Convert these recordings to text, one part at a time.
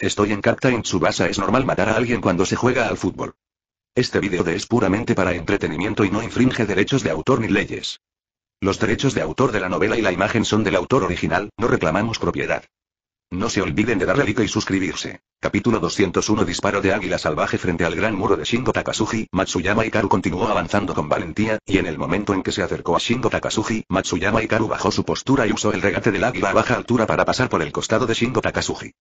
Estoy en su Tsubasa. Es normal matar a alguien cuando se juega al fútbol. Este video de es puramente para entretenimiento y no infringe derechos de autor ni leyes. Los derechos de autor de la novela y la imagen son del autor original, no reclamamos propiedad. No se olviden de darle like y suscribirse. Capítulo 201 Disparo de águila salvaje frente al gran muro de Shingo Takasugi, Matsuyama Ikaru continuó avanzando con valentía, y en el momento en que se acercó a Shingo Takasugi, Matsuyama Ikaru bajó su postura y usó el regate del águila a baja altura para pasar por el costado de Shingo Takasugi.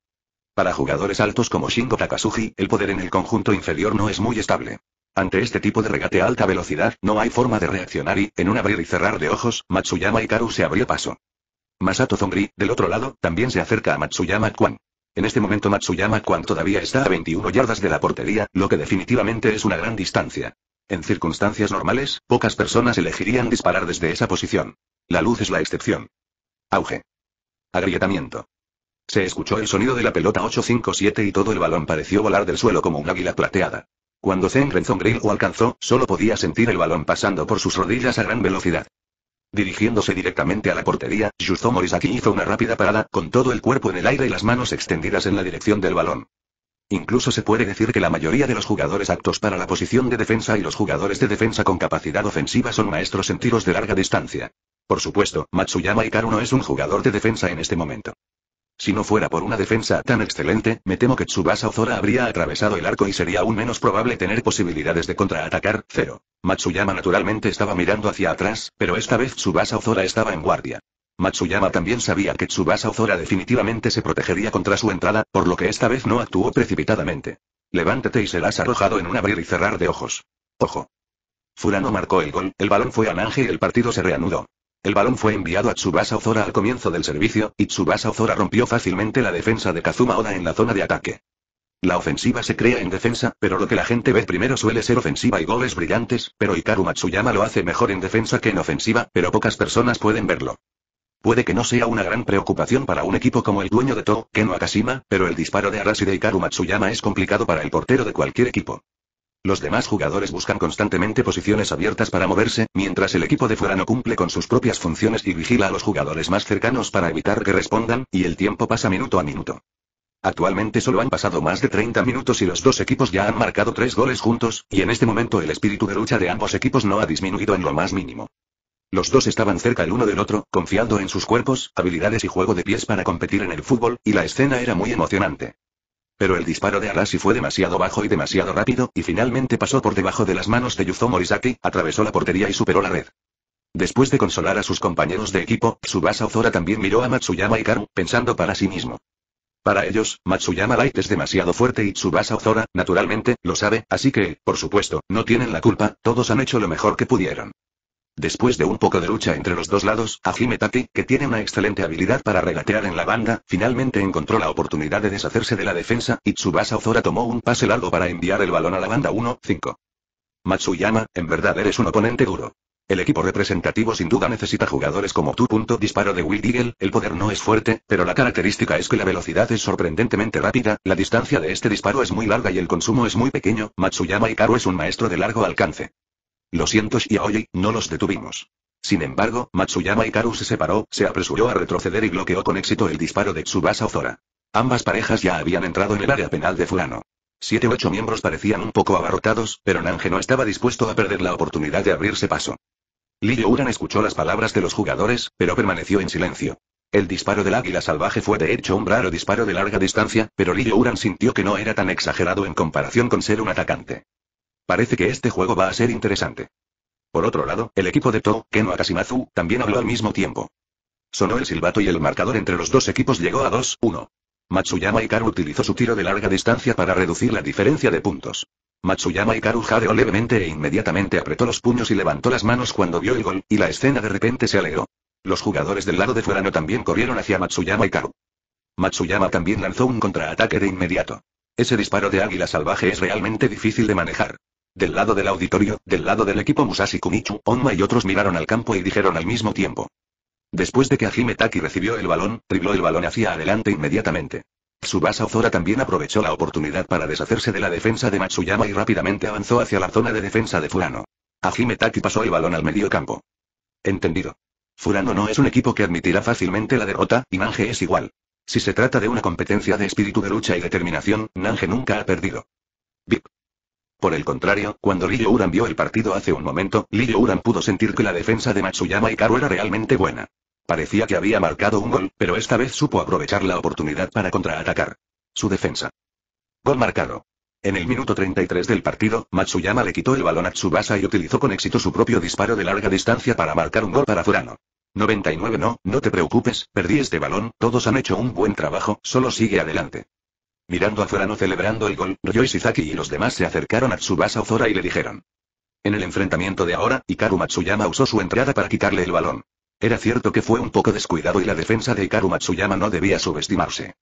Para jugadores altos como Shingo Takasugi, el poder en el conjunto inferior no es muy estable. Ante este tipo de regate a alta velocidad, no hay forma de reaccionar y, en un abrir y cerrar de ojos, Matsuyama Ikaru se abrió paso. Masato Zongri, del otro lado, también se acerca a Matsuyama Kwan. En este momento Matsuyama Kwan todavía está a 21 yardas de la portería, lo que definitivamente es una gran distancia. En circunstancias normales, pocas personas elegirían disparar desde esa posición. La luz es la excepción. Auge. Agrietamiento. Se escuchó el sonido de la pelota 857 y todo el balón pareció volar del suelo como un águila plateada. Cuando Zen Renzongril lo alcanzó, solo podía sentir el balón pasando por sus rodillas a gran velocidad. Dirigiéndose directamente a la portería, Justo Morisaki hizo una rápida parada, con todo el cuerpo en el aire y las manos extendidas en la dirección del balón. Incluso se puede decir que la mayoría de los jugadores aptos para la posición de defensa y los jugadores de defensa con capacidad ofensiva son maestros en tiros de larga distancia. Por supuesto, Matsuyama Ikaru no es un jugador de defensa en este momento. Si no fuera por una defensa tan excelente, me temo que Tsubasa Ozora habría atravesado el arco y sería aún menos probable tener posibilidades de contraatacar. cero. Matsuyama naturalmente estaba mirando hacia atrás, pero esta vez Tsubasa Ozora estaba en guardia. Matsuyama también sabía que Tsubasa Ozora definitivamente se protegería contra su entrada, por lo que esta vez no actuó precipitadamente. Levántate y serás arrojado en un abrir y cerrar de ojos. Ojo. Furano marcó el gol, el balón fue a Nange y el partido se reanudó. El balón fue enviado a Tsubasa Ozora al comienzo del servicio, y Tsubasa Ozora rompió fácilmente la defensa de Kazuma Oda en la zona de ataque. La ofensiva se crea en defensa, pero lo que la gente ve primero suele ser ofensiva y goles brillantes, pero Hikaru Matsuyama lo hace mejor en defensa que en ofensiva, pero pocas personas pueden verlo. Puede que no sea una gran preocupación para un equipo como el dueño de To, Ken Akashima, pero el disparo de Arashi de Hikaru Matsuyama es complicado para el portero de cualquier equipo. Los demás jugadores buscan constantemente posiciones abiertas para moverse, mientras el equipo de fuera no cumple con sus propias funciones y vigila a los jugadores más cercanos para evitar que respondan, y el tiempo pasa minuto a minuto. Actualmente solo han pasado más de 30 minutos y los dos equipos ya han marcado tres goles juntos, y en este momento el espíritu de lucha de ambos equipos no ha disminuido en lo más mínimo. Los dos estaban cerca el uno del otro, confiando en sus cuerpos, habilidades y juego de pies para competir en el fútbol, y la escena era muy emocionante. Pero el disparo de Arashi fue demasiado bajo y demasiado rápido, y finalmente pasó por debajo de las manos de Yuzo Morisaki, atravesó la portería y superó la red. Después de consolar a sus compañeros de equipo, Tsubasa Ozora también miró a Matsuyama y Karu, pensando para sí mismo. Para ellos, Matsuyama Light es demasiado fuerte y Tsubasa Ozora, naturalmente, lo sabe, así que, por supuesto, no tienen la culpa, todos han hecho lo mejor que pudieron. Después de un poco de lucha entre los dos lados, Ajime Taki, que tiene una excelente habilidad para regatear en la banda, finalmente encontró la oportunidad de deshacerse de la defensa, y Tsubasa Ozora tomó un pase largo para enviar el balón a la banda 1-5. Matsuyama, en verdad eres un oponente duro. El equipo representativo sin duda necesita jugadores como tu. Punto disparo de Will Diggle. el poder no es fuerte, pero la característica es que la velocidad es sorprendentemente rápida, la distancia de este disparo es muy larga y el consumo es muy pequeño, Matsuyama Karu es un maestro de largo alcance. Lo siento Shiaoyi, no los detuvimos. Sin embargo, Matsuyama y Karu se separó, se apresuró a retroceder y bloqueó con éxito el disparo de Tsubasa Ozora. Ambas parejas ya habían entrado en el área penal de Fulano. Siete o ocho miembros parecían un poco abarrotados, pero Nange no estaba dispuesto a perder la oportunidad de abrirse paso. Li Uran escuchó las palabras de los jugadores, pero permaneció en silencio. El disparo del águila salvaje fue de hecho un raro disparo de larga distancia, pero Li Uran sintió que no era tan exagerado en comparación con ser un atacante. Parece que este juego va a ser interesante. Por otro lado, el equipo de To, Keno Akashimazu, también habló al mismo tiempo. Sonó el silbato y el marcador entre los dos equipos llegó a 2-1. Matsuyama Ikaru utilizó su tiro de larga distancia para reducir la diferencia de puntos. Matsuyama Ikaru jadeó levemente e inmediatamente apretó los puños y levantó las manos cuando vio el gol, y la escena de repente se alegró. Los jugadores del lado de Fuerano también corrieron hacia Matsuyama Ikaru. Matsuyama también lanzó un contraataque de inmediato. Ese disparo de águila salvaje es realmente difícil de manejar. Del lado del auditorio, del lado del equipo Musashi Kumichu Onma y otros miraron al campo y dijeron al mismo tiempo. Después de que Ajime recibió el balón, tripló el balón hacia adelante inmediatamente. Tsubasa Ozora también aprovechó la oportunidad para deshacerse de la defensa de Matsuyama y rápidamente avanzó hacia la zona de defensa de Furano. Ajime Taki pasó el balón al medio campo. Entendido. Furano no es un equipo que admitirá fácilmente la derrota, y Nanje es igual. Si se trata de una competencia de espíritu de lucha y determinación, Nanje nunca ha perdido. VIP por el contrario, cuando Lillo Uran vio el partido hace un momento, Lillo Uran pudo sentir que la defensa de Matsuyama y Karu era realmente buena. Parecía que había marcado un gol, pero esta vez supo aprovechar la oportunidad para contraatacar. Su defensa. Gol marcado. En el minuto 33 del partido, Matsuyama le quitó el balón a Tsubasa y utilizó con éxito su propio disparo de larga distancia para marcar un gol para Furano. 99 No, no te preocupes, perdí este balón, todos han hecho un buen trabajo, solo sigue adelante. Mirando a Zorano celebrando el gol, y Sizaki y los demás se acercaron a Tsubasa Ozora y le dijeron. En el enfrentamiento de ahora, Ikaru Matsuyama usó su entrada para quitarle el balón. Era cierto que fue un poco descuidado y la defensa de Ikaru Matsuyama no debía subestimarse.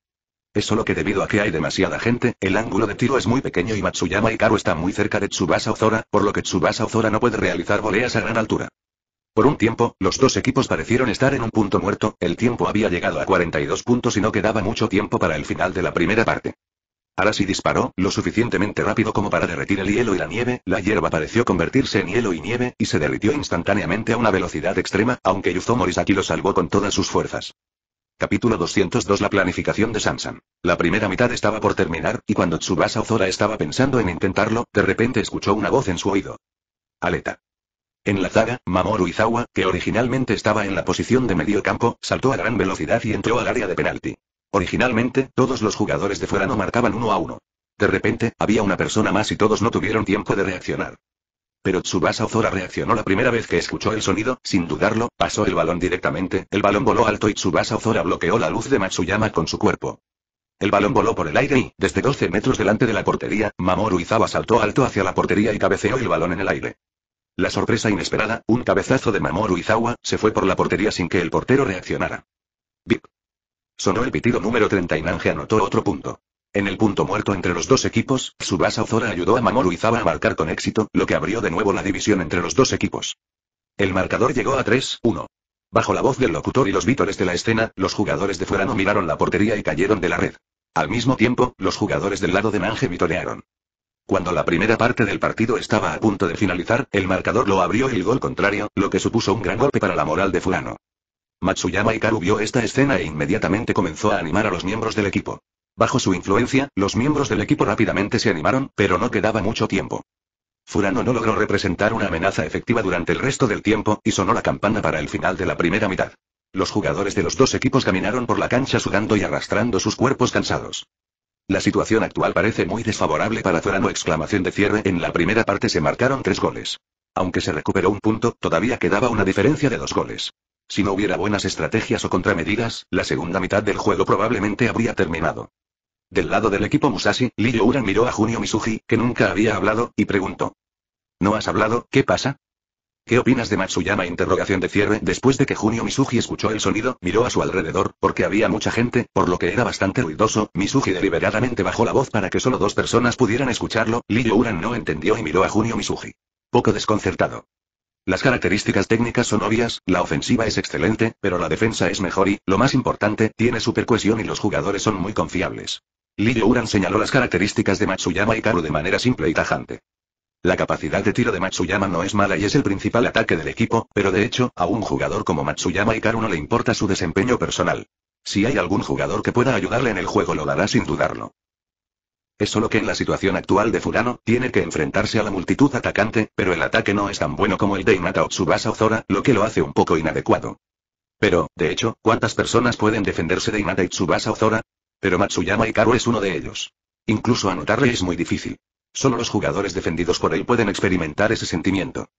Es solo que debido a que hay demasiada gente, el ángulo de tiro es muy pequeño y Matsuyama Ikaru está muy cerca de Tsubasa Ozora, por lo que Tsubasa Ozora no puede realizar voleas a gran altura. Por un tiempo, los dos equipos parecieron estar en un punto muerto, el tiempo había llegado a 42 puntos y no quedaba mucho tiempo para el final de la primera parte. Arasi disparó, lo suficientemente rápido como para derretir el hielo y la nieve, la hierba pareció convertirse en hielo y nieve, y se derritió instantáneamente a una velocidad extrema, aunque Yuzo Morisaki lo salvó con todas sus fuerzas. Capítulo 202 La planificación de Sansan. La primera mitad estaba por terminar, y cuando Tsubasa Ozora estaba pensando en intentarlo, de repente escuchó una voz en su oído. Aleta. En la zaga, Mamoru Izawa, que originalmente estaba en la posición de medio campo, saltó a gran velocidad y entró al área de penalti. Originalmente, todos los jugadores de fuera no marcaban uno a uno. De repente, había una persona más y todos no tuvieron tiempo de reaccionar. Pero Tsubasa Ozora reaccionó la primera vez que escuchó el sonido, sin dudarlo, pasó el balón directamente, el balón voló alto y Tsubasa Ozora bloqueó la luz de Matsuyama con su cuerpo. El balón voló por el aire y, desde 12 metros delante de la portería, Mamoru Izawa saltó alto hacia la portería y cabeceó el balón en el aire. La sorpresa inesperada, un cabezazo de Mamoru Izawa, se fue por la portería sin que el portero reaccionara. Bip. Sonó el pitido número 30 y Nange anotó otro punto. En el punto muerto entre los dos equipos, Subasa Ozora ayudó a Mamoru Izawa a marcar con éxito, lo que abrió de nuevo la división entre los dos equipos. El marcador llegó a 3-1. Bajo la voz del locutor y los vítores de la escena, los jugadores de fuera no miraron la portería y cayeron de la red. Al mismo tiempo, los jugadores del lado de Nange vitorearon. Cuando la primera parte del partido estaba a punto de finalizar, el marcador lo abrió el gol contrario, lo que supuso un gran golpe para la moral de Furano. Matsuyama Ikaru vio esta escena e inmediatamente comenzó a animar a los miembros del equipo. Bajo su influencia, los miembros del equipo rápidamente se animaron, pero no quedaba mucho tiempo. Furano no logró representar una amenaza efectiva durante el resto del tiempo, y sonó la campana para el final de la primera mitad. Los jugadores de los dos equipos caminaron por la cancha sudando y arrastrando sus cuerpos cansados. La situación actual parece muy desfavorable para Zorano. Exclamación de cierre. En la primera parte se marcaron tres goles. Aunque se recuperó un punto, todavía quedaba una diferencia de dos goles. Si no hubiera buenas estrategias o contramedidas, la segunda mitad del juego probablemente habría terminado. Del lado del equipo Musashi, Liyo miró a Junio Misugi, que nunca había hablado, y preguntó. ¿No has hablado? ¿Qué pasa? ¿Qué opinas de Matsuyama? Interrogación de cierre. Después de que Junio Misugi escuchó el sonido, miró a su alrededor, porque había mucha gente, por lo que era bastante ruidoso. Misugi deliberadamente bajó la voz para que solo dos personas pudieran escucharlo. Liyo Uran no entendió y miró a Junio Misugi. Poco desconcertado. Las características técnicas son obvias, la ofensiva es excelente, pero la defensa es mejor y, lo más importante, tiene supercohesión y los jugadores son muy confiables. Liyouran Uran señaló las características de Matsuyama y Karu de manera simple y tajante. La capacidad de tiro de Matsuyama no es mala y es el principal ataque del equipo, pero de hecho, a un jugador como Matsuyama Ikaru no le importa su desempeño personal. Si hay algún jugador que pueda ayudarle en el juego lo dará sin dudarlo. Es solo que en la situación actual de Furano, tiene que enfrentarse a la multitud atacante, pero el ataque no es tan bueno como el de Inata o Ozora, lo que lo hace un poco inadecuado. Pero, de hecho, ¿cuántas personas pueden defenderse de Inata Otsubasa Tsubasa Pero Matsuyama Ikaru es uno de ellos. Incluso anotarle es muy difícil. Solo los jugadores defendidos por él pueden experimentar ese sentimiento.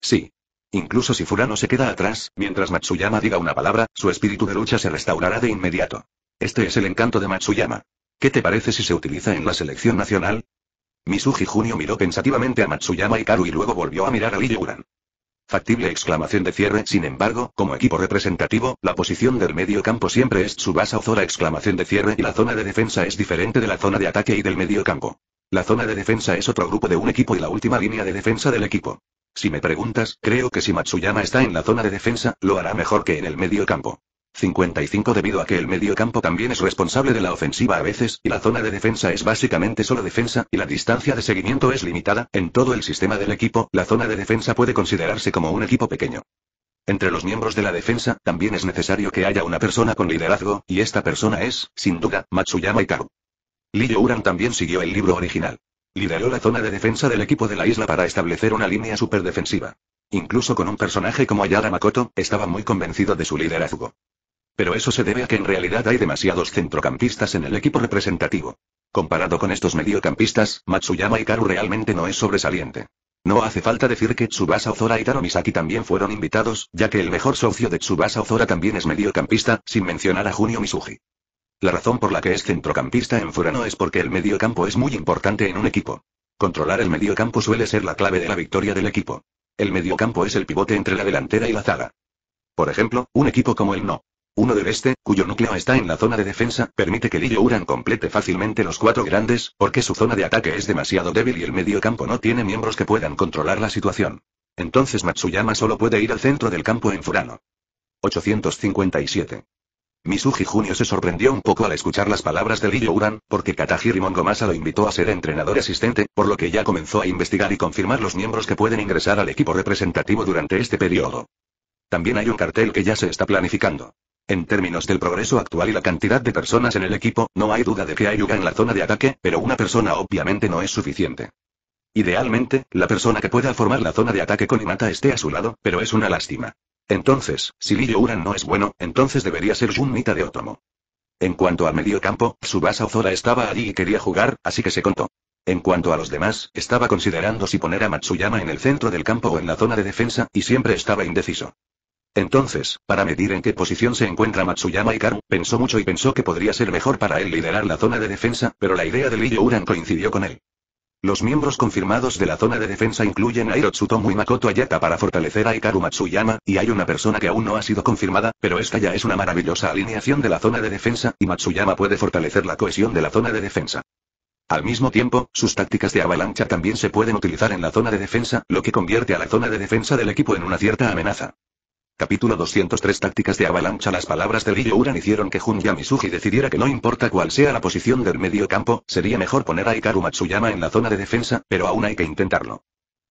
Sí. Incluso si Furano se queda atrás, mientras Matsuyama diga una palabra, su espíritu de lucha se restaurará de inmediato. Este es el encanto de Matsuyama. ¿Qué te parece si se utiliza en la selección nacional? Misuji Junio miró pensativamente a Matsuyama y Karu y luego volvió a mirar a Uran. Factible exclamación de cierre, sin embargo, como equipo representativo, la posición del medio campo siempre es su o Zora exclamación de cierre y la zona de defensa es diferente de la zona de ataque y del medio campo. La zona de defensa es otro grupo de un equipo y la última línea de defensa del equipo. Si me preguntas, creo que si Matsuyama está en la zona de defensa, lo hará mejor que en el medio campo. 55 debido a que el medio campo también es responsable de la ofensiva a veces, y la zona de defensa es básicamente solo defensa, y la distancia de seguimiento es limitada, en todo el sistema del equipo, la zona de defensa puede considerarse como un equipo pequeño. Entre los miembros de la defensa, también es necesario que haya una persona con liderazgo, y esta persona es, sin duda, Matsuyama Ikaru. Liyo Uran también siguió el libro original. Lideró la zona de defensa del equipo de la isla para establecer una línea superdefensiva. Incluso con un personaje como Ayara Makoto, estaba muy convencido de su liderazgo. Pero eso se debe a que en realidad hay demasiados centrocampistas en el equipo representativo. Comparado con estos mediocampistas, Matsuyama y Karu realmente no es sobresaliente. No hace falta decir que Tsubasa Ozora y Taro Misaki también fueron invitados, ya que el mejor socio de Tsubasa Ozora también es mediocampista, sin mencionar a Junio Misugi. La razón por la que es centrocampista en Furano es porque el mediocampo es muy importante en un equipo. Controlar el mediocampo suele ser la clave de la victoria del equipo. El mediocampo es el pivote entre la delantera y la zaga. Por ejemplo, un equipo como el No. Uno del este, cuyo núcleo está en la zona de defensa, permite que Lillo Uran complete fácilmente los cuatro grandes, porque su zona de ataque es demasiado débil y el medio campo no tiene miembros que puedan controlar la situación. Entonces Matsuyama solo puede ir al centro del campo en Furano. 857. Misuji Junio se sorprendió un poco al escuchar las palabras de Lillo Uran, porque Katahiri Mongomasa lo invitó a ser entrenador asistente, por lo que ya comenzó a investigar y confirmar los miembros que pueden ingresar al equipo representativo durante este periodo. También hay un cartel que ya se está planificando. En términos del progreso actual y la cantidad de personas en el equipo, no hay duda de que hay Yuga en la zona de ataque, pero una persona obviamente no es suficiente. Idealmente, la persona que pueda formar la zona de ataque con Inata esté a su lado, pero es una lástima. Entonces, si Lee Uran no es bueno, entonces debería ser Junmita de Otomo. En cuanto al medio su Subasa Ozora estaba allí y quería jugar, así que se contó. En cuanto a los demás, estaba considerando si poner a Matsuyama en el centro del campo o en la zona de defensa, y siempre estaba indeciso. Entonces, para medir en qué posición se encuentra Matsuyama y Karu, pensó mucho y pensó que podría ser mejor para él liderar la zona de defensa, pero la idea de Liyo Uran coincidió con él. Los miembros confirmados de la zona de defensa incluyen a Hiro y Makoto Ayaka para fortalecer a Ikaru Matsuyama, y hay una persona que aún no ha sido confirmada, pero esta ya es una maravillosa alineación de la zona de defensa, y Matsuyama puede fortalecer la cohesión de la zona de defensa. Al mismo tiempo, sus tácticas de avalancha también se pueden utilizar en la zona de defensa, lo que convierte a la zona de defensa del equipo en una cierta amenaza. Capítulo 203 Tácticas de avalancha Las palabras de Ryo Uran hicieron que Jun Misuji decidiera que no importa cuál sea la posición del medio campo, sería mejor poner a Ikaru Matsuyama en la zona de defensa, pero aún hay que intentarlo.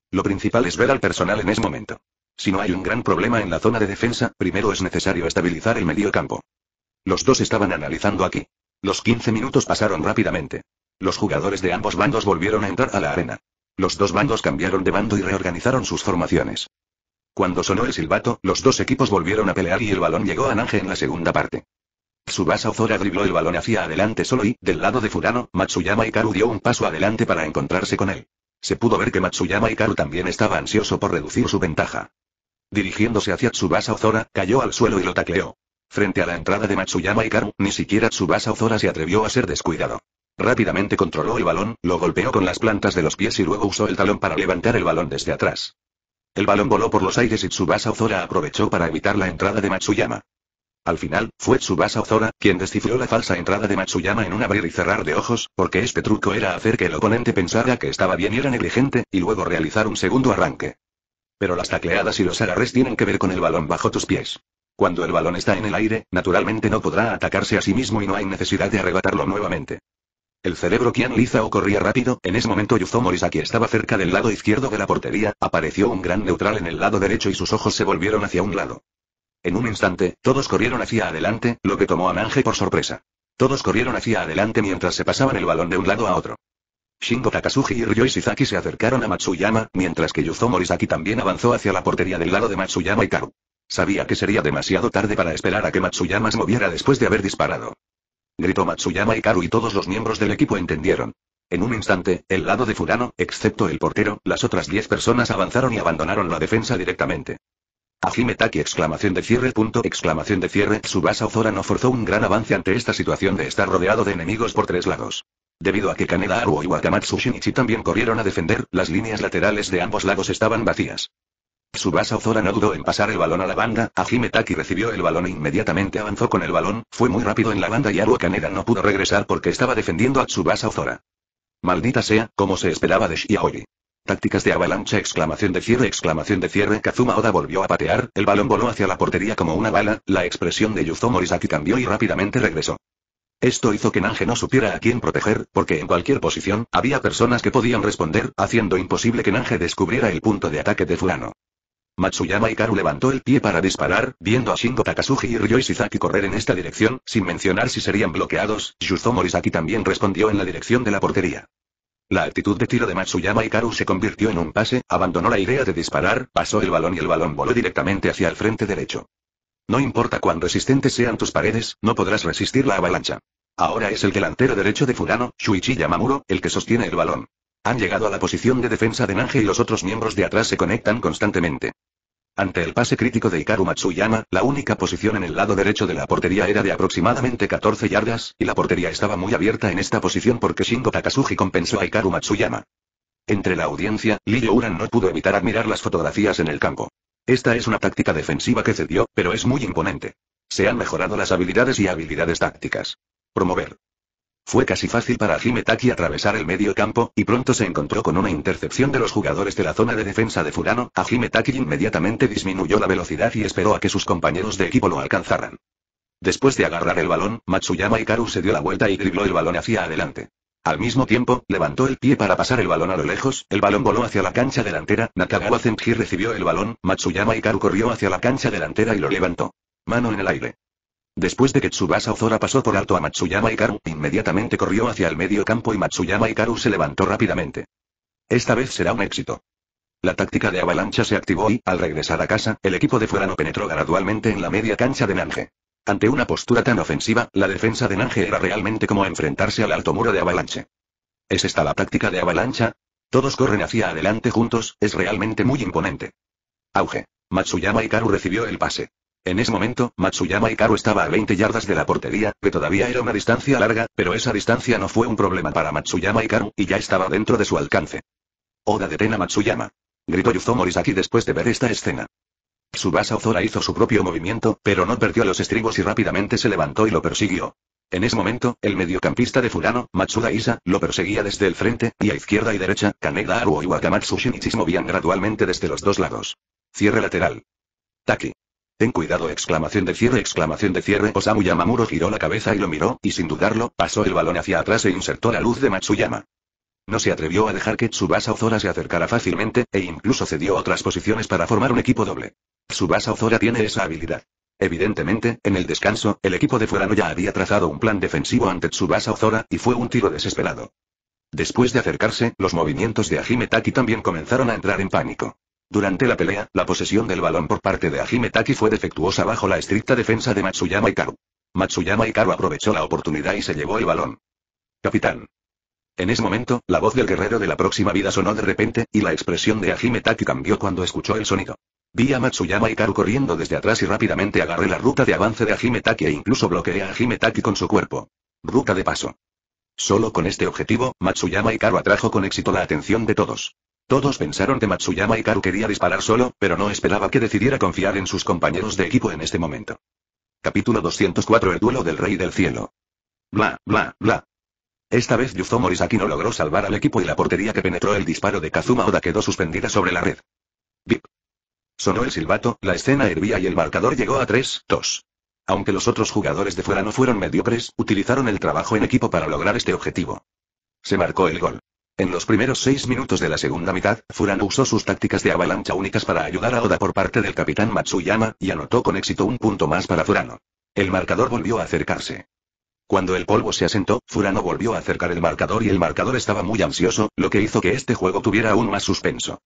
Lo principal es ver al personal en ese momento. Si no hay un gran problema en la zona de defensa, primero es necesario estabilizar el medio campo. Los dos estaban analizando aquí. Los 15 minutos pasaron rápidamente. Los jugadores de ambos bandos volvieron a entrar a la arena. Los dos bandos cambiaron de bando y reorganizaron sus formaciones. Cuando sonó el silbato, los dos equipos volvieron a pelear y el balón llegó a Nange en la segunda parte. Tsubasa Ozora dribló el balón hacia adelante solo y, del lado de Furano, Matsuyama Ikaru dio un paso adelante para encontrarse con él. Se pudo ver que Matsuyama Ikaru también estaba ansioso por reducir su ventaja. Dirigiéndose hacia Tsubasa Ozora, cayó al suelo y lo tacleó. Frente a la entrada de Matsuyama Ikaru, ni siquiera Tsubasa Ozora se atrevió a ser descuidado. Rápidamente controló el balón, lo golpeó con las plantas de los pies y luego usó el talón para levantar el balón desde atrás. El balón voló por los aires y Tsubasa Ozora aprovechó para evitar la entrada de Matsuyama. Al final, fue Tsubasa Ozora quien descifró la falsa entrada de Matsuyama en un abrir y cerrar de ojos, porque este truco era hacer que el oponente pensara que estaba bien y era negligente, y luego realizar un segundo arranque. Pero las tacleadas y los agarres tienen que ver con el balón bajo tus pies. Cuando el balón está en el aire, naturalmente no podrá atacarse a sí mismo y no hay necesidad de arrebatarlo nuevamente. El cerebro Kian Lizao corría rápido, en ese momento Yuzo Morisaki estaba cerca del lado izquierdo de la portería, apareció un gran neutral en el lado derecho y sus ojos se volvieron hacia un lado. En un instante, todos corrieron hacia adelante, lo que tomó a manje por sorpresa. Todos corrieron hacia adelante mientras se pasaban el balón de un lado a otro. Shingo Takasugi y Ryo Isizaki se acercaron a Matsuyama, mientras que Yuzo Morisaki también avanzó hacia la portería del lado de Matsuyama y Karu. Sabía que sería demasiado tarde para esperar a que Matsuyama se moviera después de haber disparado gritó Matsuyama y Karu y todos los miembros del equipo entendieron. En un instante, el lado de Furano, excepto el portero, las otras diez personas avanzaron y abandonaron la defensa directamente. Hajime Taki exclamación de cierre punto exclamación de cierre Tsubasa Ozora no forzó un gran avance ante esta situación de estar rodeado de enemigos por tres lados. Debido a que Kaneda Aru y Wakamatsu Shinichi también corrieron a defender, las líneas laterales de ambos lados estaban vacías. Tsubasa Ozora no dudó en pasar el balón a la banda, Ajimetaki Taki recibió el balón e inmediatamente avanzó con el balón, fue muy rápido en la banda y Aru no pudo regresar porque estaba defendiendo a Tsubasa Ozora. Maldita sea, como se esperaba de Shiaori. Tácticas de avalancha exclamación de cierre exclamación de cierre Kazuma Oda volvió a patear, el balón voló hacia la portería como una bala, la expresión de Yuzo Morisaki cambió y rápidamente regresó. Esto hizo que Nange no supiera a quién proteger, porque en cualquier posición, había personas que podían responder, haciendo imposible que Nange descubriera el punto de ataque de Furano. Matsuyama Karu levantó el pie para disparar, viendo a Shingo Takasugi y Ryo correr en esta dirección, sin mencionar si serían bloqueados, Yuzo Morisaki también respondió en la dirección de la portería. La actitud de tiro de Matsuyama Karu se convirtió en un pase, abandonó la idea de disparar, pasó el balón y el balón voló directamente hacia el frente derecho. No importa cuán resistentes sean tus paredes, no podrás resistir la avalancha. Ahora es el delantero derecho de Furano, Shuichi Yamamuro, el que sostiene el balón. Han llegado a la posición de defensa de Nange y los otros miembros de atrás se conectan constantemente. Ante el pase crítico de Ikaru Matsuyama, la única posición en el lado derecho de la portería era de aproximadamente 14 yardas, y la portería estaba muy abierta en esta posición porque Shingo Takasugi compensó a Ikaru Matsuyama. Entre la audiencia, Liyo Uran no pudo evitar admirar las fotografías en el campo. Esta es una táctica defensiva que cedió, pero es muy imponente. Se han mejorado las habilidades y habilidades tácticas. Promover. Fue casi fácil para Himetaki atravesar el medio campo, y pronto se encontró con una intercepción de los jugadores de la zona de defensa de Furano. A inmediatamente disminuyó la velocidad y esperó a que sus compañeros de equipo lo alcanzaran. Después de agarrar el balón, Matsuyama Ikaru se dio la vuelta y dribló el balón hacia adelante. Al mismo tiempo, levantó el pie para pasar el balón a lo lejos, el balón voló hacia la cancha delantera, Nakagawa Zenji recibió el balón, Matsuyama Ikaru corrió hacia la cancha delantera y lo levantó. Mano en el aire. Después de que Tsubasa Ozora pasó por alto a Matsuyama Ikaru, inmediatamente corrió hacia el medio campo y Matsuyama Ikaru se levantó rápidamente. Esta vez será un éxito. La táctica de avalancha se activó y, al regresar a casa, el equipo de no penetró gradualmente en la media cancha de Nanje. Ante una postura tan ofensiva, la defensa de Nanje era realmente como enfrentarse al alto muro de avalanche. ¿Es esta la táctica de avalancha? Todos corren hacia adelante juntos, es realmente muy imponente. Auge. Matsuyama Ikaru recibió el pase. En ese momento, Matsuyama y Karu estaba a 20 yardas de la portería, que todavía era una distancia larga, pero esa distancia no fue un problema para Matsuyama y Karu, y ya estaba dentro de su alcance. Oda detena a Matsuyama. Gritó Yuzo después de ver esta escena. Subasa Ozora hizo su propio movimiento, pero no perdió los estribos y rápidamente se levantó y lo persiguió. En ese momento, el mediocampista de Furano, Matsuda Isa, lo perseguía desde el frente, y a izquierda y derecha, Kaneda Aruo y Wakamatsu Shinichi movían gradualmente desde los dos lados. Cierre lateral. Taki. Ten cuidado, exclamación de cierre, exclamación de cierre. Osamu Yamamuro giró la cabeza y lo miró, y sin dudarlo, pasó el balón hacia atrás e insertó la luz de Matsuyama. No se atrevió a dejar que Tsubasa Ozora se acercara fácilmente, e incluso cedió otras posiciones para formar un equipo doble. Tsubasa Ozora tiene esa habilidad. Evidentemente, en el descanso, el equipo de Furano ya había trazado un plan defensivo ante Tsubasa Ozora, y fue un tiro desesperado. Después de acercarse, los movimientos de Ajime Taki también comenzaron a entrar en pánico. Durante la pelea, la posesión del balón por parte de Hajime fue defectuosa bajo la estricta defensa de Matsuyama Ikaru. Matsuyama Ikaru aprovechó la oportunidad y se llevó el balón. Capitán. En ese momento, la voz del guerrero de la próxima vida sonó de repente, y la expresión de Hajime cambió cuando escuchó el sonido. Vi a Matsuyama Ikaru corriendo desde atrás y rápidamente agarré la ruta de avance de Hajime e incluso bloqueé a Hajime con su cuerpo. Ruta de paso. Solo con este objetivo, Matsuyama Ikaru atrajo con éxito la atención de todos. Todos pensaron que Matsuyama Karu quería disparar solo, pero no esperaba que decidiera confiar en sus compañeros de equipo en este momento. Capítulo 204 El duelo del rey del cielo. Bla, bla, bla. Esta vez Yuzo Morisaki no logró salvar al equipo y la portería que penetró el disparo de Kazuma Oda quedó suspendida sobre la red. Bip. Sonó el silbato, la escena hervía y el marcador llegó a 3-2. Aunque los otros jugadores de fuera no fueron mediocres, utilizaron el trabajo en equipo para lograr este objetivo. Se marcó el gol. En los primeros seis minutos de la segunda mitad, Furano usó sus tácticas de avalancha únicas para ayudar a Oda por parte del capitán Matsuyama, y anotó con éxito un punto más para Furano. El marcador volvió a acercarse. Cuando el polvo se asentó, Furano volvió a acercar el marcador y el marcador estaba muy ansioso, lo que hizo que este juego tuviera aún más suspenso.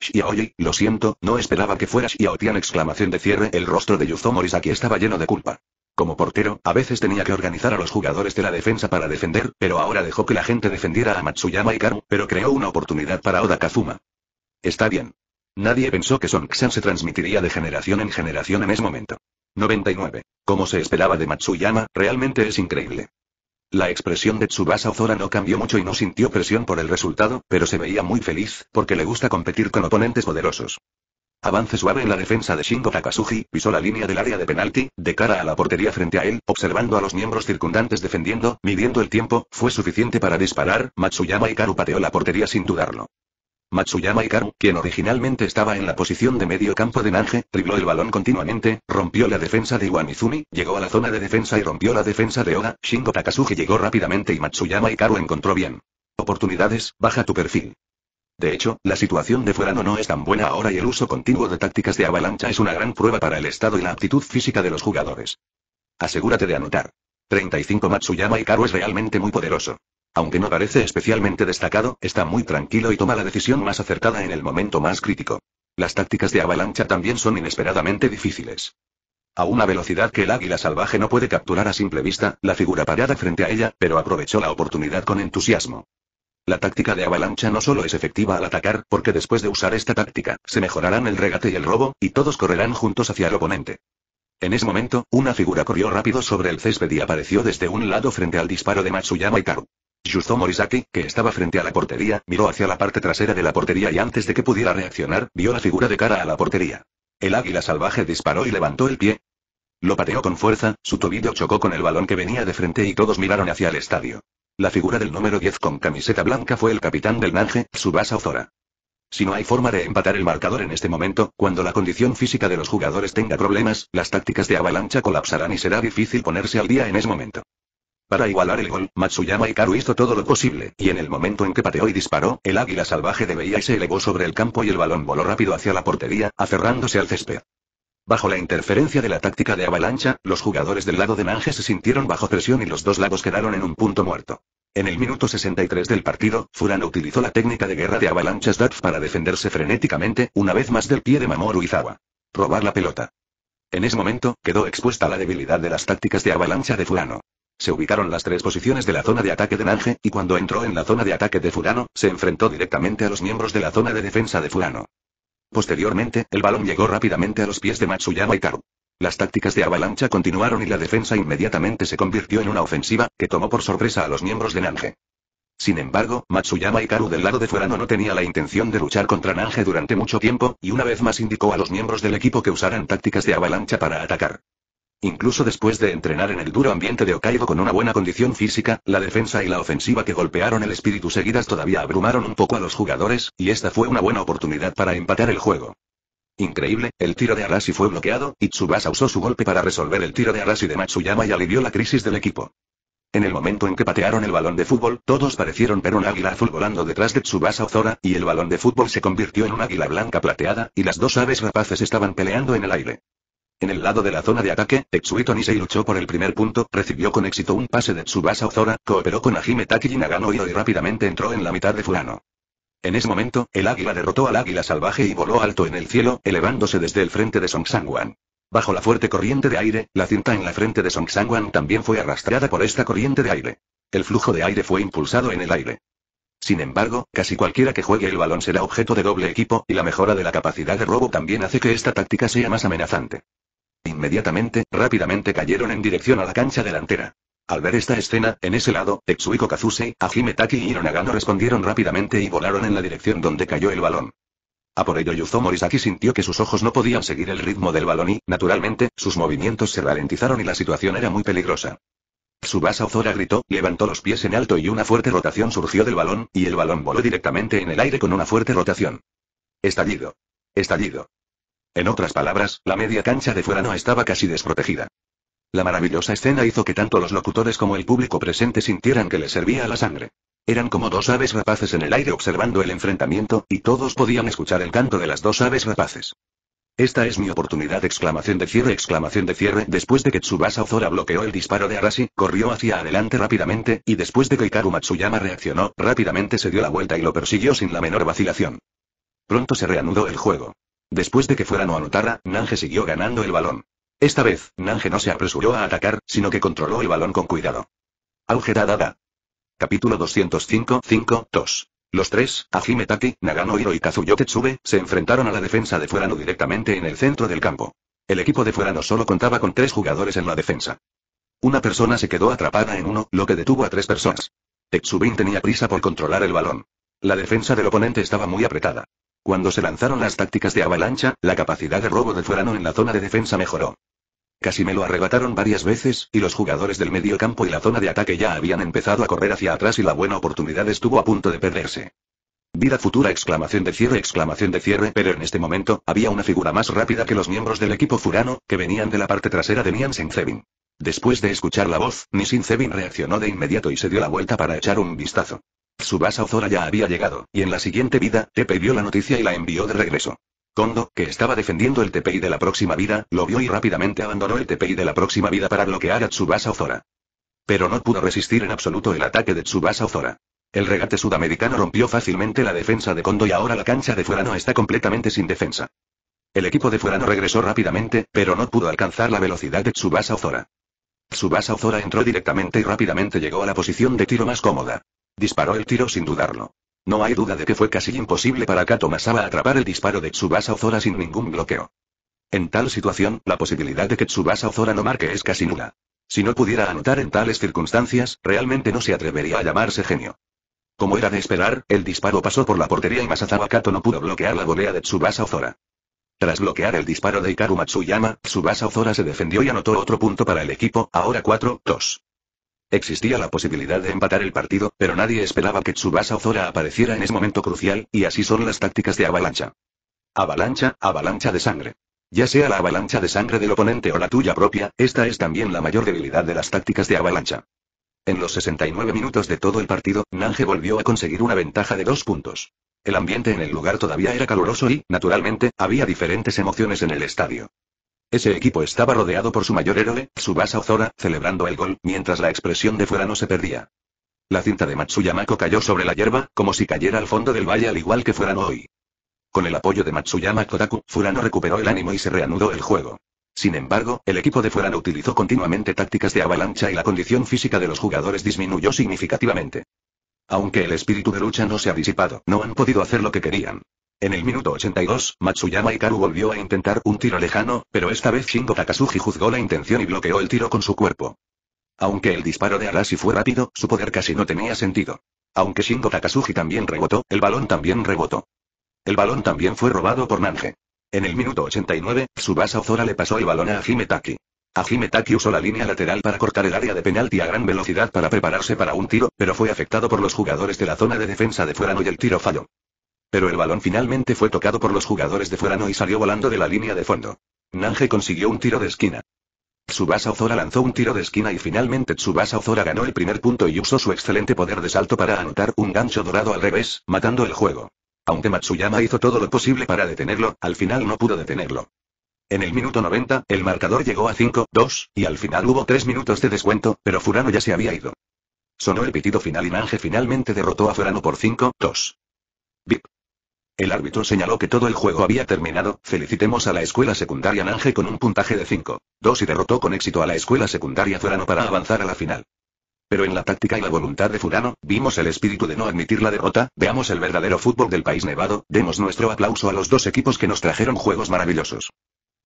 Xiaoyi, lo siento, no esperaba que fuera Xiaotian exclamación de cierre el rostro de Yuzo Morisaki estaba lleno de culpa. Como portero, a veces tenía que organizar a los jugadores de la defensa para defender, pero ahora dejó que la gente defendiera a Matsuyama y Karu, pero creó una oportunidad para Oda Kazuma. Está bien. Nadie pensó que Son Xan se transmitiría de generación en generación en ese momento. 99. Como se esperaba de Matsuyama, realmente es increíble. La expresión de Tsubasa Ozora no cambió mucho y no sintió presión por el resultado, pero se veía muy feliz, porque le gusta competir con oponentes poderosos. Avance suave en la defensa de Shingo Takasugi, pisó la línea del área de penalti, de cara a la portería frente a él, observando a los miembros circundantes defendiendo, midiendo el tiempo, fue suficiente para disparar, Matsuyama Ikaru pateó la portería sin dudarlo. Matsuyama Ikaru, quien originalmente estaba en la posición de medio campo de Nanje, tribló el balón continuamente, rompió la defensa de Iwanizumi, llegó a la zona de defensa y rompió la defensa de Oda, Shingo Takasugi llegó rápidamente y Matsuyama Ikaru encontró bien. Oportunidades, baja tu perfil. De hecho, la situación de Fuerano no es tan buena ahora y el uso continuo de tácticas de avalancha es una gran prueba para el estado y la aptitud física de los jugadores. Asegúrate de anotar. 35 Matsuyama Ikaru es realmente muy poderoso. Aunque no parece especialmente destacado, está muy tranquilo y toma la decisión más acertada en el momento más crítico. Las tácticas de avalancha también son inesperadamente difíciles. A una velocidad que el águila salvaje no puede capturar a simple vista, la figura parada frente a ella, pero aprovechó la oportunidad con entusiasmo. La táctica de avalancha no solo es efectiva al atacar, porque después de usar esta táctica, se mejorarán el regate y el robo, y todos correrán juntos hacia el oponente. En ese momento, una figura corrió rápido sobre el césped y apareció desde un lado frente al disparo de Matsuyama y Karu. Yuzo Morisaki, que estaba frente a la portería, miró hacia la parte trasera de la portería y antes de que pudiera reaccionar, vio la figura de cara a la portería. El águila salvaje disparó y levantó el pie. Lo pateó con fuerza, su tobillo chocó con el balón que venía de frente y todos miraron hacia el estadio. La figura del número 10 con camiseta blanca fue el capitán del Nanje, Subasa Ozora. Si no hay forma de empatar el marcador en este momento, cuando la condición física de los jugadores tenga problemas, las tácticas de avalancha colapsarán y será difícil ponerse al día en ese momento. Para igualar el gol, Matsuyama Karu hizo todo lo posible, y en el momento en que pateó y disparó, el águila salvaje de Bahía se elevó sobre el campo y el balón voló rápido hacia la portería, aferrándose al césped. Bajo la interferencia de la táctica de avalancha, los jugadores del lado de Nange se sintieron bajo presión y los dos lados quedaron en un punto muerto. En el minuto 63 del partido, Furano utilizó la técnica de guerra de avalancha DAF para defenderse frenéticamente, una vez más del pie de Mamoru Izawa. Robar la pelota. En ese momento, quedó expuesta la debilidad de las tácticas de avalancha de Furano. Se ubicaron las tres posiciones de la zona de ataque de Nange, y cuando entró en la zona de ataque de Furano, se enfrentó directamente a los miembros de la zona de defensa de Furano. Posteriormente, el balón llegó rápidamente a los pies de Matsuyama y Karu. Las tácticas de avalancha continuaron y la defensa inmediatamente se convirtió en una ofensiva, que tomó por sorpresa a los miembros de Nanje. Sin embargo, Matsuyama y Karu del lado de fuera no tenía la intención de luchar contra Nanje durante mucho tiempo, y una vez más indicó a los miembros del equipo que usaran tácticas de avalancha para atacar. Incluso después de entrenar en el duro ambiente de Hokkaido con una buena condición física, la defensa y la ofensiva que golpearon el espíritu seguidas todavía abrumaron un poco a los jugadores, y esta fue una buena oportunidad para empatar el juego. Increíble, el tiro de Arashi fue bloqueado, y Tsubasa usó su golpe para resolver el tiro de Arashi de Matsuyama y alivió la crisis del equipo. En el momento en que patearon el balón de fútbol, todos parecieron ver un águila azul volando detrás de Tsubasa Ozora, y el balón de fútbol se convirtió en un águila blanca plateada, y las dos aves rapaces estaban peleando en el aire. En el lado de la zona de ataque, Tetsuito Nisei luchó por el primer punto, recibió con éxito un pase de Tsubasa Ozora, cooperó con Ajime Taki y Nagano y rápidamente entró en la mitad de Furano. En ese momento, el águila derrotó al águila salvaje y voló alto en el cielo, elevándose desde el frente de Song Sangwan. Bajo la fuerte corriente de aire, la cinta en la frente de Song Sangwan también fue arrastrada por esta corriente de aire. El flujo de aire fue impulsado en el aire. Sin embargo, casi cualquiera que juegue el balón será objeto de doble equipo, y la mejora de la capacidad de robo también hace que esta táctica sea más amenazante. Inmediatamente, rápidamente cayeron en dirección a la cancha delantera. Al ver esta escena, en ese lado, Tetsuiko Kazuse, Ajime Taki y Hironagano respondieron rápidamente y volaron en la dirección donde cayó el balón. A por ello Yuzo Morisaki sintió que sus ojos no podían seguir el ritmo del balón y, naturalmente, sus movimientos se ralentizaron y la situación era muy peligrosa. Tsubasa Ozora gritó, levantó los pies en alto y una fuerte rotación surgió del balón, y el balón voló directamente en el aire con una fuerte rotación. Estallido. Estallido. En otras palabras, la media cancha de fuera no estaba casi desprotegida. La maravillosa escena hizo que tanto los locutores como el público presente sintieran que les servía la sangre. Eran como dos aves rapaces en el aire observando el enfrentamiento, y todos podían escuchar el canto de las dos aves rapaces. Esta es mi oportunidad, exclamación de cierre, exclamación de cierre, después de que Tsubasa Ozora bloqueó el disparo de Arashi, corrió hacia adelante rápidamente, y después de que Ikaru Matsuyama reaccionó, rápidamente se dio la vuelta y lo persiguió sin la menor vacilación. Pronto se reanudó el juego. Después de que fuera anotara, Nange siguió ganando el balón. Esta vez, Nange no se apresuró a atacar, sino que controló el balón con cuidado. Aujetadada. Dada. Capítulo 205 5 2. Los tres, Hajime Taki, Nagano Hiro y Kazuyo Tetsube, se enfrentaron a la defensa de Fuerano directamente en el centro del campo. El equipo de Fuerano solo contaba con tres jugadores en la defensa. Una persona se quedó atrapada en uno, lo que detuvo a tres personas. Tetsubin tenía prisa por controlar el balón. La defensa del oponente estaba muy apretada. Cuando se lanzaron las tácticas de avalancha, la capacidad de robo de Furano en la zona de defensa mejoró. Casi me lo arrebataron varias veces, y los jugadores del medio campo y la zona de ataque ya habían empezado a correr hacia atrás y la buena oportunidad estuvo a punto de perderse. Vida futura exclamación de cierre, exclamación de cierre, pero en este momento, había una figura más rápida que los miembros del equipo Furano, que venían de la parte trasera de Nian Después de escuchar la voz, Nisin reaccionó de inmediato y se dio la vuelta para echar un vistazo. Tsubasa Ozora ya había llegado, y en la siguiente vida, Tepe vio la noticia y la envió de regreso. Kondo, que estaba defendiendo el TPI de la próxima vida, lo vio y rápidamente abandonó el TPI de la próxima vida para bloquear a Tsubasa Ozora. Pero no pudo resistir en absoluto el ataque de Tsubasa Ozora. El regate sudamericano rompió fácilmente la defensa de Kondo y ahora la cancha de Furano está completamente sin defensa. El equipo de Furano regresó rápidamente, pero no pudo alcanzar la velocidad de Tsubasa Ozora. Tsubasa Ozora entró directamente y rápidamente llegó a la posición de tiro más cómoda. Disparó el tiro sin dudarlo. No hay duda de que fue casi imposible para Kato Masaba atrapar el disparo de Tsubasa Ozora sin ningún bloqueo. En tal situación, la posibilidad de que Tsubasa Ozora no marque es casi nula. Si no pudiera anotar en tales circunstancias, realmente no se atrevería a llamarse genio. Como era de esperar, el disparo pasó por la portería y Masazawa Kato no pudo bloquear la volea de Tsubasa Ozora. Tras bloquear el disparo de Ikaru Matsuyama, Tsubasa Ozora se defendió y anotó otro punto para el equipo, ahora 4-2. Existía la posibilidad de empatar el partido, pero nadie esperaba que Tsubasa Ozora apareciera en ese momento crucial, y así son las tácticas de avalancha. Avalancha, avalancha de sangre. Ya sea la avalancha de sangre del oponente o la tuya propia, esta es también la mayor debilidad de las tácticas de avalancha. En los 69 minutos de todo el partido, Nange volvió a conseguir una ventaja de dos puntos. El ambiente en el lugar todavía era caluroso y, naturalmente, había diferentes emociones en el estadio. Ese equipo estaba rodeado por su mayor héroe, Tsubasa Ozora, celebrando el gol, mientras la expresión de Furano no se perdía. La cinta de Matsuyamako cayó sobre la hierba, como si cayera al fondo del valle al igual que Furano hoy. Con el apoyo de Matsuyama Daku, Furano recuperó el ánimo y se reanudó el juego. Sin embargo, el equipo de Furano utilizó continuamente tácticas de avalancha y la condición física de los jugadores disminuyó significativamente. Aunque el espíritu de lucha no se ha disipado, no han podido hacer lo que querían. En el minuto 82, Matsuyama Ikaru volvió a intentar un tiro lejano, pero esta vez Shingo Takasugi juzgó la intención y bloqueó el tiro con su cuerpo. Aunque el disparo de Arashi fue rápido, su poder casi no tenía sentido. Aunque Shingo Takasugi también rebotó, el balón también rebotó. El balón también fue robado por Nanje. En el minuto 89, Subasa Ozora le pasó el balón a Hajime Taki. usó la línea lateral para cortar el área de penalti a gran velocidad para prepararse para un tiro, pero fue afectado por los jugadores de la zona de defensa de Fuerano y el tiro falló. Pero el balón finalmente fue tocado por los jugadores de Furano y salió volando de la línea de fondo. Nanje consiguió un tiro de esquina. Tsubasa Ozora lanzó un tiro de esquina y finalmente Tsubasa Ozora ganó el primer punto y usó su excelente poder de salto para anotar un gancho dorado al revés, matando el juego. Aunque Matsuyama hizo todo lo posible para detenerlo, al final no pudo detenerlo. En el minuto 90, el marcador llegó a 5-2, y al final hubo 3 minutos de descuento, pero Furano ya se había ido. Sonó el pitido final y Nanje finalmente derrotó a Furano por 5-2. Bip. El árbitro señaló que todo el juego había terminado, felicitemos a la escuela secundaria Nange con un puntaje de 5. 2 y derrotó con éxito a la escuela secundaria Furano para avanzar a la final. Pero en la táctica y la voluntad de Furano, vimos el espíritu de no admitir la derrota, veamos el verdadero fútbol del país nevado, demos nuestro aplauso a los dos equipos que nos trajeron juegos maravillosos.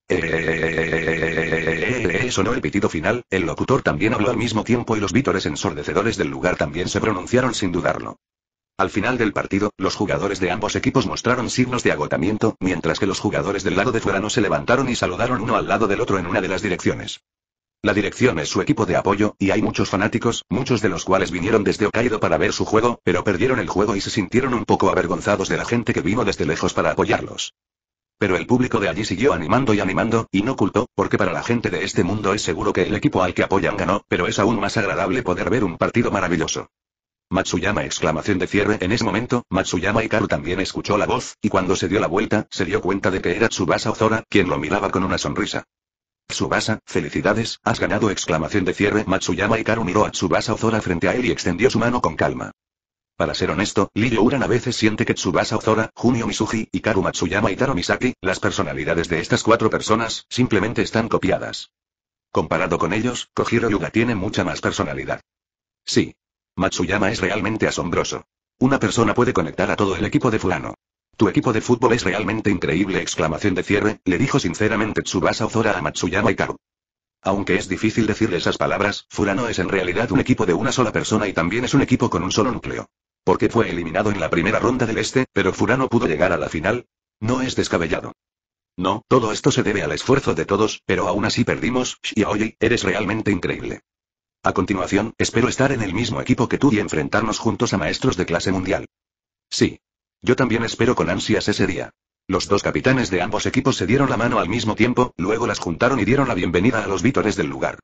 Eso eh, eh, eh, sonó el pitido final, el locutor también habló al mismo tiempo y los vítores ensordecedores del lugar también se pronunciaron sin dudarlo. Al final del partido, los jugadores de ambos equipos mostraron signos de agotamiento, mientras que los jugadores del lado de fuera no se levantaron y saludaron uno al lado del otro en una de las direcciones. La dirección es su equipo de apoyo, y hay muchos fanáticos, muchos de los cuales vinieron desde Hokkaido para ver su juego, pero perdieron el juego y se sintieron un poco avergonzados de la gente que vino desde lejos para apoyarlos. Pero el público de allí siguió animando y animando, y no ocultó porque para la gente de este mundo es seguro que el equipo al que apoyan ganó, pero es aún más agradable poder ver un partido maravilloso. Matsuyama exclamación de cierre en ese momento, Matsuyama Karu también escuchó la voz, y cuando se dio la vuelta, se dio cuenta de que era Tsubasa Ozora, quien lo miraba con una sonrisa. Tsubasa, felicidades, has ganado exclamación de cierre Matsuyama Karu miró a Tsubasa Ozora frente a él y extendió su mano con calma. Para ser honesto, Liyo Uran a veces siente que Tsubasa Ozora, Junio Misuji, Ikaru Matsuyama y Taro Misaki, las personalidades de estas cuatro personas, simplemente están copiadas. Comparado con ellos, Kojiro Yuga tiene mucha más personalidad. Sí, Matsuyama es realmente asombroso. Una persona puede conectar a todo el equipo de Furano. Tu equipo de fútbol es realmente increíble exclamación de cierre, le dijo sinceramente Tsubasa Ozora a Matsuyama y Karu. Aunque es difícil decirle esas palabras, Furano es en realidad un equipo de una sola persona y también es un equipo con un solo núcleo. Porque fue eliminado en la primera ronda del Este, pero Furano pudo llegar a la final. No es descabellado. No, todo esto se debe al esfuerzo de todos, pero aún así perdimos, oye, eres realmente increíble. A continuación, espero estar en el mismo equipo que tú y enfrentarnos juntos a maestros de clase mundial. Sí. Yo también espero con ansias ese día. Los dos capitanes de ambos equipos se dieron la mano al mismo tiempo, luego las juntaron y dieron la bienvenida a los vítores del lugar.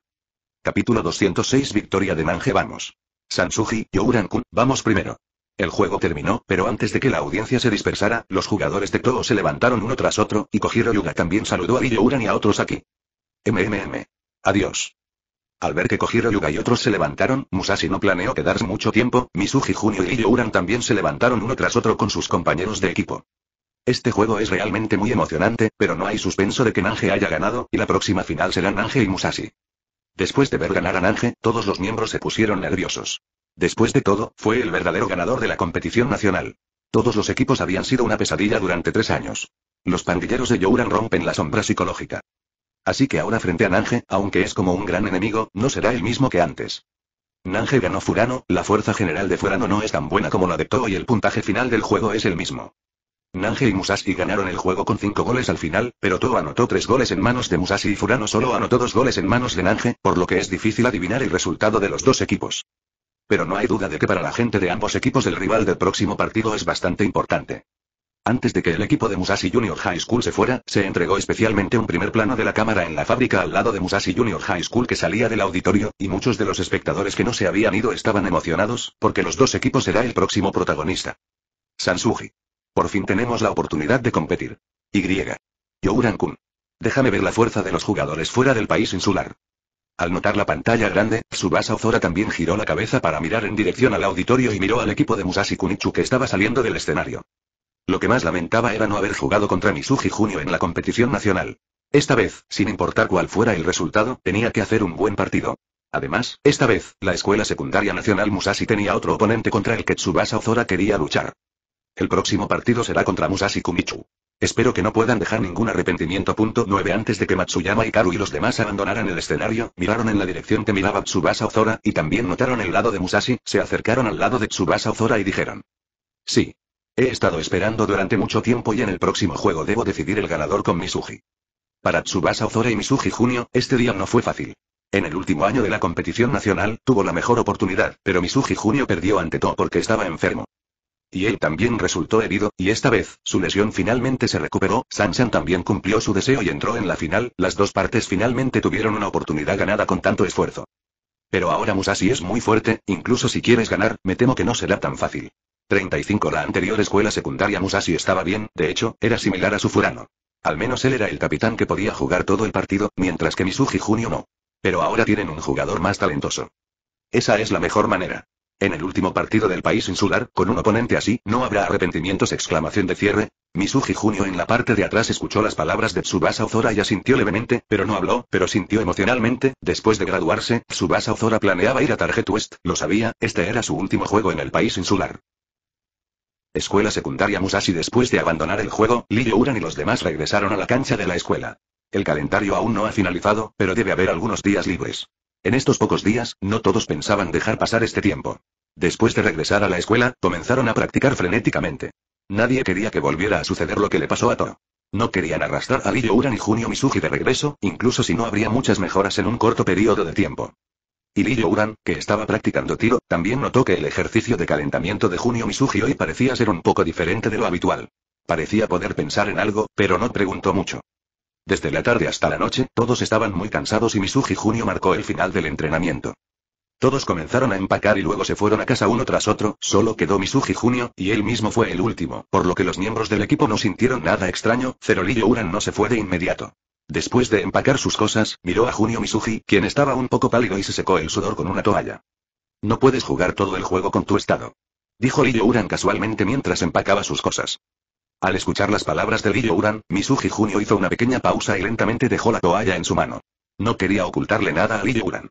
Capítulo 206 Victoria de Manje Vamos. Sansuji, Yoran kun vamos primero. El juego terminó, pero antes de que la audiencia se dispersara, los jugadores de todo se levantaron uno tras otro, y Kojiro Yuga también saludó a Yoran y a otros aquí. MMM. Adiós. Al ver que Kojiro Yuga y otros se levantaron, Musashi no planeó quedarse mucho tiempo, Misuji Junio y Youran también se levantaron uno tras otro con sus compañeros de equipo. Este juego es realmente muy emocionante, pero no hay suspenso de que Nange haya ganado, y la próxima final serán Nange y Musashi. Después de ver ganar a Nange, todos los miembros se pusieron nerviosos. Después de todo, fue el verdadero ganador de la competición nacional. Todos los equipos habían sido una pesadilla durante tres años. Los pandilleros de Youran rompen la sombra psicológica. Así que ahora frente a Nange, aunque es como un gran enemigo, no será el mismo que antes. Nange ganó Furano, la fuerza general de Furano no es tan buena como la de Toho y el puntaje final del juego es el mismo. Nange y Musashi ganaron el juego con 5 goles al final, pero Toho anotó 3 goles en manos de Musashi y Furano solo anotó 2 goles en manos de Nange, por lo que es difícil adivinar el resultado de los dos equipos. Pero no hay duda de que para la gente de ambos equipos el rival del próximo partido es bastante importante. Antes de que el equipo de Musashi Junior High School se fuera, se entregó especialmente un primer plano de la cámara en la fábrica al lado de Musashi Junior High School que salía del auditorio, y muchos de los espectadores que no se habían ido estaban emocionados, porque los dos equipos será el próximo protagonista. Sansuji. Por fin tenemos la oportunidad de competir. Y. Yo kun Déjame ver la fuerza de los jugadores fuera del país insular. Al notar la pantalla grande, Subasa Ozora también giró la cabeza para mirar en dirección al auditorio y miró al equipo de Musashi Kunichu que estaba saliendo del escenario. Lo que más lamentaba era no haber jugado contra Misugi Junio en la competición nacional. Esta vez, sin importar cuál fuera el resultado, tenía que hacer un buen partido. Además, esta vez, la Escuela Secundaria Nacional Musashi tenía otro oponente contra el que Tsubasa Ozora quería luchar. El próximo partido será contra Musashi Kumichu. Espero que no puedan dejar ningún arrepentimiento. Punto 9 Antes de que Matsuyama Karu y los demás abandonaran el escenario, miraron en la dirección que miraba Tsubasa Ozora, y también notaron el lado de Musashi, se acercaron al lado de Tsubasa Ozora y dijeron. Sí. He estado esperando durante mucho tiempo y en el próximo juego debo decidir el ganador con Misugi. Para Tsubasa Ozora y Misugi Junio, este día no fue fácil. En el último año de la competición nacional, tuvo la mejor oportunidad, pero Misugi Junio perdió ante To porque estaba enfermo. Y él también resultó herido, y esta vez, su lesión finalmente se recuperó, Sansan también cumplió su deseo y entró en la final, las dos partes finalmente tuvieron una oportunidad ganada con tanto esfuerzo. Pero ahora Musashi es muy fuerte, incluso si quieres ganar, me temo que no será tan fácil. 35 La anterior escuela secundaria Musashi estaba bien, de hecho, era similar a su furano. Al menos él era el capitán que podía jugar todo el partido, mientras que Misuji Junio no. Pero ahora tienen un jugador más talentoso. Esa es la mejor manera. En el último partido del país insular, con un oponente así, no habrá arrepentimientos exclamación de cierre. Misuji Junio en la parte de atrás escuchó las palabras de Tsubasa Ozora y asintió levemente, pero no habló, pero sintió emocionalmente, después de graduarse, Tsubasa Ozora planeaba ir a Target West, lo sabía, este era su último juego en el país insular. Escuela secundaria Musashi Después de abandonar el juego, Lee Uran y los demás regresaron a la cancha de la escuela. El calendario aún no ha finalizado, pero debe haber algunos días libres. En estos pocos días, no todos pensaban dejar pasar este tiempo. Después de regresar a la escuela, comenzaron a practicar frenéticamente. Nadie quería que volviera a suceder lo que le pasó a Toro. No querían arrastrar a lily, Uran y Junio Misugi de regreso, incluso si no habría muchas mejoras en un corto periodo de tiempo. Y Lee que estaba practicando tiro, también notó que el ejercicio de calentamiento de Junio Misugi hoy parecía ser un poco diferente de lo habitual. Parecía poder pensar en algo, pero no preguntó mucho. Desde la tarde hasta la noche, todos estaban muy cansados y Misugi Junio marcó el final del entrenamiento. Todos comenzaron a empacar y luego se fueron a casa uno tras otro, solo quedó Misuji Junio, y él mismo fue el último, por lo que los miembros del equipo no sintieron nada extraño, Cerolillo Uran no se fue de inmediato. Después de empacar sus cosas, miró a Junio Misuji, quien estaba un poco pálido y se secó el sudor con una toalla. No puedes jugar todo el juego con tu estado. Dijo Lillo Uran casualmente mientras empacaba sus cosas. Al escuchar las palabras de Lillo Uran, Misuji Junio hizo una pequeña pausa y lentamente dejó la toalla en su mano. No quería ocultarle nada a Lillo Uran.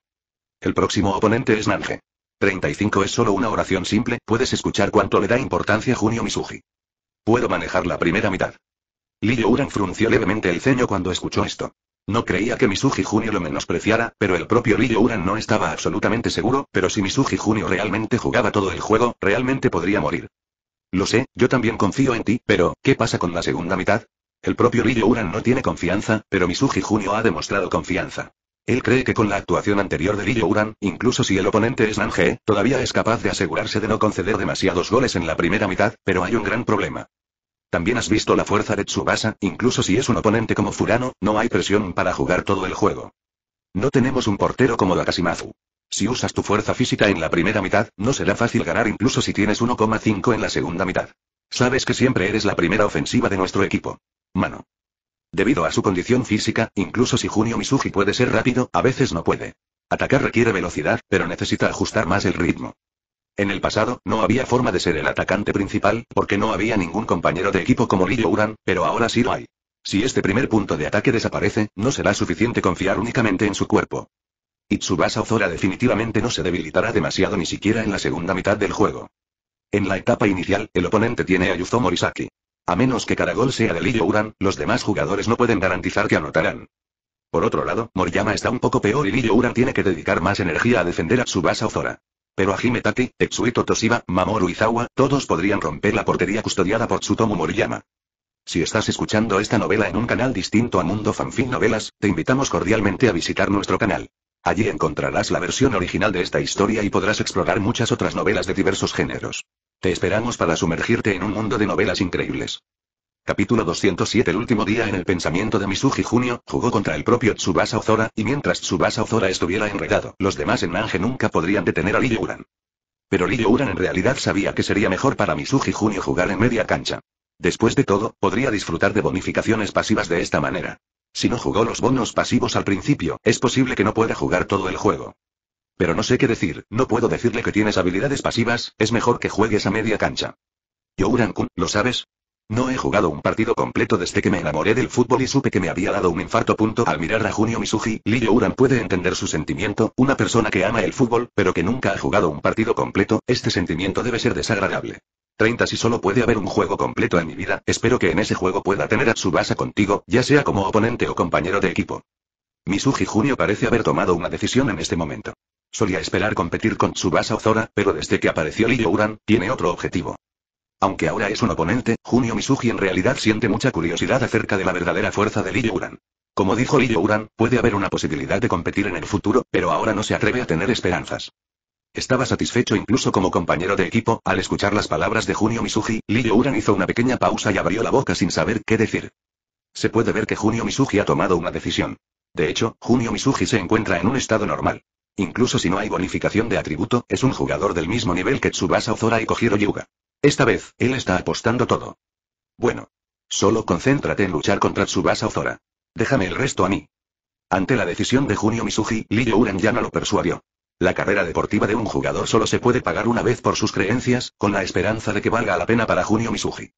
El próximo oponente es Nanje. 35 es solo una oración simple, puedes escuchar cuánto le da importancia Junio Misuji. Puedo manejar la primera mitad. Li Youran frunció levemente el ceño cuando escuchó esto. No creía que Misuji Junio lo menospreciara, pero el propio Li Youran no estaba absolutamente seguro, pero si Misuji Junio realmente jugaba todo el juego, realmente podría morir. Lo sé, yo también confío en ti, pero, ¿qué pasa con la segunda mitad? El propio Li Youran no tiene confianza, pero Misuji Junio ha demostrado confianza. Él cree que con la actuación anterior de Li Youran, incluso si el oponente es Nanje, todavía es capaz de asegurarse de no conceder demasiados goles en la primera mitad, pero hay un gran problema. También has visto la fuerza de Tsubasa, incluso si es un oponente como Furano, no hay presión para jugar todo el juego. No tenemos un portero como Dakasimazu. Si usas tu fuerza física en la primera mitad, no será fácil ganar incluso si tienes 1,5 en la segunda mitad. Sabes que siempre eres la primera ofensiva de nuestro equipo. Mano. Debido a su condición física, incluso si Junio Misugi puede ser rápido, a veces no puede. Atacar requiere velocidad, pero necesita ajustar más el ritmo. En el pasado, no había forma de ser el atacante principal, porque no había ningún compañero de equipo como Lio Uran, pero ahora sí lo hay. Si este primer punto de ataque desaparece, no será suficiente confiar únicamente en su cuerpo. Itsubasa Ozora definitivamente no se debilitará demasiado ni siquiera en la segunda mitad del juego. En la etapa inicial, el oponente tiene a Yuzo Morisaki. A menos que Karagol sea de Lio Uran, los demás jugadores no pueden garantizar que anotarán. Por otro lado, Moriyama está un poco peor y lio Uran tiene que dedicar más energía a defender a Tsubasa Ozora. Pero a Taki, tosiba Toshiba, Mamoru Izawa, todos podrían romper la portería custodiada por Tsutomu Moriyama. Si estás escuchando esta novela en un canal distinto a Mundo Fanfic Novelas, te invitamos cordialmente a visitar nuestro canal. Allí encontrarás la versión original de esta historia y podrás explorar muchas otras novelas de diversos géneros. Te esperamos para sumergirte en un mundo de novelas increíbles. Capítulo 207 El último día en el pensamiento de Misuji Junio, jugó contra el propio Tsubasa Ozora, y mientras Tsubasa Ozora estuviera enredado, los demás en Mange nunca podrían detener a Liyo Uran. Pero Liyo Uran en realidad sabía que sería mejor para Misuji Junio jugar en media cancha. Después de todo, podría disfrutar de bonificaciones pasivas de esta manera. Si no jugó los bonos pasivos al principio, es posible que no pueda jugar todo el juego. Pero no sé qué decir, no puedo decirle que tienes habilidades pasivas, es mejor que juegues a media cancha. Uran kun ¿lo sabes? No he jugado un partido completo desde que me enamoré del fútbol y supe que me había dado un infarto. Al mirar a Junio Misuji, lio Uran puede entender su sentimiento, una persona que ama el fútbol, pero que nunca ha jugado un partido completo, este sentimiento debe ser desagradable. 30 Si solo puede haber un juego completo en mi vida, espero que en ese juego pueda tener a Tsubasa contigo, ya sea como oponente o compañero de equipo. Misuji Junio parece haber tomado una decisión en este momento. Solía esperar competir con Tsubasa Zora, pero desde que apareció Lio Uran, tiene otro objetivo. Aunque ahora es un oponente, Junio Misugi en realidad siente mucha curiosidad acerca de la verdadera fuerza de Li Uran. Como dijo Liyo Uran, puede haber una posibilidad de competir en el futuro, pero ahora no se atreve a tener esperanzas. Estaba satisfecho incluso como compañero de equipo, al escuchar las palabras de Junio Misugi, Liyo Uran hizo una pequeña pausa y abrió la boca sin saber qué decir. Se puede ver que Junio Misugi ha tomado una decisión. De hecho, Junio Misugi se encuentra en un estado normal. Incluso si no hay bonificación de atributo, es un jugador del mismo nivel que Tsubasa Ozora y Kojiro Yuga. Esta vez, él está apostando todo. Bueno. Solo concéntrate en luchar contra Tsubasa Ozora. Déjame el resto a mí. Ante la decisión de Junio Misugi, Lee Uran ya no lo persuadió. La carrera deportiva de un jugador solo se puede pagar una vez por sus creencias, con la esperanza de que valga la pena para Junio Misugi.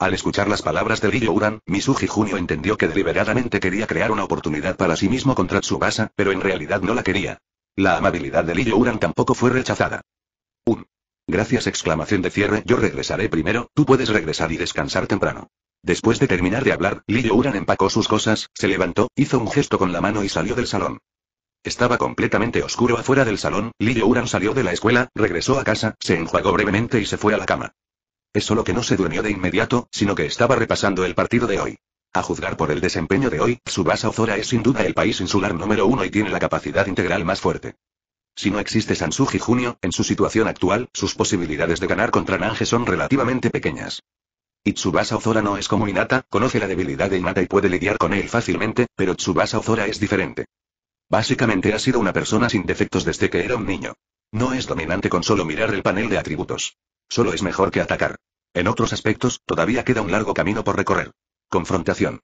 Al escuchar las palabras de Lee Uran, Misugi Junio entendió que deliberadamente quería crear una oportunidad para sí mismo contra Tsubasa, pero en realidad no la quería. La amabilidad de Lee Uran tampoco fue rechazada. Un Gracias exclamación de cierre, yo regresaré primero, tú puedes regresar y descansar temprano. Después de terminar de hablar, Li Uran empacó sus cosas, se levantó, hizo un gesto con la mano y salió del salón. Estaba completamente oscuro afuera del salón, Li Uran salió de la escuela, regresó a casa, se enjuagó brevemente y se fue a la cama. Es solo que no se durmió de inmediato, sino que estaba repasando el partido de hoy. A juzgar por el desempeño de hoy, Subasa Ozora es sin duda el país insular número uno y tiene la capacidad integral más fuerte. Si no existe Sansuji Junio, en su situación actual, sus posibilidades de ganar contra Nanje son relativamente pequeñas. Tsubasa Ozora no es como Inata, conoce la debilidad de Inata y puede lidiar con él fácilmente, pero Tsubasa Ozora es diferente. Básicamente ha sido una persona sin defectos desde que era un niño. No es dominante con solo mirar el panel de atributos. Solo es mejor que atacar. En otros aspectos, todavía queda un largo camino por recorrer. Confrontación.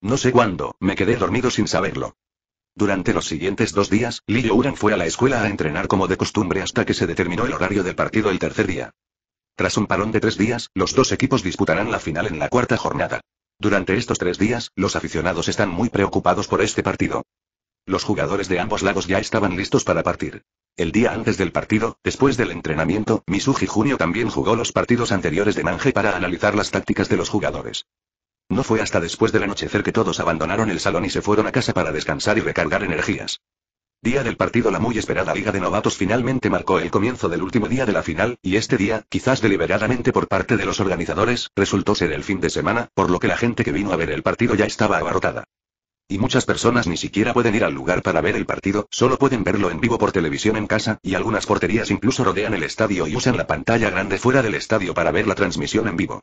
No sé cuándo, me quedé dormido sin saberlo. Durante los siguientes dos días, Li Youran fue a la escuela a entrenar como de costumbre hasta que se determinó el horario del partido el tercer día. Tras un parón de tres días, los dos equipos disputarán la final en la cuarta jornada. Durante estos tres días, los aficionados están muy preocupados por este partido. Los jugadores de ambos lados ya estaban listos para partir. El día antes del partido, después del entrenamiento, Misuji Junio también jugó los partidos anteriores de Manje para analizar las tácticas de los jugadores. No fue hasta después del anochecer que todos abandonaron el salón y se fueron a casa para descansar y recargar energías. Día del partido la muy esperada Liga de Novatos finalmente marcó el comienzo del último día de la final, y este día, quizás deliberadamente por parte de los organizadores, resultó ser el fin de semana, por lo que la gente que vino a ver el partido ya estaba abarrotada. Y muchas personas ni siquiera pueden ir al lugar para ver el partido, solo pueden verlo en vivo por televisión en casa, y algunas porterías incluso rodean el estadio y usan la pantalla grande fuera del estadio para ver la transmisión en vivo.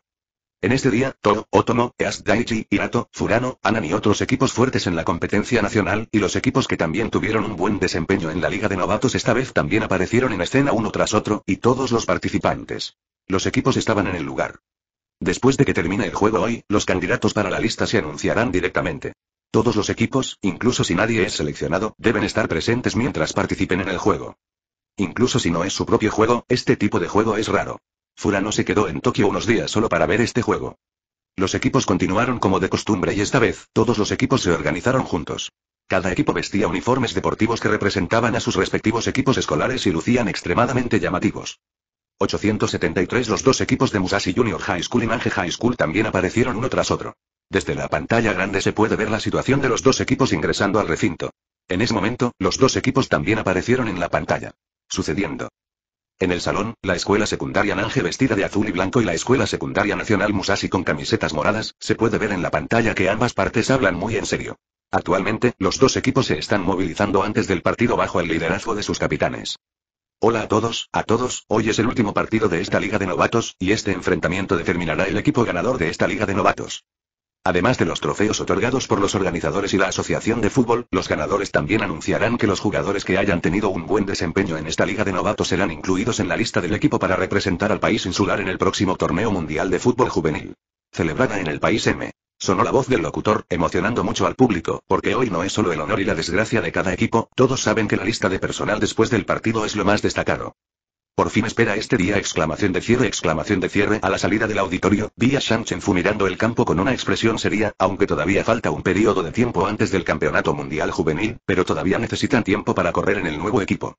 En este día, Toro, Otomo, East Daichi, Hirato, Furano, Anan y otros equipos fuertes en la competencia nacional, y los equipos que también tuvieron un buen desempeño en la Liga de Novatos esta vez también aparecieron en escena uno tras otro, y todos los participantes. Los equipos estaban en el lugar. Después de que termine el juego hoy, los candidatos para la lista se anunciarán directamente. Todos los equipos, incluso si nadie es seleccionado, deben estar presentes mientras participen en el juego. Incluso si no es su propio juego, este tipo de juego es raro no se quedó en Tokio unos días solo para ver este juego. Los equipos continuaron como de costumbre y esta vez, todos los equipos se organizaron juntos. Cada equipo vestía uniformes deportivos que representaban a sus respectivos equipos escolares y lucían extremadamente llamativos. 873 Los dos equipos de Musashi Junior High School y Manje High School también aparecieron uno tras otro. Desde la pantalla grande se puede ver la situación de los dos equipos ingresando al recinto. En ese momento, los dos equipos también aparecieron en la pantalla. Sucediendo. En el salón, la escuela secundaria Nange vestida de azul y blanco y la escuela secundaria nacional Musashi con camisetas moradas, se puede ver en la pantalla que ambas partes hablan muy en serio. Actualmente, los dos equipos se están movilizando antes del partido bajo el liderazgo de sus capitanes. Hola a todos, a todos, hoy es el último partido de esta liga de novatos, y este enfrentamiento determinará el equipo ganador de esta liga de novatos. Además de los trofeos otorgados por los organizadores y la Asociación de Fútbol, los ganadores también anunciarán que los jugadores que hayan tenido un buen desempeño en esta liga de novatos serán incluidos en la lista del equipo para representar al país insular en el próximo torneo mundial de fútbol juvenil. Celebrada en el país M. Sonó la voz del locutor, emocionando mucho al público, porque hoy no es solo el honor y la desgracia de cada equipo, todos saben que la lista de personal después del partido es lo más destacado. Por fin espera este día exclamación de cierre exclamación de cierre a la salida del auditorio, vi a Shang mirando el campo con una expresión seria, aunque todavía falta un periodo de tiempo antes del Campeonato Mundial Juvenil, pero todavía necesitan tiempo para correr en el nuevo equipo.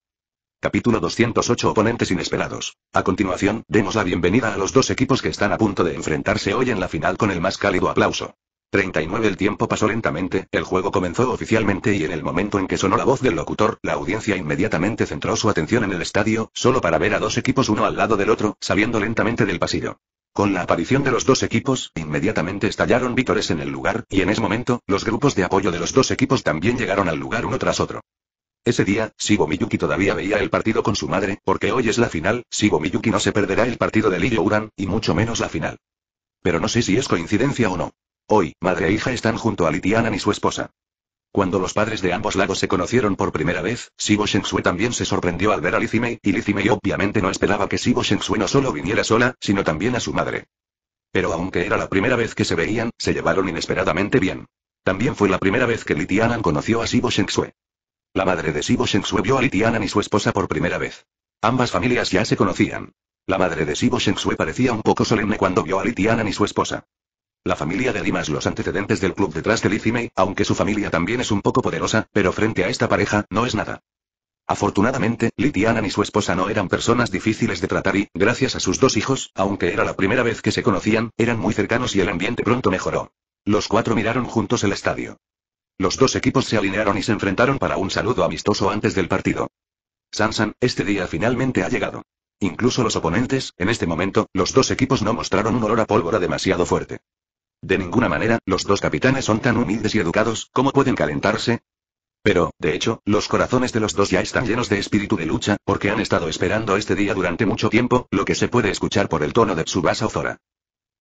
Capítulo 208 Oponentes inesperados. A continuación, demos la bienvenida a los dos equipos que están a punto de enfrentarse hoy en la final con el más cálido aplauso. 39 El tiempo pasó lentamente, el juego comenzó oficialmente y en el momento en que sonó la voz del locutor, la audiencia inmediatamente centró su atención en el estadio, solo para ver a dos equipos uno al lado del otro, saliendo lentamente del pasillo. Con la aparición de los dos equipos, inmediatamente estallaron vítores en el lugar, y en ese momento, los grupos de apoyo de los dos equipos también llegaron al lugar uno tras otro. Ese día, Sigo Miyuki todavía veía el partido con su madre, porque hoy es la final, Sigo Miyuki no se perderá el partido de Lirio Uran, y mucho menos la final. Pero no sé si es coincidencia o no. Hoy, madre e hija están junto a Litianan y su esposa. Cuando los padres de ambos lados se conocieron por primera vez, Sibo Shengsue también se sorprendió al ver a Lizimei, y Lizimei obviamente no esperaba que Sibo Shengsue no solo viniera sola, sino también a su madre. Pero aunque era la primera vez que se veían, se llevaron inesperadamente bien. También fue la primera vez que Litianan conoció a Sibo Shengsue. La madre de Sibo Shengsue vio a Litianan y su esposa por primera vez. Ambas familias ya se conocían. La madre de Sibo Shengsue parecía un poco solemne cuando vio a Litianan y su esposa. La familia de Dimas los antecedentes del club detrás de Lizzie aunque su familia también es un poco poderosa, pero frente a esta pareja, no es nada. Afortunadamente, Litiana y su esposa no eran personas difíciles de tratar y, gracias a sus dos hijos, aunque era la primera vez que se conocían, eran muy cercanos y el ambiente pronto mejoró. Los cuatro miraron juntos el estadio. Los dos equipos se alinearon y se enfrentaron para un saludo amistoso antes del partido. Sansan, este día finalmente ha llegado. Incluso los oponentes, en este momento, los dos equipos no mostraron un olor a pólvora demasiado fuerte. De ninguna manera, los dos capitanes son tan humildes y educados, ¿cómo pueden calentarse? Pero, de hecho, los corazones de los dos ya están llenos de espíritu de lucha, porque han estado esperando este día durante mucho tiempo, lo que se puede escuchar por el tono de Tsubasa Ozora.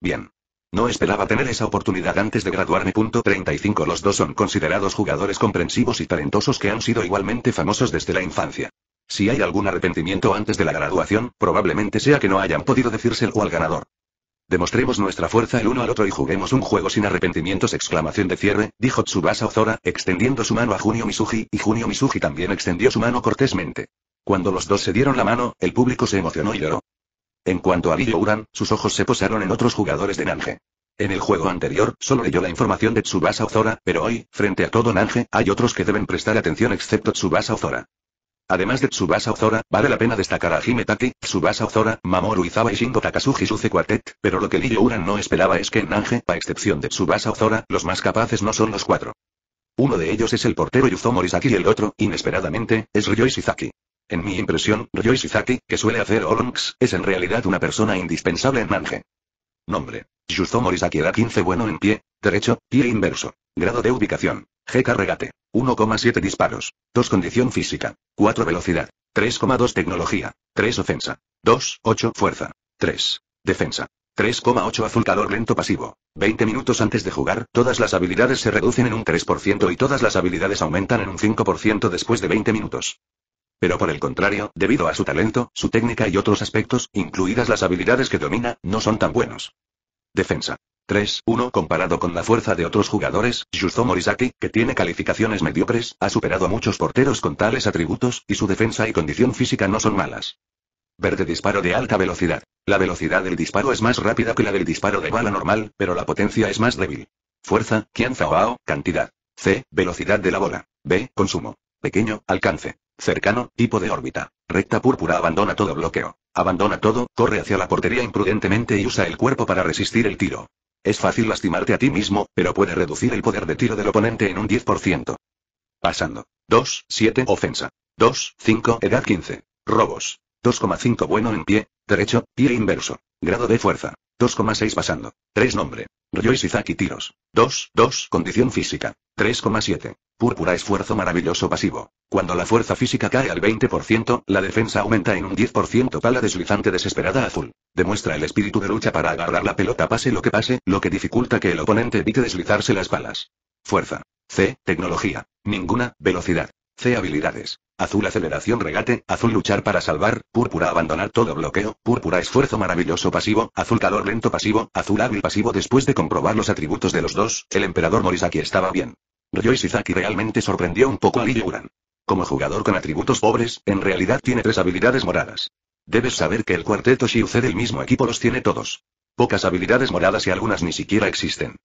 Bien. No esperaba tener esa oportunidad antes de graduarme. 35. Los dos son considerados jugadores comprensivos y talentosos que han sido igualmente famosos desde la infancia. Si hay algún arrepentimiento antes de la graduación, probablemente sea que no hayan podido decírselo al ganador. Demostremos nuestra fuerza el uno al otro y juguemos un juego sin arrepentimientos exclamación de cierre, dijo Tsubasa Ozora, extendiendo su mano a Junio Misugi, y Junio Misugi también extendió su mano cortésmente. Cuando los dos se dieron la mano, el público se emocionó y lloró. En cuanto a Lillo Uran, sus ojos se posaron en otros jugadores de Nange. En el juego anterior, solo leyó la información de Tsubasa Ozora, pero hoy, frente a todo Nange, hay otros que deben prestar atención excepto Tsubasa Ozora. Además de Tsubasa Ozora, vale la pena destacar a Hime Taki, Tsubasa Ozora, Mamoru Izawa y Shingo Takasugi Suze cuartet. pero lo que Liu Uran no esperaba es que en Nange, a excepción de Tsubasa Ozora, los más capaces no son los cuatro. Uno de ellos es el portero Yuzo Morisaki y el otro, inesperadamente, es Ryo Ishizaki. En mi impresión, Ryo Ishizaki, que suele hacer Oronx, es en realidad una persona indispensable en Nange. Nombre. Yuzo Morisaki era 15 bueno en pie, derecho, pie inverso. Grado de ubicación. GK regate. 1,7 disparos. 2 condición física. 4 velocidad. 3,2 tecnología. 3 ofensa. 2,8 fuerza. 3. Defensa. 3,8 azul calor lento pasivo. 20 minutos antes de jugar, todas las habilidades se reducen en un 3% y todas las habilidades aumentan en un 5% después de 20 minutos. Pero por el contrario, debido a su talento, su técnica y otros aspectos, incluidas las habilidades que domina, no son tan buenos. Defensa. 3-1 comparado con la fuerza de otros jugadores, Yuzo Morisaki, que tiene calificaciones mediocres, ha superado a muchos porteros con tales atributos, y su defensa y condición física no son malas. Verde disparo de alta velocidad. La velocidad del disparo es más rápida que la del disparo de bala normal, pero la potencia es más débil. Fuerza, o Ao, cantidad. C, velocidad de la bola. B, consumo. Pequeño, alcance. Cercano, tipo de órbita. Recta púrpura abandona todo bloqueo. Abandona todo, corre hacia la portería imprudentemente y usa el cuerpo para resistir el tiro. Es fácil lastimarte a ti mismo, pero puede reducir el poder de tiro del oponente en un 10%. Pasando. 2, 7, ofensa. 2, 5, edad 15. Robos. 2,5 bueno en pie, Derecho, pie inverso. Grado de fuerza. 2,6 pasando, 3 nombre. y Shizaki tiros. 2, 2 condición física. 3,7. Púrpura esfuerzo maravilloso pasivo. Cuando la fuerza física cae al 20%, la defensa aumenta en un 10% pala deslizante desesperada azul. Demuestra el espíritu de lucha para agarrar la pelota pase lo que pase, lo que dificulta que el oponente evite deslizarse las palas. Fuerza. C. Tecnología. Ninguna. Velocidad. C. Habilidades. Azul aceleración regate, azul luchar para salvar, púrpura abandonar todo bloqueo, púrpura esfuerzo maravilloso pasivo, azul calor lento pasivo, azul hábil pasivo después de comprobar los atributos de los dos, el emperador Morisaki estaba bien. Ryo Ishizaki realmente sorprendió un poco a Lee Como jugador con atributos pobres, en realidad tiene tres habilidades moradas. Debes saber que el cuarteto C del mismo equipo los tiene todos. Pocas habilidades moradas y algunas ni siquiera existen.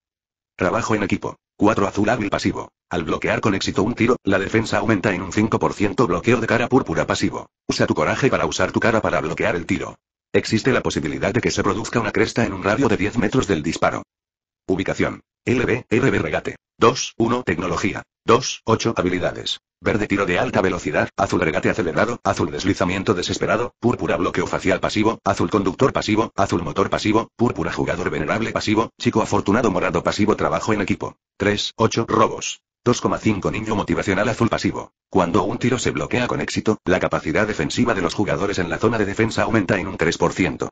Trabajo en equipo. 4 azul hábil pasivo. Al bloquear con éxito un tiro, la defensa aumenta en un 5% bloqueo de cara púrpura pasivo. Usa tu coraje para usar tu cara para bloquear el tiro. Existe la posibilidad de que se produzca una cresta en un radio de 10 metros del disparo. Ubicación. LB, RB Regate. 2, 1, tecnología. 2, 8, habilidades. Verde tiro de alta velocidad, azul regate acelerado, azul deslizamiento desesperado, púrpura bloqueo facial pasivo, azul conductor pasivo, azul motor pasivo, púrpura jugador venerable pasivo, chico afortunado morado pasivo trabajo en equipo. 3, 8, robos. 2,5 Niño motivacional azul pasivo. Cuando un tiro se bloquea con éxito, la capacidad defensiva de los jugadores en la zona de defensa aumenta en un 3%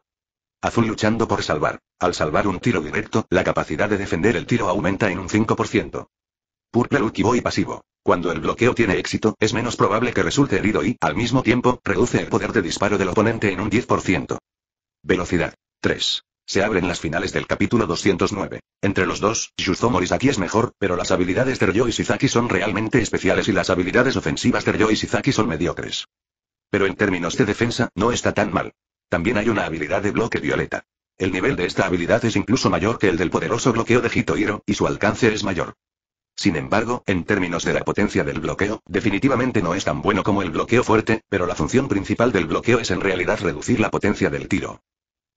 azul luchando por salvar. Al salvar un tiro directo, la capacidad de defender el tiro aumenta en un 5%. Purple Lucky Boy pasivo. Cuando el bloqueo tiene éxito, es menos probable que resulte herido y, al mismo tiempo, reduce el poder de disparo del oponente en un 10%. Velocidad. 3. Se abren las finales del capítulo 209. Entre los dos, Yuzo Morisaki es mejor, pero las habilidades de Ryo y Shizaki son realmente especiales y las habilidades ofensivas de Ryo y Shizaki son mediocres. Pero en términos de defensa, no está tan mal. También hay una habilidad de bloque violeta. El nivel de esta habilidad es incluso mayor que el del poderoso bloqueo de Hitohiro, y su alcance es mayor. Sin embargo, en términos de la potencia del bloqueo, definitivamente no es tan bueno como el bloqueo fuerte, pero la función principal del bloqueo es en realidad reducir la potencia del tiro.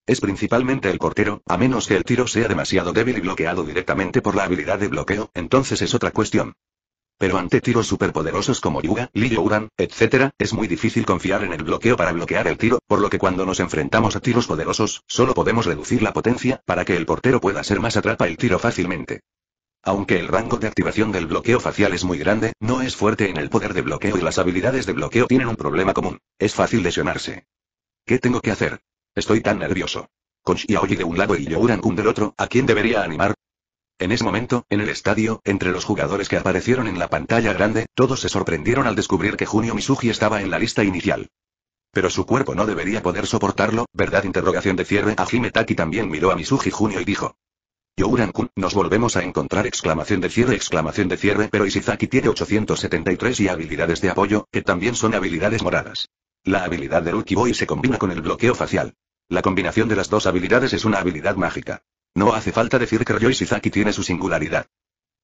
Es principalmente el portero, a menos que el tiro sea demasiado débil y bloqueado directamente por la habilidad de bloqueo, entonces es otra cuestión. Pero ante tiros superpoderosos como Yuga, Liyouran, etc., es muy difícil confiar en el bloqueo para bloquear el tiro, por lo que cuando nos enfrentamos a tiros poderosos, solo podemos reducir la potencia, para que el portero pueda ser más atrapa el tiro fácilmente. Aunque el rango de activación del bloqueo facial es muy grande, no es fuerte en el poder de bloqueo y las habilidades de bloqueo tienen un problema común. Es fácil lesionarse. ¿Qué tengo que hacer? Estoy tan nervioso. Con Xiaoyi de un lado y Youran Kun del otro, ¿a quién debería animar? En ese momento, en el estadio, entre los jugadores que aparecieron en la pantalla grande, todos se sorprendieron al descubrir que Junio Misugi estaba en la lista inicial. Pero su cuerpo no debería poder soportarlo, ¿verdad? Interrogación de cierre. Ajime Taki también miró a Misugi Junio y dijo. Youran-kun, nos volvemos a encontrar exclamación de cierre, exclamación de cierre, pero Isizaki tiene 873 y habilidades de apoyo, que también son habilidades moradas. La habilidad de Boy se combina con el bloqueo facial. La combinación de las dos habilidades es una habilidad mágica. No hace falta decir que y Shizaki tiene su singularidad.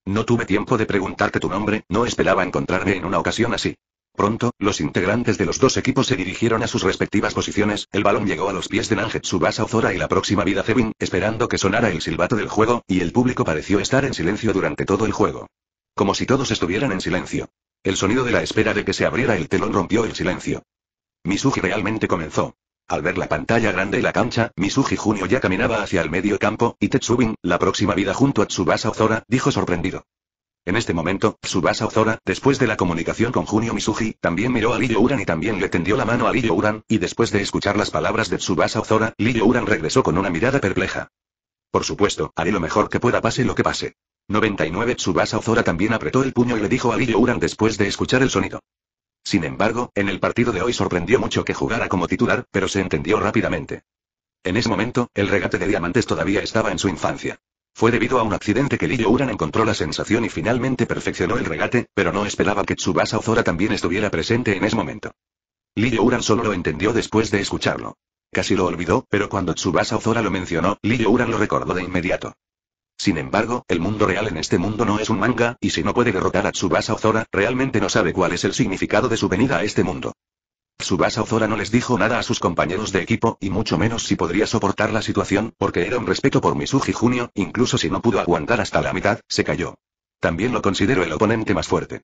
No tuve tiempo de preguntarte tu nombre, no esperaba encontrarme en una ocasión así. Pronto, los integrantes de los dos equipos se dirigieron a sus respectivas posiciones, el balón llegó a los pies de Nanjet Subasa Ozora y la próxima vida Zebin, esperando que sonara el silbato del juego, y el público pareció estar en silencio durante todo el juego. Como si todos estuvieran en silencio. El sonido de la espera de que se abriera el telón rompió el silencio. Misugi realmente comenzó. Al ver la pantalla grande y la cancha, Misuji Junio ya caminaba hacia el medio campo, y Tetsubin, la próxima vida junto a Tsubasa Ozora, dijo sorprendido. En este momento, Tsubasa Ozora, después de la comunicación con Junio Misuji, también miró a Liyouran Uran y también le tendió la mano a Liyouran, Uran, y después de escuchar las palabras de Tsubasa Ozora, Liyouran Uran regresó con una mirada perpleja. Por supuesto, haré lo mejor que pueda pase lo que pase. 99 Tsubasa Ozora también apretó el puño y le dijo a Liyouran Uran después de escuchar el sonido. Sin embargo, en el partido de hoy sorprendió mucho que jugara como titular, pero se entendió rápidamente. En ese momento, el regate de diamantes todavía estaba en su infancia. Fue debido a un accidente que Lillo Uran encontró la sensación y finalmente perfeccionó el regate, pero no esperaba que Tsubasa Ozora también estuviera presente en ese momento. Lillo Uran solo lo entendió después de escucharlo. Casi lo olvidó, pero cuando Tsubasa Ozora lo mencionó, Lillo Uran lo recordó de inmediato. Sin embargo, el mundo real en este mundo no es un manga, y si no puede derrotar a Tsubasa Ozora, realmente no sabe cuál es el significado de su venida a este mundo. Tsubasa Ozora no les dijo nada a sus compañeros de equipo, y mucho menos si podría soportar la situación, porque era un respeto por Misugi Junio, incluso si no pudo aguantar hasta la mitad, se cayó. También lo considero el oponente más fuerte.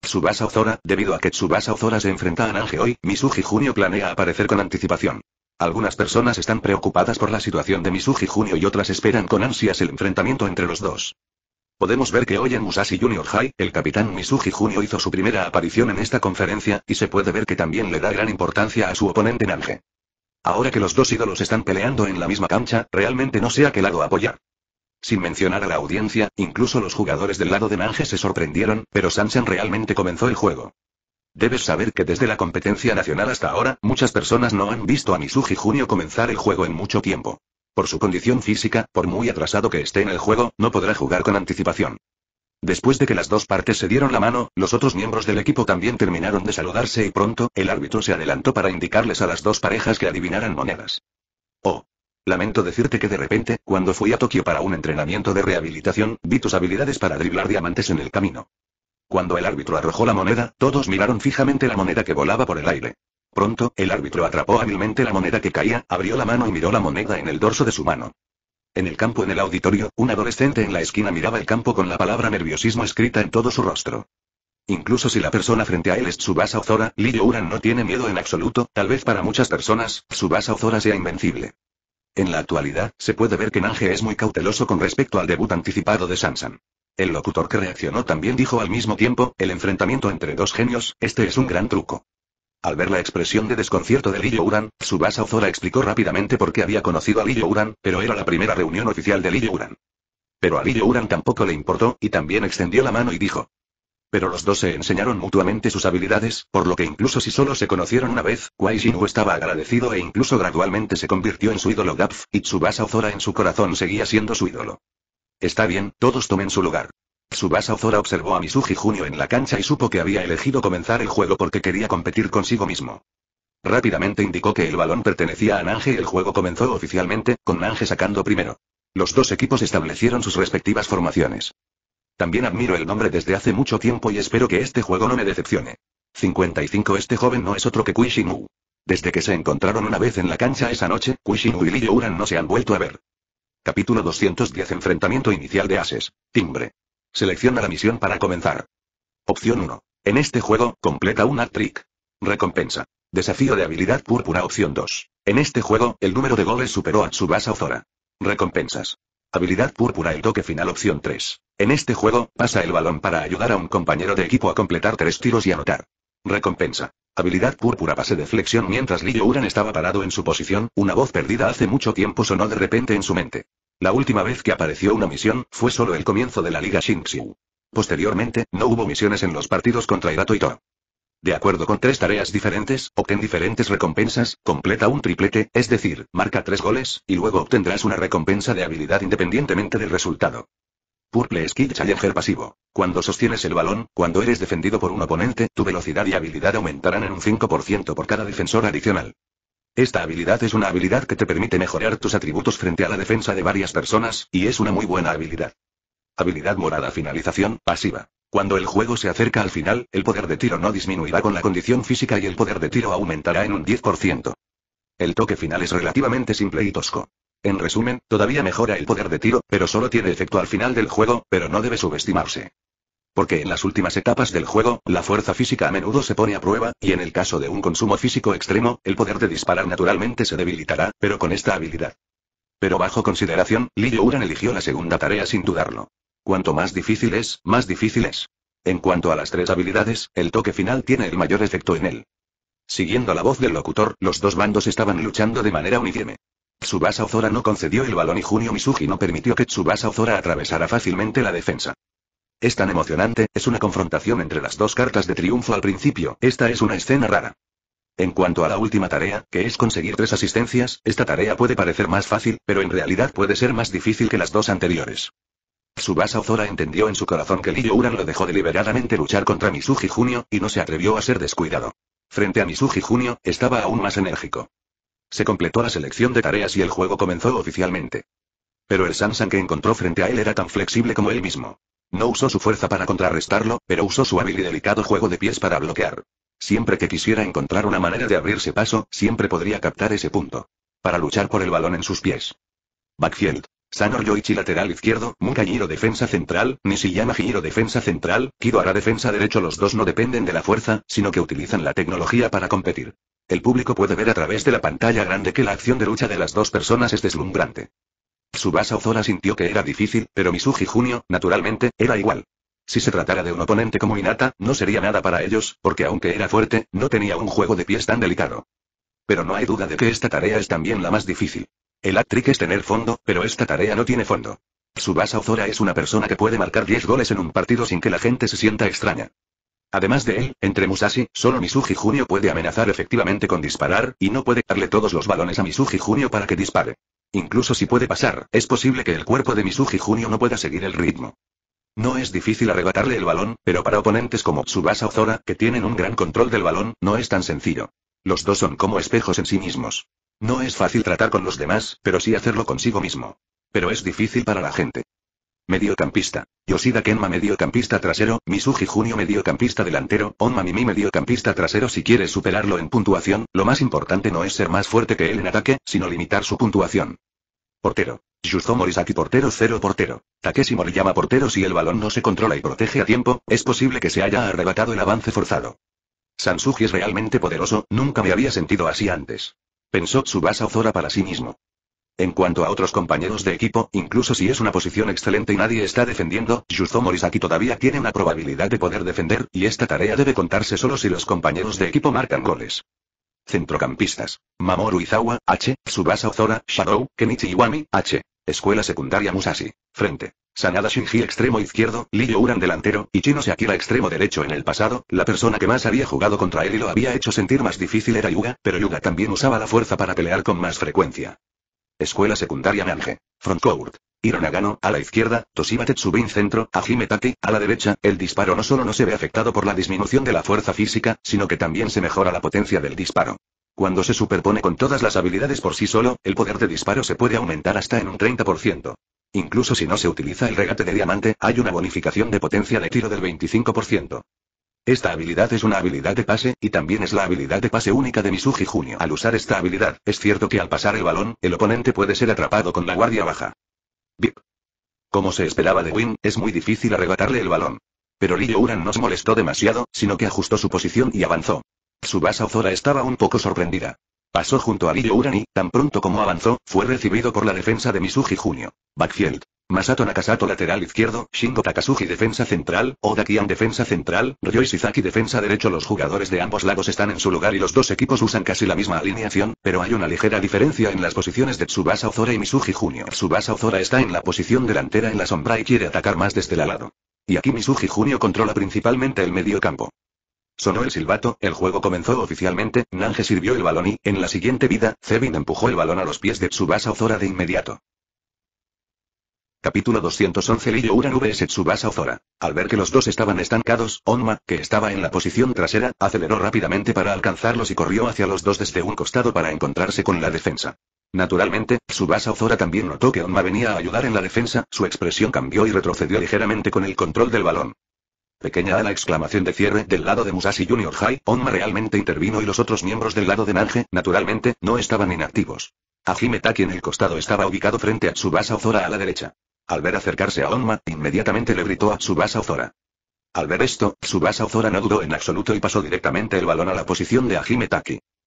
Tsubasa Ozora, debido a que Tsubasa Ozora se enfrenta a Ange hoy, Misugi Junio planea aparecer con anticipación. Algunas personas están preocupadas por la situación de Misugi Junio y otras esperan con ansias el enfrentamiento entre los dos. Podemos ver que hoy en Musashi Junior High, el capitán Misugi Junio hizo su primera aparición en esta conferencia, y se puede ver que también le da gran importancia a su oponente Nanje. Ahora que los dos ídolos están peleando en la misma cancha, realmente no sé a qué lado apoyar. Sin mencionar a la audiencia, incluso los jugadores del lado de Nanje se sorprendieron, pero Sansen realmente comenzó el juego. Debes saber que desde la competencia nacional hasta ahora, muchas personas no han visto a Misugi Junio comenzar el juego en mucho tiempo. Por su condición física, por muy atrasado que esté en el juego, no podrá jugar con anticipación. Después de que las dos partes se dieron la mano, los otros miembros del equipo también terminaron de saludarse y pronto, el árbitro se adelantó para indicarles a las dos parejas que adivinaran monedas. Oh. Lamento decirte que de repente, cuando fui a Tokio para un entrenamiento de rehabilitación, vi tus habilidades para driblar diamantes en el camino. Cuando el árbitro arrojó la moneda, todos miraron fijamente la moneda que volaba por el aire. Pronto, el árbitro atrapó hábilmente la moneda que caía, abrió la mano y miró la moneda en el dorso de su mano. En el campo en el auditorio, un adolescente en la esquina miraba el campo con la palabra nerviosismo escrita en todo su rostro. Incluso si la persona frente a él es Tsubasa Ozora, Liu Uran no tiene miedo en absoluto, tal vez para muchas personas, Tsubasa Ozora sea invencible. En la actualidad, se puede ver que Nange es muy cauteloso con respecto al debut anticipado de Sansan. El locutor que reaccionó también dijo al mismo tiempo, el enfrentamiento entre dos genios, este es un gran truco. Al ver la expresión de desconcierto de Liyo Uran, Subasa Ozora explicó rápidamente por qué había conocido a Liyo Uran, pero era la primera reunión oficial de Liyo Uran. Pero a Liyo Uran tampoco le importó, y también extendió la mano y dijo. Pero los dos se enseñaron mutuamente sus habilidades, por lo que incluso si solo se conocieron una vez, Kwai estaba agradecido e incluso gradualmente se convirtió en su ídolo Gapf, y Tsubasa Ozora en su corazón seguía siendo su ídolo. Está bien, todos tomen su lugar. Subasa Ozora observó a Misugi Junio en la cancha y supo que había elegido comenzar el juego porque quería competir consigo mismo. Rápidamente indicó que el balón pertenecía a Nange y el juego comenzó oficialmente, con Nange sacando primero. Los dos equipos establecieron sus respectivas formaciones. También admiro el nombre desde hace mucho tiempo y espero que este juego no me decepcione. 55 Este joven no es otro que Kuishinu. Desde que se encontraron una vez en la cancha esa noche, Kuishinu y Liyo no se han vuelto a ver. Capítulo 210 Enfrentamiento inicial de ases. Timbre. Selecciona la misión para comenzar. Opción 1. En este juego, completa un hat-trick. Recompensa. Desafío de habilidad púrpura. Opción 2. En este juego, el número de goles superó a Tsubasa Ozora. Recompensas. Habilidad púrpura. El toque final. Opción 3. En este juego, pasa el balón para ayudar a un compañero de equipo a completar tres tiros y anotar. Recompensa. Habilidad púrpura pase de flexión mientras Li Youran estaba parado en su posición, una voz perdida hace mucho tiempo sonó de repente en su mente. La última vez que apareció una misión, fue solo el comienzo de la Liga Xingxiu. Posteriormente, no hubo misiones en los partidos contra Irato y Toa. De acuerdo con tres tareas diferentes, obtén diferentes recompensas, completa un triplete, es decir, marca tres goles, y luego obtendrás una recompensa de habilidad independientemente del resultado. Purple Skill Challenger pasivo. Cuando sostienes el balón, cuando eres defendido por un oponente, tu velocidad y habilidad aumentarán en un 5% por cada defensor adicional. Esta habilidad es una habilidad que te permite mejorar tus atributos frente a la defensa de varias personas, y es una muy buena habilidad. Habilidad morada finalización, pasiva. Cuando el juego se acerca al final, el poder de tiro no disminuirá con la condición física y el poder de tiro aumentará en un 10%. El toque final es relativamente simple y tosco. En resumen, todavía mejora el poder de tiro, pero solo tiene efecto al final del juego, pero no debe subestimarse. Porque en las últimas etapas del juego, la fuerza física a menudo se pone a prueba, y en el caso de un consumo físico extremo, el poder de disparar naturalmente se debilitará, pero con esta habilidad. Pero bajo consideración, Liu Uran eligió la segunda tarea sin dudarlo. Cuanto más difícil es, más difícil es. En cuanto a las tres habilidades, el toque final tiene el mayor efecto en él. Siguiendo la voz del locutor, los dos bandos estaban luchando de manera uniforme. Tsubasa Ozora no concedió el balón y Junio Misugi no permitió que Tsubasa Ozora atravesara fácilmente la defensa. Es tan emocionante, es una confrontación entre las dos cartas de triunfo al principio, esta es una escena rara. En cuanto a la última tarea, que es conseguir tres asistencias, esta tarea puede parecer más fácil, pero en realidad puede ser más difícil que las dos anteriores. Tsubasa Ozora entendió en su corazón que lily Uran lo dejó deliberadamente luchar contra Misugi Junio, y no se atrevió a ser descuidado. Frente a Misugi Junio, estaba aún más enérgico. Se completó la selección de tareas y el juego comenzó oficialmente. Pero el Sansan que encontró frente a él era tan flexible como él mismo. No usó su fuerza para contrarrestarlo, pero usó su hábil y delicado juego de pies para bloquear. Siempre que quisiera encontrar una manera de abrirse paso, siempre podría captar ese punto. Para luchar por el balón en sus pies. Backfield. Sanor Yoichi lateral izquierdo, Muka defensa central, Nishiyama Giro defensa central, Kidoara hará defensa derecho. Los dos no dependen de la fuerza, sino que utilizan la tecnología para competir. El público puede ver a través de la pantalla grande que la acción de lucha de las dos personas es deslumbrante. Tsubasa Ozora sintió que era difícil, pero Misuji Junio, naturalmente, era igual. Si se tratara de un oponente como Inata, no sería nada para ellos, porque aunque era fuerte, no tenía un juego de pies tan delicado. Pero no hay duda de que esta tarea es también la más difícil. El hat-trick es tener fondo, pero esta tarea no tiene fondo. Tsubasa Ozora es una persona que puede marcar 10 goles en un partido sin que la gente se sienta extraña. Además de él, entre Musashi, solo Misuji Junio puede amenazar efectivamente con disparar, y no puede darle todos los balones a Misuji Junio para que dispare. Incluso si puede pasar, es posible que el cuerpo de Misuji Junio no pueda seguir el ritmo. No es difícil arrebatarle el balón, pero para oponentes como Tsubasa Ozora, que tienen un gran control del balón, no es tan sencillo. Los dos son como espejos en sí mismos. No es fácil tratar con los demás, pero sí hacerlo consigo mismo. Pero es difícil para la gente. Mediocampista. Yoshida Kenma mediocampista trasero, Misugi Junio mediocampista delantero, Onma Mimi mediocampista trasero si quieres superarlo en puntuación, lo más importante no es ser más fuerte que él en ataque, sino limitar su puntuación. Portero. Yuzo Morisaki portero cero portero. Takeshi Moriyama portero si el balón no se controla y protege a tiempo, es posible que se haya arrebatado el avance forzado. Sansuji es realmente poderoso, nunca me había sentido así antes pensó Tsubasa Ozora para sí mismo. En cuanto a otros compañeros de equipo, incluso si es una posición excelente y nadie está defendiendo, Yuzo Morisaki todavía tiene una probabilidad de poder defender, y esta tarea debe contarse solo si los compañeros de equipo marcan goles. Centrocampistas. Mamoru Izawa, H. Tsubasa Ozora, Shadow, Kenichi Iwami, H. Escuela Secundaria Musashi. Frente. Sanada Shinji extremo izquierdo, Liyo Uran delantero, y Chino Seakira extremo derecho en el pasado, la persona que más había jugado contra él y lo había hecho sentir más difícil era Yuga, pero Yuga también usaba la fuerza para pelear con más frecuencia. Escuela secundaria mange Front court. Hironagano, a la izquierda, Toshiba Tetsubin centro, Hajime a la derecha, el disparo no solo no se ve afectado por la disminución de la fuerza física, sino que también se mejora la potencia del disparo. Cuando se superpone con todas las habilidades por sí solo, el poder de disparo se puede aumentar hasta en un 30%. Incluso si no se utiliza el regate de diamante, hay una bonificación de potencia de tiro del 25%. Esta habilidad es una habilidad de pase, y también es la habilidad de pase única de Misuji Junio. Al usar esta habilidad, es cierto que al pasar el balón, el oponente puede ser atrapado con la guardia baja. Bip. Como se esperaba de Win, es muy difícil arrebatarle el balón. Pero lily Uran no se molestó demasiado, sino que ajustó su posición y avanzó. base Ozora estaba un poco sorprendida. Pasó junto a Lillo Urani, tan pronto como avanzó, fue recibido por la defensa de Misuji Junio. Backfield. Masato Nakasato lateral izquierdo, Shingo Takasugi defensa central, Oda Kian defensa central, Ryo Izaki defensa derecho Los jugadores de ambos lados están en su lugar y los dos equipos usan casi la misma alineación, pero hay una ligera diferencia en las posiciones de Tsubasa Ozora y Misuji Junior. Tsubasa Ozora está en la posición delantera en la sombra y quiere atacar más desde el lado. Y aquí Misuji Junio controla principalmente el medio campo. Sonó el silbato, el juego comenzó oficialmente, Nange sirvió el balón y, en la siguiente vida, Zevin empujó el balón a los pies de Tsubasa Ozora de inmediato. Capítulo 211 Lillo Uran vs Tsubasa Ozora. Al ver que los dos estaban estancados, Onma, que estaba en la posición trasera, aceleró rápidamente para alcanzarlos y corrió hacia los dos desde un costado para encontrarse con la defensa. Naturalmente, Tsubasa Ozora también notó que Onma venía a ayudar en la defensa, su expresión cambió y retrocedió ligeramente con el control del balón. Pequeña la exclamación de cierre del lado de Musashi Jr. High, Onma realmente intervino y los otros miembros del lado de Nanje, naturalmente, no estaban inactivos. Hajime Taki en el costado estaba ubicado frente a Tsubasa Ozora a la derecha. Al ver acercarse a Onma, inmediatamente le gritó a Tsubasa Ozora. Al ver esto, Tsubasa Ozora no dudó en absoluto y pasó directamente el balón a la posición de Hajime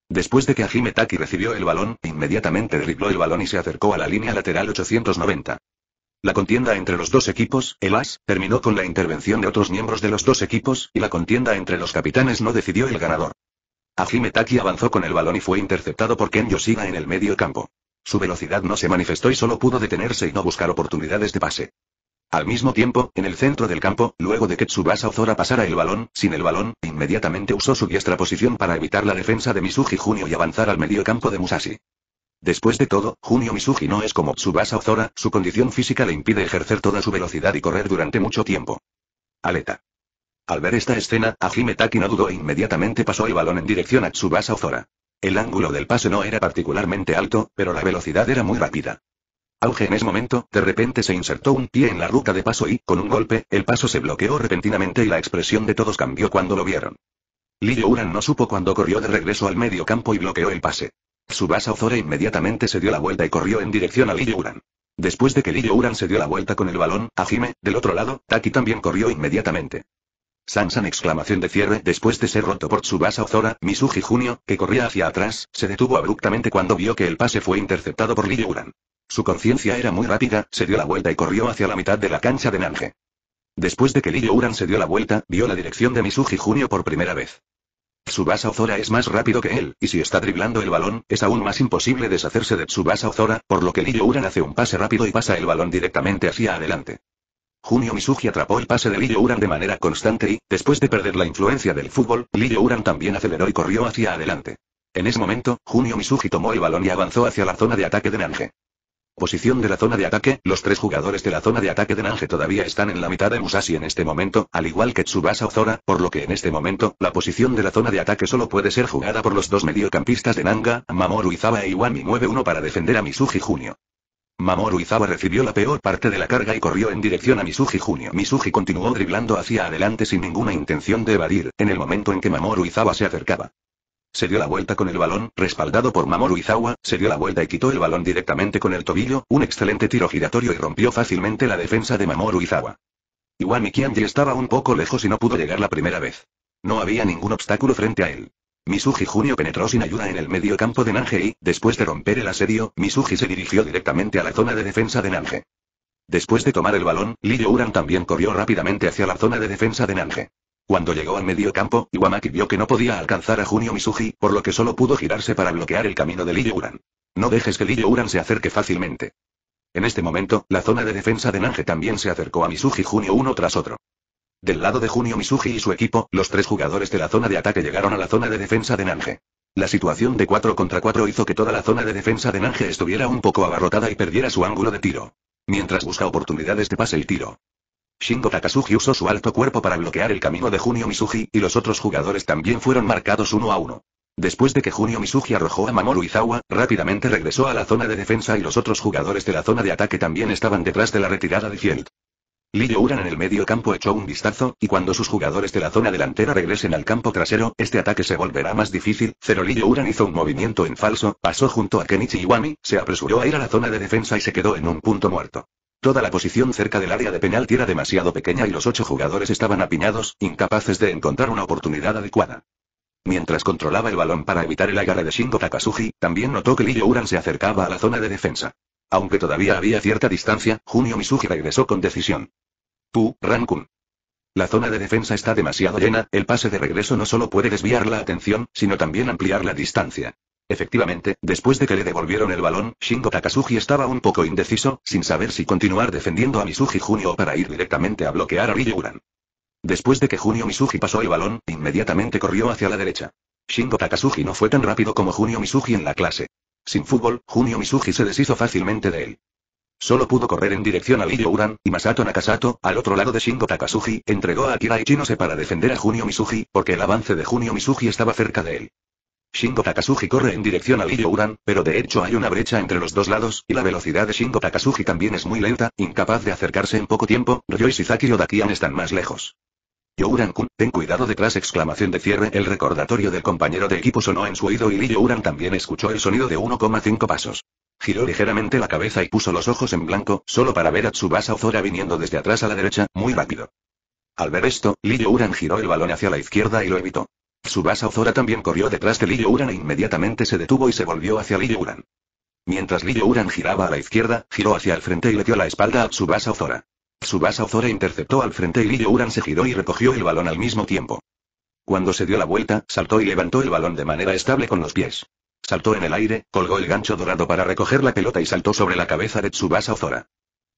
Después de que Hajime recibió el balón, inmediatamente dribló el balón y se acercó a la línea lateral 890. La contienda entre los dos equipos, el AS, terminó con la intervención de otros miembros de los dos equipos, y la contienda entre los capitanes no decidió el ganador. Hajime Taki avanzó con el balón y fue interceptado por Ken Yoshida en el medio campo. Su velocidad no se manifestó y solo pudo detenerse y no buscar oportunidades de pase. Al mismo tiempo, en el centro del campo, luego de que Tsubasa Ozora pasara el balón, sin el balón, inmediatamente usó su diestra posición para evitar la defensa de Misuji Junio y avanzar al medio campo de Musashi. Después de todo, Junio Misugi no es como Tsubasa Ozora, su condición física le impide ejercer toda su velocidad y correr durante mucho tiempo. Aleta. Al ver esta escena, Ajime Taki no dudó e inmediatamente pasó el balón en dirección a Tsubasa Ozora. El ángulo del pase no era particularmente alto, pero la velocidad era muy rápida. Auge en ese momento, de repente se insertó un pie en la ruta de paso y, con un golpe, el paso se bloqueó repentinamente y la expresión de todos cambió cuando lo vieron. Liyo Uran no supo cuando corrió de regreso al medio campo y bloqueó el pase. Tsubasa Ozora inmediatamente se dio la vuelta y corrió en dirección a Uran. Después de que Uran se dio la vuelta con el balón, Ajime, del otro lado, Taki también corrió inmediatamente. Sansan exclamación de cierre después de ser roto por Tsubasa Ozora, Misuji Junio, que corría hacia atrás, se detuvo abruptamente cuando vio que el pase fue interceptado por Uran. Su conciencia era muy rápida, se dio la vuelta y corrió hacia la mitad de la cancha de Nange. Después de que Uran se dio la vuelta, vio la dirección de Misuji Junio por primera vez. Tsubasa Ozora es más rápido que él, y si está driblando el balón, es aún más imposible deshacerse de Tsubasa Ozora, por lo que Lillo Uran hace un pase rápido y pasa el balón directamente hacia adelante. Junio Misugi atrapó el pase de Lillo Uran de manera constante y, después de perder la influencia del fútbol, Lillo Uran también aceleró y corrió hacia adelante. En ese momento, Junio Misugi tomó el balón y avanzó hacia la zona de ataque de Nange. Posición de la zona de ataque, los tres jugadores de la zona de ataque de Nange todavía están en la mitad de Musashi en este momento, al igual que Tsubasa Ozora, por lo que en este momento, la posición de la zona de ataque solo puede ser jugada por los dos mediocampistas de Nanga, Mamoru Izawa e Iwami 9-1 para defender a Misuji Junio. Mamoru Izawa recibió la peor parte de la carga y corrió en dirección a Misugi Junio. Misuji continuó driblando hacia adelante sin ninguna intención de evadir, en el momento en que Mamoru Izawa se acercaba. Se dio la vuelta con el balón, respaldado por Mamoru Izawa, se dio la vuelta y quitó el balón directamente con el tobillo, un excelente tiro giratorio y rompió fácilmente la defensa de Mamoru Izawa. Iwami Kianji estaba un poco lejos y no pudo llegar la primera vez. No había ningún obstáculo frente a él. Misuji Junio penetró sin ayuda en el medio campo de Nange y, después de romper el asedio, Misuji se dirigió directamente a la zona de defensa de Nange. Después de tomar el balón, Liyo Uran también corrió rápidamente hacia la zona de defensa de Nange. Cuando llegó al medio campo, Iwamaki vio que no podía alcanzar a Junio Misugi, por lo que solo pudo girarse para bloquear el camino de Lillo Uran. No dejes que Lillo Uran se acerque fácilmente. En este momento, la zona de defensa de Nange también se acercó a Misugi Junio uno tras otro. Del lado de Junio Misugi y su equipo, los tres jugadores de la zona de ataque llegaron a la zona de defensa de Nange. La situación de 4 contra 4 hizo que toda la zona de defensa de Nange estuviera un poco abarrotada y perdiera su ángulo de tiro. Mientras busca oportunidades de pase y tiro. Shingo Takasugi usó su alto cuerpo para bloquear el camino de Junio Misugi, y los otros jugadores también fueron marcados uno a uno. Después de que Junio Misugi arrojó a Mamoru Izawa, rápidamente regresó a la zona de defensa y los otros jugadores de la zona de ataque también estaban detrás de la retirada de Field. Li Uran en el medio campo echó un vistazo, y cuando sus jugadores de la zona delantera regresen al campo trasero, este ataque se volverá más difícil, pero Liu Uran hizo un movimiento en falso, pasó junto a Kenichi Iwami, se apresuró a ir a la zona de defensa y se quedó en un punto muerto. Toda la posición cerca del área de penalti era demasiado pequeña y los ocho jugadores estaban apiñados, incapaces de encontrar una oportunidad adecuada. Mientras controlaba el balón para evitar el agarre de Shingo Takasugi, también notó que Liu Uran se acercaba a la zona de defensa. Aunque todavía había cierta distancia, Junio Misugi regresó con decisión. Tú, Rankun. La zona de defensa está demasiado llena, el pase de regreso no solo puede desviar la atención, sino también ampliar la distancia. Efectivamente, después de que le devolvieron el balón, Shingo Takasugi estaba un poco indeciso, sin saber si continuar defendiendo a Misuji Junio o para ir directamente a bloquear a Uran. Después de que Junio Misuji pasó el balón, inmediatamente corrió hacia la derecha. Shingo Takasugi no fue tan rápido como Junio Misuji en la clase. Sin fútbol, Junio Misuji se deshizo fácilmente de él. Solo pudo correr en dirección a Uran, y Masato Nakasato, al otro lado de Shingo Takasugi, entregó a Akira Ichinose para defender a Junio Misuji, porque el avance de Junio Misuji estaba cerca de él. Shingo Takasugi corre en dirección a Uran, pero de hecho hay una brecha entre los dos lados, y la velocidad de Shingo Takasugi también es muy lenta, incapaz de acercarse en poco tiempo, Ryo Shizaki y Odakian están más lejos. Uran kun ten cuidado detrás exclamación de cierre el recordatorio del compañero de equipo sonó en su oído y Lee Uran también escuchó el sonido de 1,5 pasos. Giró ligeramente la cabeza y puso los ojos en blanco, solo para ver a Tsubasa Ozora viniendo desde atrás a la derecha, muy rápido. Al ver esto, Lee Uran giró el balón hacia la izquierda y lo evitó. Subasa Ozora también corrió detrás de Li Uran e inmediatamente se detuvo y se volvió hacia Li Uran. Mientras Liyo Uran giraba a la izquierda, giró hacia el frente y le dio la espalda a Tsubasa Ozora. Subasa Ozora interceptó al frente y Li Uran se giró y recogió el balón al mismo tiempo. Cuando se dio la vuelta, saltó y levantó el balón de manera estable con los pies. Saltó en el aire, colgó el gancho dorado para recoger la pelota y saltó sobre la cabeza de Tsubasa Ozora.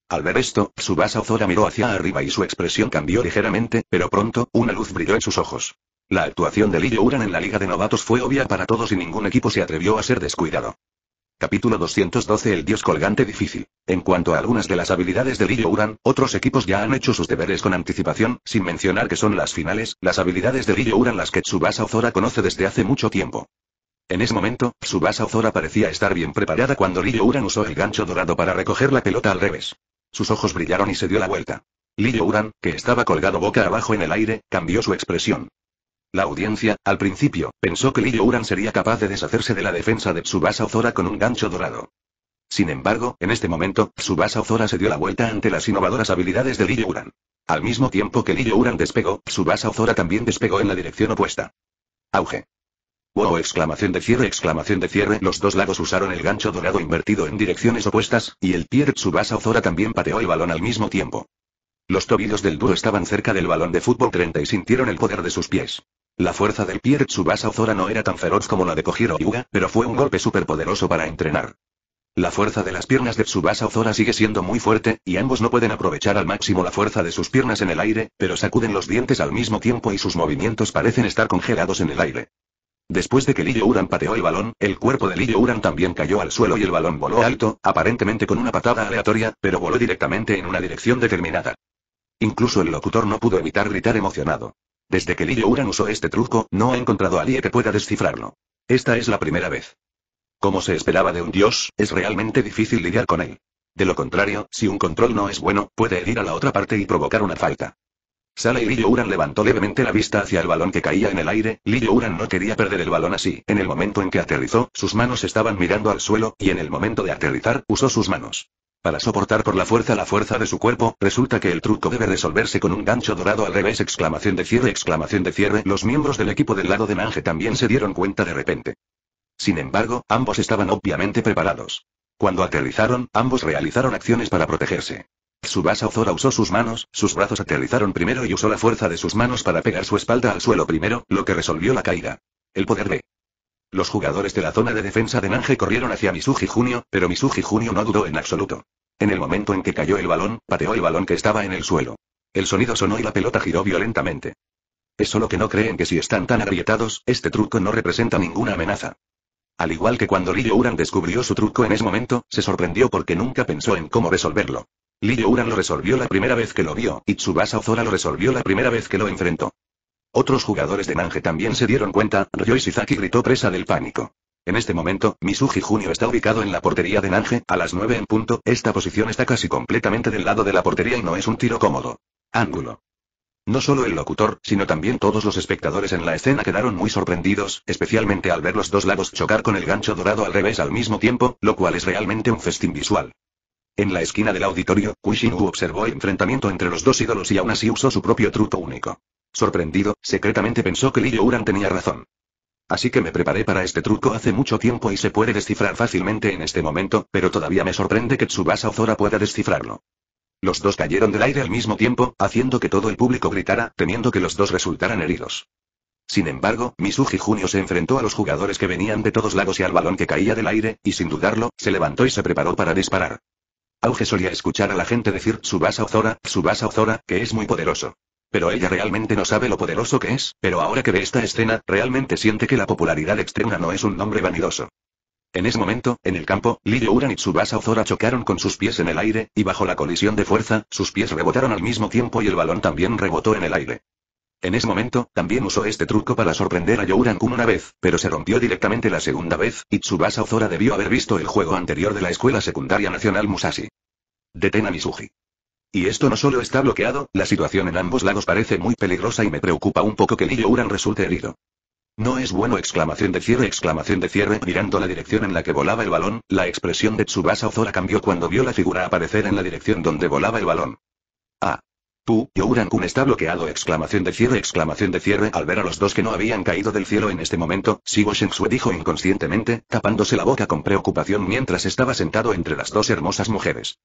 Al ver esto, Tsubasa Ozora miró hacia arriba y su expresión cambió ligeramente, pero pronto, una luz brilló en sus ojos. La actuación de Lee Uran en la Liga de Novatos fue obvia para todos y ningún equipo se atrevió a ser descuidado. Capítulo 212 El dios colgante difícil. En cuanto a algunas de las habilidades de Lillo Uran, otros equipos ya han hecho sus deberes con anticipación, sin mencionar que son las finales, las habilidades de Lillo Uran las que Tsubasa Ozora conoce desde hace mucho tiempo. En ese momento, Tsubasa Ozora parecía estar bien preparada cuando Lee Uran usó el gancho dorado para recoger la pelota al revés. Sus ojos brillaron y se dio la vuelta. Lillo Uran, que estaba colgado boca abajo en el aire, cambió su expresión. La audiencia, al principio, pensó que Lillo Uran sería capaz de deshacerse de la defensa de Tsubasa Ozora con un gancho dorado. Sin embargo, en este momento, Tsubasa Ozora se dio la vuelta ante las innovadoras habilidades de Lillo Uran. Al mismo tiempo que Lillo Uran despegó, Tsubasa Ozora también despegó en la dirección opuesta. Auge. Wow, exclamación de cierre, exclamación de cierre, los dos lados usaron el gancho dorado invertido en direcciones opuestas, y el de Tsubasa Ozora también pateó el balón al mismo tiempo. Los tobillos del dúo estaban cerca del balón de fútbol 30 y sintieron el poder de sus pies. La fuerza del pie de Tsubasa Ozora no era tan feroz como la de Kojiro Yuga, pero fue un golpe súper poderoso para entrenar. La fuerza de las piernas de Tsubasa Ozora sigue siendo muy fuerte, y ambos no pueden aprovechar al máximo la fuerza de sus piernas en el aire, pero sacuden los dientes al mismo tiempo y sus movimientos parecen estar congelados en el aire. Después de que Lillo Uran pateó el balón, el cuerpo de Lillo Uran también cayó al suelo y el balón voló alto, aparentemente con una patada aleatoria, pero voló directamente en una dirección determinada. Incluso el locutor no pudo evitar gritar emocionado. Desde que Lillo Uran usó este truco, no ha encontrado a alguien que pueda descifrarlo. Esta es la primera vez. Como se esperaba de un dios, es realmente difícil lidiar con él. De lo contrario, si un control no es bueno, puede herir a la otra parte y provocar una falta. Sala y Lillo Uran levantó levemente la vista hacia el balón que caía en el aire, Lillo Uran no quería perder el balón así, en el momento en que aterrizó, sus manos estaban mirando al suelo, y en el momento de aterrizar, usó sus manos. Para soportar por la fuerza la fuerza de su cuerpo, resulta que el truco debe resolverse con un gancho dorado al revés exclamación de cierre exclamación de cierre. Los miembros del equipo del lado de Nange también se dieron cuenta de repente. Sin embargo, ambos estaban obviamente preparados. Cuando aterrizaron, ambos realizaron acciones para protegerse. Tsubasa Ozora usó sus manos, sus brazos aterrizaron primero y usó la fuerza de sus manos para pegar su espalda al suelo primero, lo que resolvió la caída. El poder de... Los jugadores de la zona de defensa de Nanje corrieron hacia Misuji Junio, pero Misuji Junio no dudó en absoluto. En el momento en que cayó el balón, pateó el balón que estaba en el suelo. El sonido sonó y la pelota giró violentamente. Es solo que no creen que si están tan agrietados, este truco no representa ninguna amenaza. Al igual que cuando Lillo Uran descubrió su truco en ese momento, se sorprendió porque nunca pensó en cómo resolverlo. Lillo Uran lo resolvió la primera vez que lo vio, y Tsubasa Ozora lo resolvió la primera vez que lo enfrentó. Otros jugadores de Nange también se dieron cuenta, y Shizaki gritó presa del pánico. En este momento, Misuji Junio está ubicado en la portería de Nange, a las 9 en punto, esta posición está casi completamente del lado de la portería y no es un tiro cómodo. Ángulo. No solo el locutor, sino también todos los espectadores en la escena quedaron muy sorprendidos, especialmente al ver los dos lados chocar con el gancho dorado al revés al mismo tiempo, lo cual es realmente un festín visual. En la esquina del auditorio, Kushinu observó el enfrentamiento entre los dos ídolos y aún así usó su propio truco único. Sorprendido, secretamente pensó que Lillo Uran tenía razón. Así que me preparé para este truco hace mucho tiempo y se puede descifrar fácilmente en este momento, pero todavía me sorprende que Tsubasa Ozora pueda descifrarlo. Los dos cayeron del aire al mismo tiempo, haciendo que todo el público gritara, temiendo que los dos resultaran heridos. Sin embargo, Misuji Junio se enfrentó a los jugadores que venían de todos lados y al balón que caía del aire, y sin dudarlo, se levantó y se preparó para disparar. Auge solía escuchar a la gente decir Tsubasa Ozora, Tsubasa Ozora, que es muy poderoso. Pero ella realmente no sabe lo poderoso que es, pero ahora que ve esta escena, realmente siente que la popularidad extrema no es un nombre vanidoso. En ese momento, en el campo, Li Uran y Tsubasa Ozora chocaron con sus pies en el aire, y bajo la colisión de fuerza, sus pies rebotaron al mismo tiempo y el balón también rebotó en el aire. En ese momento, también usó este truco para sorprender a Youran-kun una vez, pero se rompió directamente la segunda vez, y Tsubasa Ozora debió haber visto el juego anterior de la Escuela Secundaria Nacional Musashi. Detén a y esto no solo está bloqueado, la situación en ambos lados parece muy peligrosa y me preocupa un poco que ni Uran resulte herido. No es bueno exclamación de cierre exclamación de cierre mirando la dirección en la que volaba el balón, la expresión de Tsubasa Ozora cambió cuando vio la figura aparecer en la dirección donde volaba el balón. Ah. Tú, Youran-kun está bloqueado exclamación de cierre exclamación de cierre al ver a los dos que no habían caído del cielo en este momento, Sibo Shensue dijo inconscientemente, tapándose la boca con preocupación mientras estaba sentado entre las dos hermosas mujeres.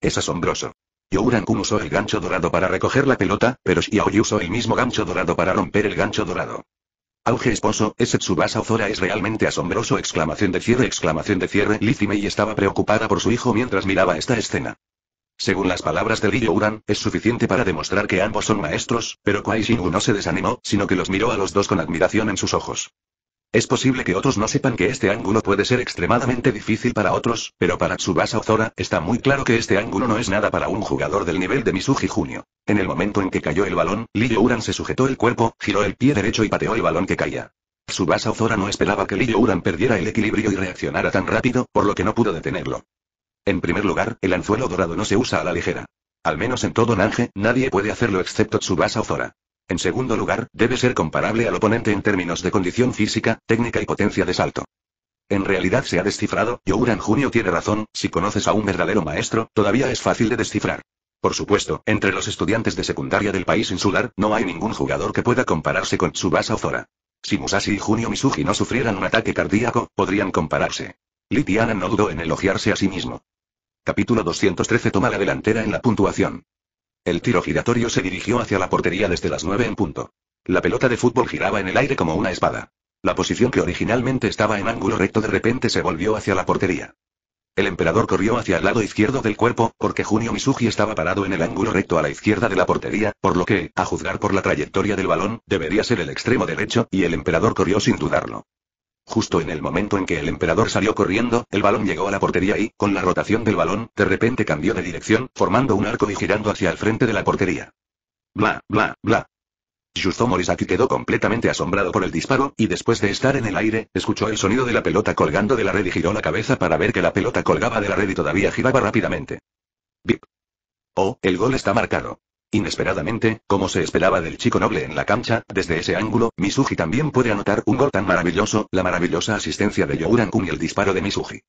Es asombroso. Youran-kun usó el gancho dorado para recoger la pelota, pero Xiaoyu usó el mismo gancho dorado para romper el gancho dorado. Auge esposo, ese Tsubasa Ozora es realmente asombroso exclamación de cierre exclamación de cierre Lizimei estaba preocupada por su hijo mientras miraba esta escena. Según las palabras de Lee Uran, es suficiente para demostrar que ambos son maestros, pero Kwai no se desanimó, sino que los miró a los dos con admiración en sus ojos. Es posible que otros no sepan que este ángulo puede ser extremadamente difícil para otros, pero para Tsubasa Ozora está muy claro que este ángulo no es nada para un jugador del nivel de Misugi Junio. En el momento en que cayó el balón, Liyo Uran se sujetó el cuerpo, giró el pie derecho y pateó el balón que caía. Tsubasa Ozora no esperaba que Liu Uran perdiera el equilibrio y reaccionara tan rápido, por lo que no pudo detenerlo. En primer lugar, el anzuelo dorado no se usa a la ligera. Al menos en todo Nanje, nadie puede hacerlo excepto Tsubasa Ozora. En segundo lugar, debe ser comparable al oponente en términos de condición física, técnica y potencia de salto. En realidad se ha descifrado, Youran Junio tiene razón, si conoces a un verdadero maestro, todavía es fácil de descifrar. Por supuesto, entre los estudiantes de secundaria del país insular, no hay ningún jugador que pueda compararse con Tsubasa Ozora. Si Musashi y Junio Misugi no sufrieran un ataque cardíaco, podrían compararse. Litiana no dudó en elogiarse a sí mismo. Capítulo 213 toma la delantera en la puntuación. El tiro giratorio se dirigió hacia la portería desde las 9 en punto. La pelota de fútbol giraba en el aire como una espada. La posición que originalmente estaba en ángulo recto de repente se volvió hacia la portería. El emperador corrió hacia el lado izquierdo del cuerpo, porque Junio Misugi estaba parado en el ángulo recto a la izquierda de la portería, por lo que, a juzgar por la trayectoria del balón, debería ser el extremo derecho, y el emperador corrió sin dudarlo. Justo en el momento en que el emperador salió corriendo, el balón llegó a la portería y, con la rotación del balón, de repente cambió de dirección, formando un arco y girando hacia el frente de la portería. Bla, bla, bla. Justo Morisaki quedó completamente asombrado por el disparo, y después de estar en el aire, escuchó el sonido de la pelota colgando de la red y giró la cabeza para ver que la pelota colgaba de la red y todavía giraba rápidamente. Bip. Oh, el gol está marcado. Inesperadamente, como se esperaba del chico noble en la cancha, desde ese ángulo, Misugi también puede anotar un gol tan maravilloso, la maravillosa asistencia de Yohuran Kun y el disparo de Misugi.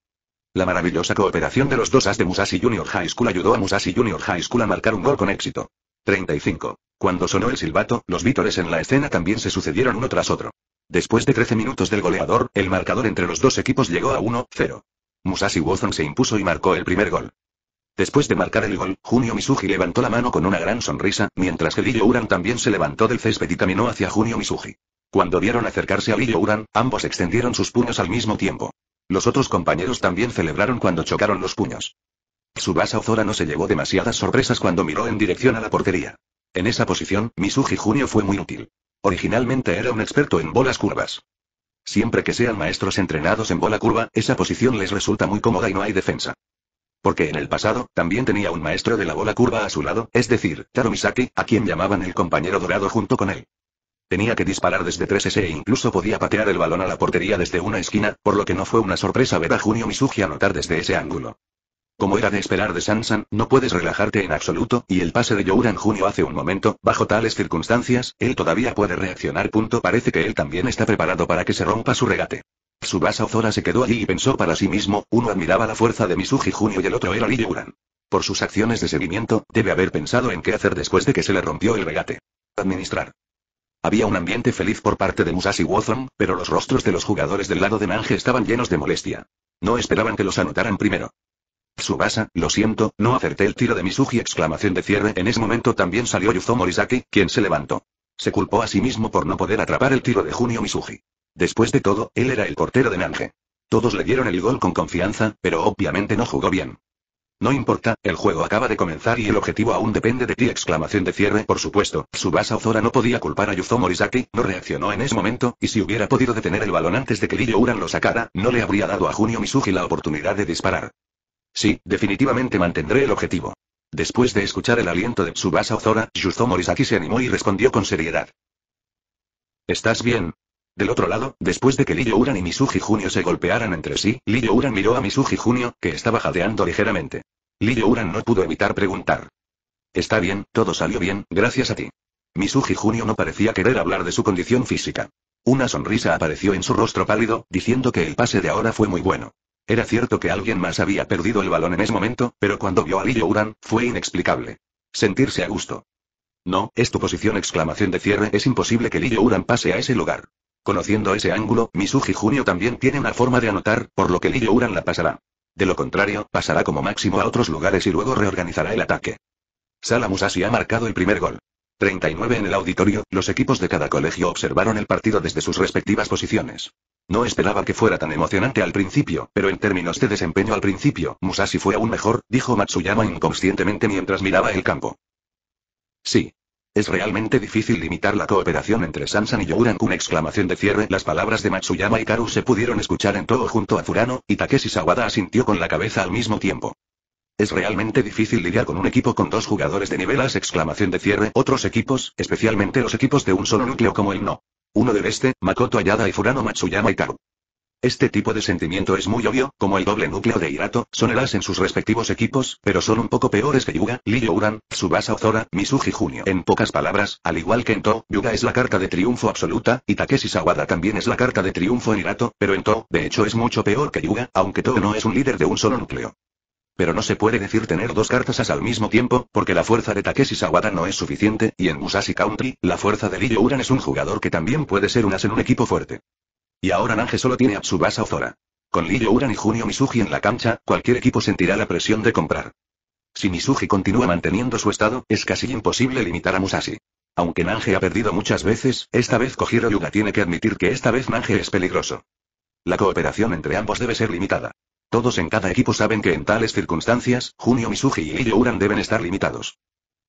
La maravillosa cooperación de los dos as de Musashi Junior High School ayudó a Musashi Junior High School a marcar un gol con éxito. 35. Cuando sonó el silbato, los vítores en la escena también se sucedieron uno tras otro. Después de 13 minutos del goleador, el marcador entre los dos equipos llegó a 1-0. Musashi Wozon se impuso y marcó el primer gol. Después de marcar el gol, Junio Misuji levantó la mano con una gran sonrisa, mientras que Lillo Uran también se levantó del césped y caminó hacia Junio Misuji. Cuando vieron acercarse a Lillo Uran, ambos extendieron sus puños al mismo tiempo. Los otros compañeros también celebraron cuando chocaron los puños. Tsubasa Ozora no se llevó demasiadas sorpresas cuando miró en dirección a la portería. En esa posición, Misugi Junio fue muy útil. Originalmente era un experto en bolas curvas. Siempre que sean maestros entrenados en bola curva, esa posición les resulta muy cómoda y no hay defensa. Porque en el pasado, también tenía un maestro de la bola curva a su lado, es decir, Taromisaki, a quien llamaban el compañero dorado junto con él. Tenía que disparar desde 3S e incluso podía patear el balón a la portería desde una esquina, por lo que no fue una sorpresa ver a Junio Misugi anotar desde ese ángulo. Como era de esperar de Sansan, no puedes relajarte en absoluto, y el pase de en Junio hace un momento, bajo tales circunstancias, él todavía puede reaccionar. Punto parece que él también está preparado para que se rompa su regate. Subasa Ozora se quedó allí y pensó para sí mismo, uno admiraba la fuerza de Misuji Junio y el otro era Liyuran. Por sus acciones de seguimiento, debe haber pensado en qué hacer después de que se le rompió el regate. Administrar. Había un ambiente feliz por parte de Musashi Wozon, pero los rostros de los jugadores del lado de Nange estaban llenos de molestia. No esperaban que los anotaran primero. Subasa, lo siento, no acerté el tiro de Misuji exclamación de cierre en ese momento también salió Yuzo Morisaki, quien se levantó. Se culpó a sí mismo por no poder atrapar el tiro de Junio Misuji. Después de todo, él era el portero de Nange. Todos le dieron el gol con confianza, pero obviamente no jugó bien. No importa, el juego acaba de comenzar y el objetivo aún depende de ti. Exclamación de cierre. Por supuesto, Subasa Ozora no podía culpar a Yuzo Morizaki. no reaccionó en ese momento, y si hubiera podido detener el balón antes de que Lillo Uran lo sacara, no le habría dado a Junio Misugi la oportunidad de disparar. Sí, definitivamente mantendré el objetivo. Después de escuchar el aliento de Tsubasa Ozora, Yuzo Morisaki se animó y respondió con seriedad. ¿Estás bien? Del otro lado, después de que Lillo Uran y Misuji Junio se golpearan entre sí, Lillo Uran miró a Misuji Junio, que estaba jadeando ligeramente. Lillo Uran no pudo evitar preguntar. Está bien, todo salió bien, gracias a ti. Misuji Junio no parecía querer hablar de su condición física. Una sonrisa apareció en su rostro pálido, diciendo que el pase de ahora fue muy bueno. Era cierto que alguien más había perdido el balón en ese momento, pero cuando vio a Lillo Uran, fue inexplicable. Sentirse a gusto. No, es tu posición exclamación de cierre, es imposible que Lillo Uran pase a ese lugar. Conociendo ese ángulo, Misuji Junio también tiene una forma de anotar, por lo que Lee Uran la pasará. De lo contrario, pasará como máximo a otros lugares y luego reorganizará el ataque. Sala Musashi ha marcado el primer gol. 39 en el auditorio, los equipos de cada colegio observaron el partido desde sus respectivas posiciones. No esperaba que fuera tan emocionante al principio, pero en términos de desempeño al principio, Musashi fue aún mejor, dijo Matsuyama inconscientemente mientras miraba el campo. Sí, es realmente difícil limitar la cooperación entre Sansan y Yoguran. Una exclamación de cierre. Las palabras de Matsuyama y Karu se pudieron escuchar en todo junto a Furano, y Takeshi Sawada asintió con la cabeza al mismo tiempo. Es realmente difícil lidiar con un equipo con dos jugadores de nivelas exclamación de cierre. Otros equipos, especialmente los equipos de un solo núcleo como el no. Uno de este, Makoto Ayada y Furano Matsuyama y Karu. Este tipo de sentimiento es muy obvio, como el doble núcleo de Hirato, son el as en sus respectivos equipos, pero son un poco peores que Yuga, Liyo Uran, Tsubasa Ozora, Misuji Junio. En pocas palabras, al igual que en To, Yuga es la carta de triunfo absoluta, y Takeshi Sawada también es la carta de triunfo en Hirato, pero en To, de hecho es mucho peor que Yuga, aunque To no es un líder de un solo núcleo. Pero no se puede decir tener dos cartas as al mismo tiempo, porque la fuerza de Takeshi Sawada no es suficiente, y en Musashi Country, la fuerza de Liyo Uran es un jugador que también puede ser un as en un equipo fuerte. Y ahora Nanje solo tiene a Tsubasa Ozora. Con Lillo Uran y Junio Misugi en la cancha, cualquier equipo sentirá la presión de comprar. Si Misugi continúa manteniendo su estado, es casi imposible limitar a Musashi. Aunque Nanje ha perdido muchas veces, esta vez Kojiro Yuga tiene que admitir que esta vez Nanje es peligroso. La cooperación entre ambos debe ser limitada. Todos en cada equipo saben que en tales circunstancias, Junio Misugi y Lillo Uran deben estar limitados.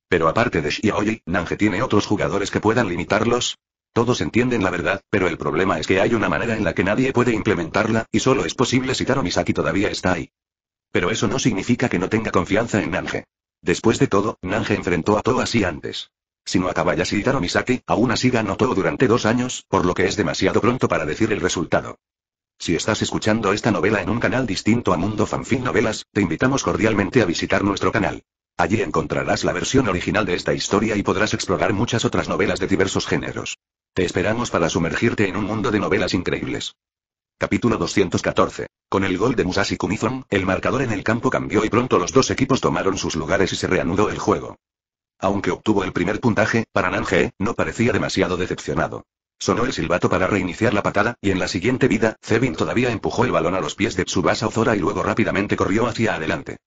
Pero aparte de Shiaoyi, Nange tiene otros jugadores que puedan limitarlos, todos entienden la verdad, pero el problema es que hay una manera en la que nadie puede implementarla, y solo es posible si Taro Misaki todavía está ahí. Pero eso no significa que no tenga confianza en Nanje. Después de todo, Nanje enfrentó a Toa así antes. Si no acaba y Taro Misaki, aún así ganó todo durante dos años, por lo que es demasiado pronto para decir el resultado. Si estás escuchando esta novela en un canal distinto a Mundo Fanfin Novelas, te invitamos cordialmente a visitar nuestro canal. Allí encontrarás la versión original de esta historia y podrás explorar muchas otras novelas de diversos géneros. Te esperamos para sumergirte en un mundo de novelas increíbles. Capítulo 214. Con el gol de Musashi Kumizon, el marcador en el campo cambió y pronto los dos equipos tomaron sus lugares y se reanudó el juego. Aunque obtuvo el primer puntaje, para Paranange, no parecía demasiado decepcionado. Sonó el silbato para reiniciar la patada, y en la siguiente vida, Zebin todavía empujó el balón a los pies de Tsubasa Ozora y luego rápidamente corrió hacia adelante.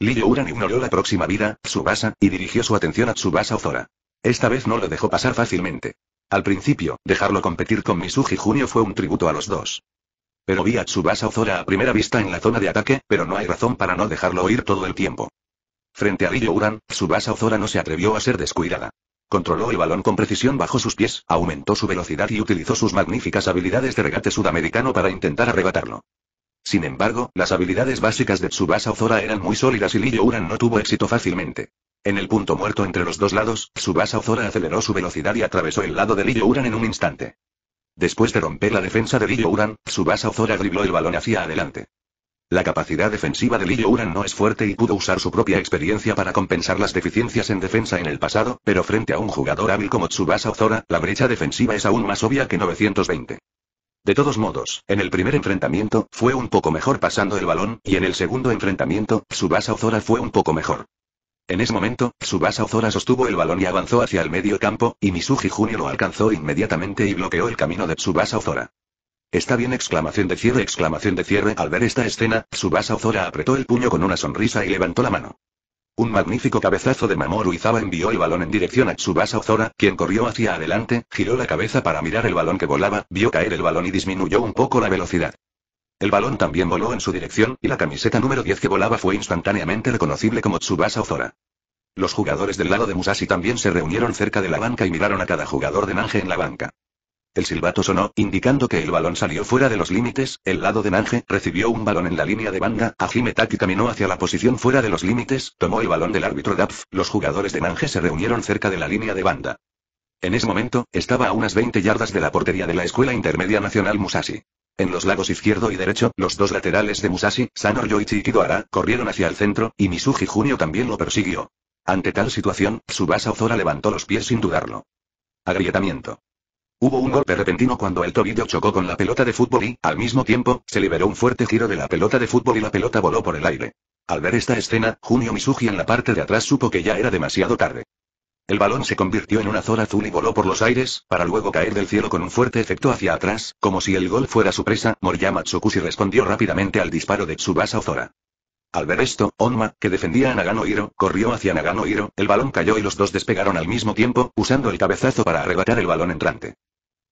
Liyo Uran ignoró la próxima vida, Tsubasa, y dirigió su atención a Tsubasa Ozora. Esta vez no lo dejó pasar fácilmente. Al principio, dejarlo competir con Misuji Junio fue un tributo a los dos. Pero vi a Tsubasa Ozora a primera vista en la zona de ataque, pero no hay razón para no dejarlo oír todo el tiempo. Frente a Ryo Uran, Tsubasa Ozora no se atrevió a ser descuidada. Controló el balón con precisión bajo sus pies, aumentó su velocidad y utilizó sus magníficas habilidades de regate sudamericano para intentar arrebatarlo. Sin embargo, las habilidades básicas de Tsubasa Ozora eran muy sólidas y Liyo Uran no tuvo éxito fácilmente. En el punto muerto entre los dos lados, Subasa Ozora aceleró su velocidad y atravesó el lado de Uran en un instante. Después de romper la defensa de Uran, Subasa Ozora dribló el balón hacia adelante. La capacidad defensiva de Uran no es fuerte y pudo usar su propia experiencia para compensar las deficiencias en defensa en el pasado, pero frente a un jugador hábil como Tsubasa Ozora, la brecha defensiva es aún más obvia que 920. De todos modos, en el primer enfrentamiento, fue un poco mejor pasando el balón, y en el segundo enfrentamiento, Tsubasa Ozora fue un poco mejor. En ese momento, Tsubasa Ozora sostuvo el balón y avanzó hacia el medio campo, y Misuji Junio lo alcanzó inmediatamente y bloqueó el camino de Tsubasa Ozora. Está bien exclamación de cierre exclamación de cierre al ver esta escena, Tsubasa Ozora apretó el puño con una sonrisa y levantó la mano. Un magnífico cabezazo de Mamoru Izawa envió el balón en dirección a Tsubasa Ozora, quien corrió hacia adelante, giró la cabeza para mirar el balón que volaba, vio caer el balón y disminuyó un poco la velocidad. El balón también voló en su dirección, y la camiseta número 10 que volaba fue instantáneamente reconocible como Tsubasa Ozora. Los jugadores del lado de Musashi también se reunieron cerca de la banca y miraron a cada jugador de Nange en la banca. El silbato sonó, indicando que el balón salió fuera de los límites, el lado de Nange recibió un balón en la línea de banda, Hajime Taki caminó hacia la posición fuera de los límites, tomó el balón del árbitro Dapf, los jugadores de Nange se reunieron cerca de la línea de banda. En ese momento, estaba a unas 20 yardas de la portería de la Escuela Intermedia Nacional Musashi. En los lagos izquierdo y derecho, los dos laterales de Musashi, Sanor y Ara, corrieron hacia el centro, y Misugi Junio también lo persiguió. Ante tal situación, Subasa Ozora levantó los pies sin dudarlo. Agrietamiento. Hubo un golpe repentino cuando el tobillo chocó con la pelota de fútbol y, al mismo tiempo, se liberó un fuerte giro de la pelota de fútbol y la pelota voló por el aire. Al ver esta escena, Junio Misugi en la parte de atrás supo que ya era demasiado tarde. El balón se convirtió en una zona azul y voló por los aires, para luego caer del cielo con un fuerte efecto hacia atrás, como si el gol fuera su presa, Moriyama Tsukushi respondió rápidamente al disparo de Tsubasa Ozora. Al ver esto, Onma, que defendía a Nagano Hiro, corrió hacia Nagano Hiro, el balón cayó y los dos despegaron al mismo tiempo, usando el cabezazo para arrebatar el balón entrante.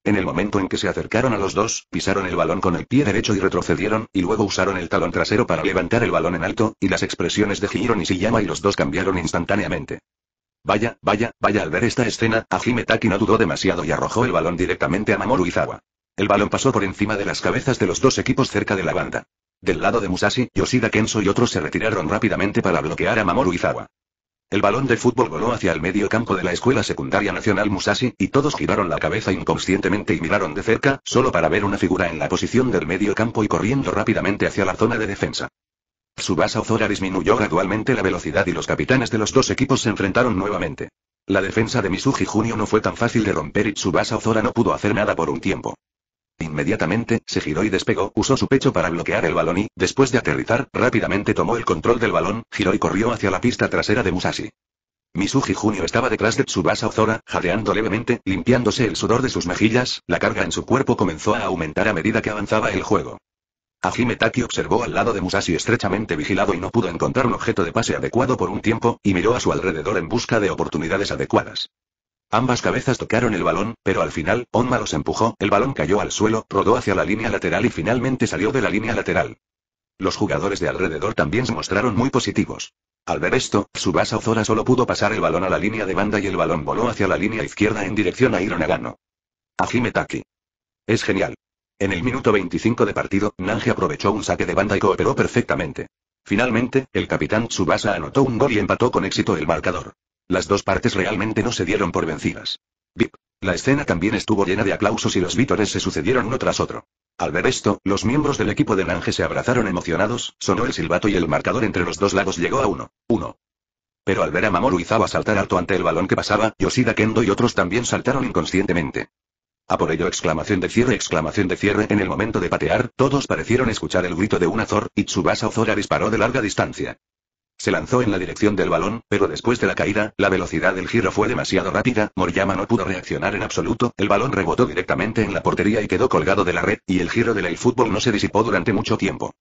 En el momento en que se acercaron a los dos, pisaron el balón con el pie derecho y retrocedieron, y luego usaron el talón trasero para levantar el balón en alto, y las expresiones de Hiro Nishiyama y los dos cambiaron instantáneamente. Vaya, vaya, vaya al ver esta escena, Ajime Taki no dudó demasiado y arrojó el balón directamente a Mamoru Izawa. El balón pasó por encima de las cabezas de los dos equipos cerca de la banda. Del lado de Musashi, Yoshida Kenso y otros se retiraron rápidamente para bloquear a Mamoru Izawa. El balón de fútbol voló hacia el medio campo de la Escuela Secundaria Nacional Musashi, y todos giraron la cabeza inconscientemente y miraron de cerca, solo para ver una figura en la posición del medio campo y corriendo rápidamente hacia la zona de defensa. Tsubasa Ozora disminuyó gradualmente la velocidad y los capitanes de los dos equipos se enfrentaron nuevamente. La defensa de Misugi Junio no fue tan fácil de romper y Tsubasa Ozora no pudo hacer nada por un tiempo. Inmediatamente, se giró y despegó, usó su pecho para bloquear el balón y, después de aterrizar, rápidamente tomó el control del balón, giró y corrió hacia la pista trasera de Musashi. Misugi Junio estaba detrás de Tsubasa Ozora, jadeando levemente, limpiándose el sudor de sus mejillas, la carga en su cuerpo comenzó a aumentar a medida que avanzaba el juego. Hajime observó al lado de Musashi estrechamente vigilado y no pudo encontrar un objeto de pase adecuado por un tiempo, y miró a su alrededor en busca de oportunidades adecuadas. Ambas cabezas tocaron el balón, pero al final, Onma los empujó, el balón cayó al suelo, rodó hacia la línea lateral y finalmente salió de la línea lateral. Los jugadores de alrededor también se mostraron muy positivos. Al ver esto, Subasa Ozora solo pudo pasar el balón a la línea de banda y el balón voló hacia la línea izquierda en dirección a Hironagano. Nagano. Taki. Es genial. En el minuto 25 de partido, Nange aprovechó un saque de banda y cooperó perfectamente. Finalmente, el capitán Tsubasa anotó un gol y empató con éxito el marcador. Las dos partes realmente no se dieron por vencidas. Bip. La escena también estuvo llena de aplausos y los vítores se sucedieron uno tras otro. Al ver esto, los miembros del equipo de Nange se abrazaron emocionados, sonó el silbato y el marcador entre los dos lados llegó a uno. Uno. Pero al ver a Mamoru Izawa saltar alto ante el balón que pasaba, Yoshida Kendo y otros también saltaron inconscientemente. A por ello exclamación de cierre exclamación de cierre en el momento de patear, todos parecieron escuchar el grito de un Azor, y Tsubasa Ozora disparó de larga distancia. Se lanzó en la dirección del balón, pero después de la caída, la velocidad del giro fue demasiado rápida, Moriyama no pudo reaccionar en absoluto, el balón rebotó directamente en la portería y quedó colgado de la red, y el giro del fútbol no se disipó durante mucho tiempo.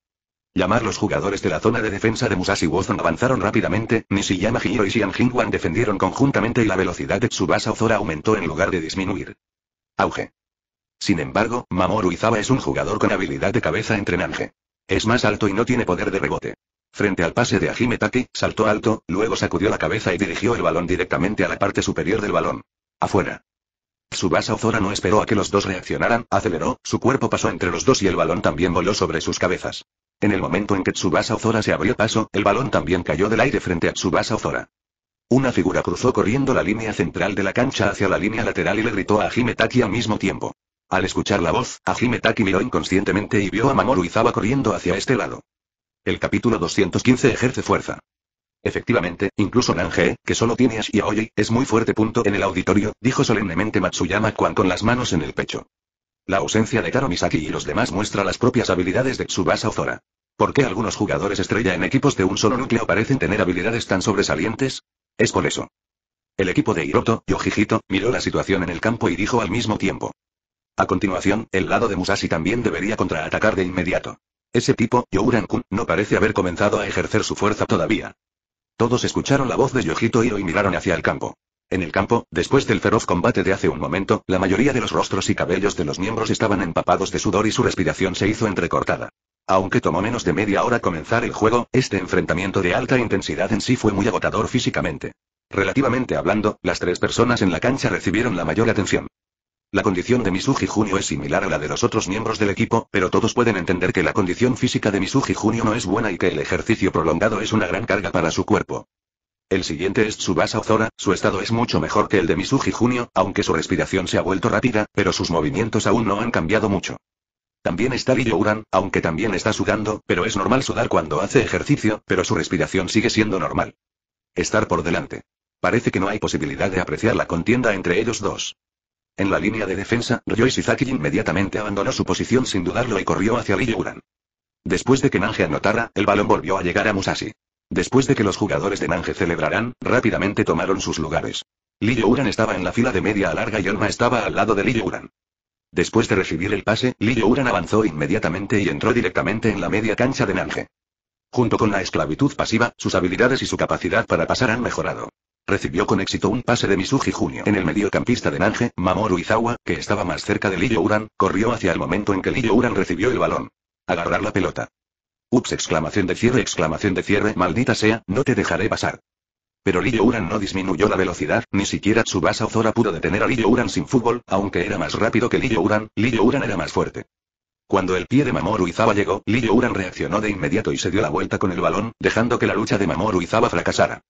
Llamar los jugadores de la zona de defensa de Musashi Wozon avanzaron rápidamente, Nishiyama Hiro y Xian Jingwan defendieron conjuntamente y la velocidad de Tsubasa Ozora aumentó en lugar de disminuir. Auge. Sin embargo, Mamoru Izawa es un jugador con habilidad de cabeza trenaje Es más alto y no tiene poder de rebote. Frente al pase de Hajime saltó alto, luego sacudió la cabeza y dirigió el balón directamente a la parte superior del balón. Afuera. Tsubasa Ozora no esperó a que los dos reaccionaran, aceleró, su cuerpo pasó entre los dos y el balón también voló sobre sus cabezas. En el momento en que Tsubasa Ozora se abrió paso, el balón también cayó del aire frente a Tsubasa Ozora. Una figura cruzó corriendo la línea central de la cancha hacia la línea lateral y le gritó a Hime al mismo tiempo. Al escuchar la voz, Hime miró inconscientemente y vio a Mamoru Izawa corriendo hacia este lado. El capítulo 215 ejerce fuerza. Efectivamente, incluso Nanje, que solo tiene a es muy fuerte. Punto en el auditorio, dijo solemnemente Matsuyama Kwan con las manos en el pecho. La ausencia de Karomisaki y los demás muestra las propias habilidades de Tsubasa Ozora. ¿Por qué algunos jugadores estrella en equipos de un solo núcleo parecen tener habilidades tan sobresalientes? Es por eso. El equipo de Hiroto, Yojijito, miró la situación en el campo y dijo al mismo tiempo. A continuación, el lado de Musashi también debería contraatacar de inmediato. Ese tipo, youran no parece haber comenzado a ejercer su fuerza todavía. Todos escucharon la voz de Yojito Hiro y miraron hacia el campo. En el campo, después del feroz combate de hace un momento, la mayoría de los rostros y cabellos de los miembros estaban empapados de sudor y su respiración se hizo entrecortada. Aunque tomó menos de media hora comenzar el juego, este enfrentamiento de alta intensidad en sí fue muy agotador físicamente. Relativamente hablando, las tres personas en la cancha recibieron la mayor atención. La condición de Misuji Junio es similar a la de los otros miembros del equipo, pero todos pueden entender que la condición física de Misuji Junio no es buena y que el ejercicio prolongado es una gran carga para su cuerpo. El siguiente es Tsubasa Ozora, su estado es mucho mejor que el de Misuji Junio, aunque su respiración se ha vuelto rápida, pero sus movimientos aún no han cambiado mucho. También está Uran, aunque también está sudando, pero es normal sudar cuando hace ejercicio, pero su respiración sigue siendo normal. Estar por delante. Parece que no hay posibilidad de apreciar la contienda entre ellos dos. En la línea de defensa, y zaki inmediatamente abandonó su posición sin dudarlo y corrió hacia Uran. Después de que Nange anotara, el balón volvió a llegar a Musashi. Después de que los jugadores de Nange celebraran, rápidamente tomaron sus lugares. Uran estaba en la fila de media a larga y Olma estaba al lado de Uran. Después de recibir el pase, Lio Uran avanzó inmediatamente y entró directamente en la media cancha de Nanje. Junto con la esclavitud pasiva, sus habilidades y su capacidad para pasar han mejorado. Recibió con éxito un pase de Misuji Junio en el mediocampista de Nange, Mamoru Izawa, que estaba más cerca de Li Uran, corrió hacia el momento en que Liyouran Uran recibió el balón. Agarrar la pelota. Ups exclamación de cierre exclamación de cierre maldita sea, no te dejaré pasar. Pero Lillo Uran no disminuyó la velocidad, ni siquiera Tsubasa Ozora pudo detener a Lillo Uran sin fútbol, aunque era más rápido que Lillo Uran, Uran era más fuerte. Cuando el pie de Mamoru Izaba llegó, Lillo Uran reaccionó de inmediato y se dio la vuelta con el balón, dejando que la lucha de Mamoru Izaba fracasara.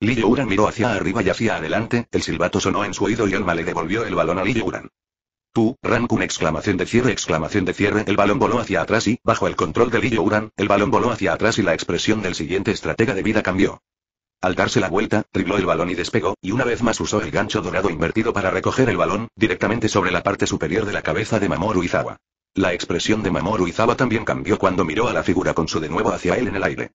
Lillo Uran miró hacia arriba y hacia adelante, el silbato sonó en su oído y Alma le devolvió el balón a Lillo Uran. Tú, Rankun exclamación de cierre exclamación de cierre el balón voló hacia atrás y, bajo el control de Liyo Uran, el balón voló hacia atrás y la expresión del siguiente estratega de vida cambió. Al darse la vuelta, dribló el balón y despegó, y una vez más usó el gancho dorado invertido para recoger el balón, directamente sobre la parte superior de la cabeza de Mamoru Izawa. La expresión de Mamoru Izawa también cambió cuando miró a la figura con su de nuevo hacia él en el aire.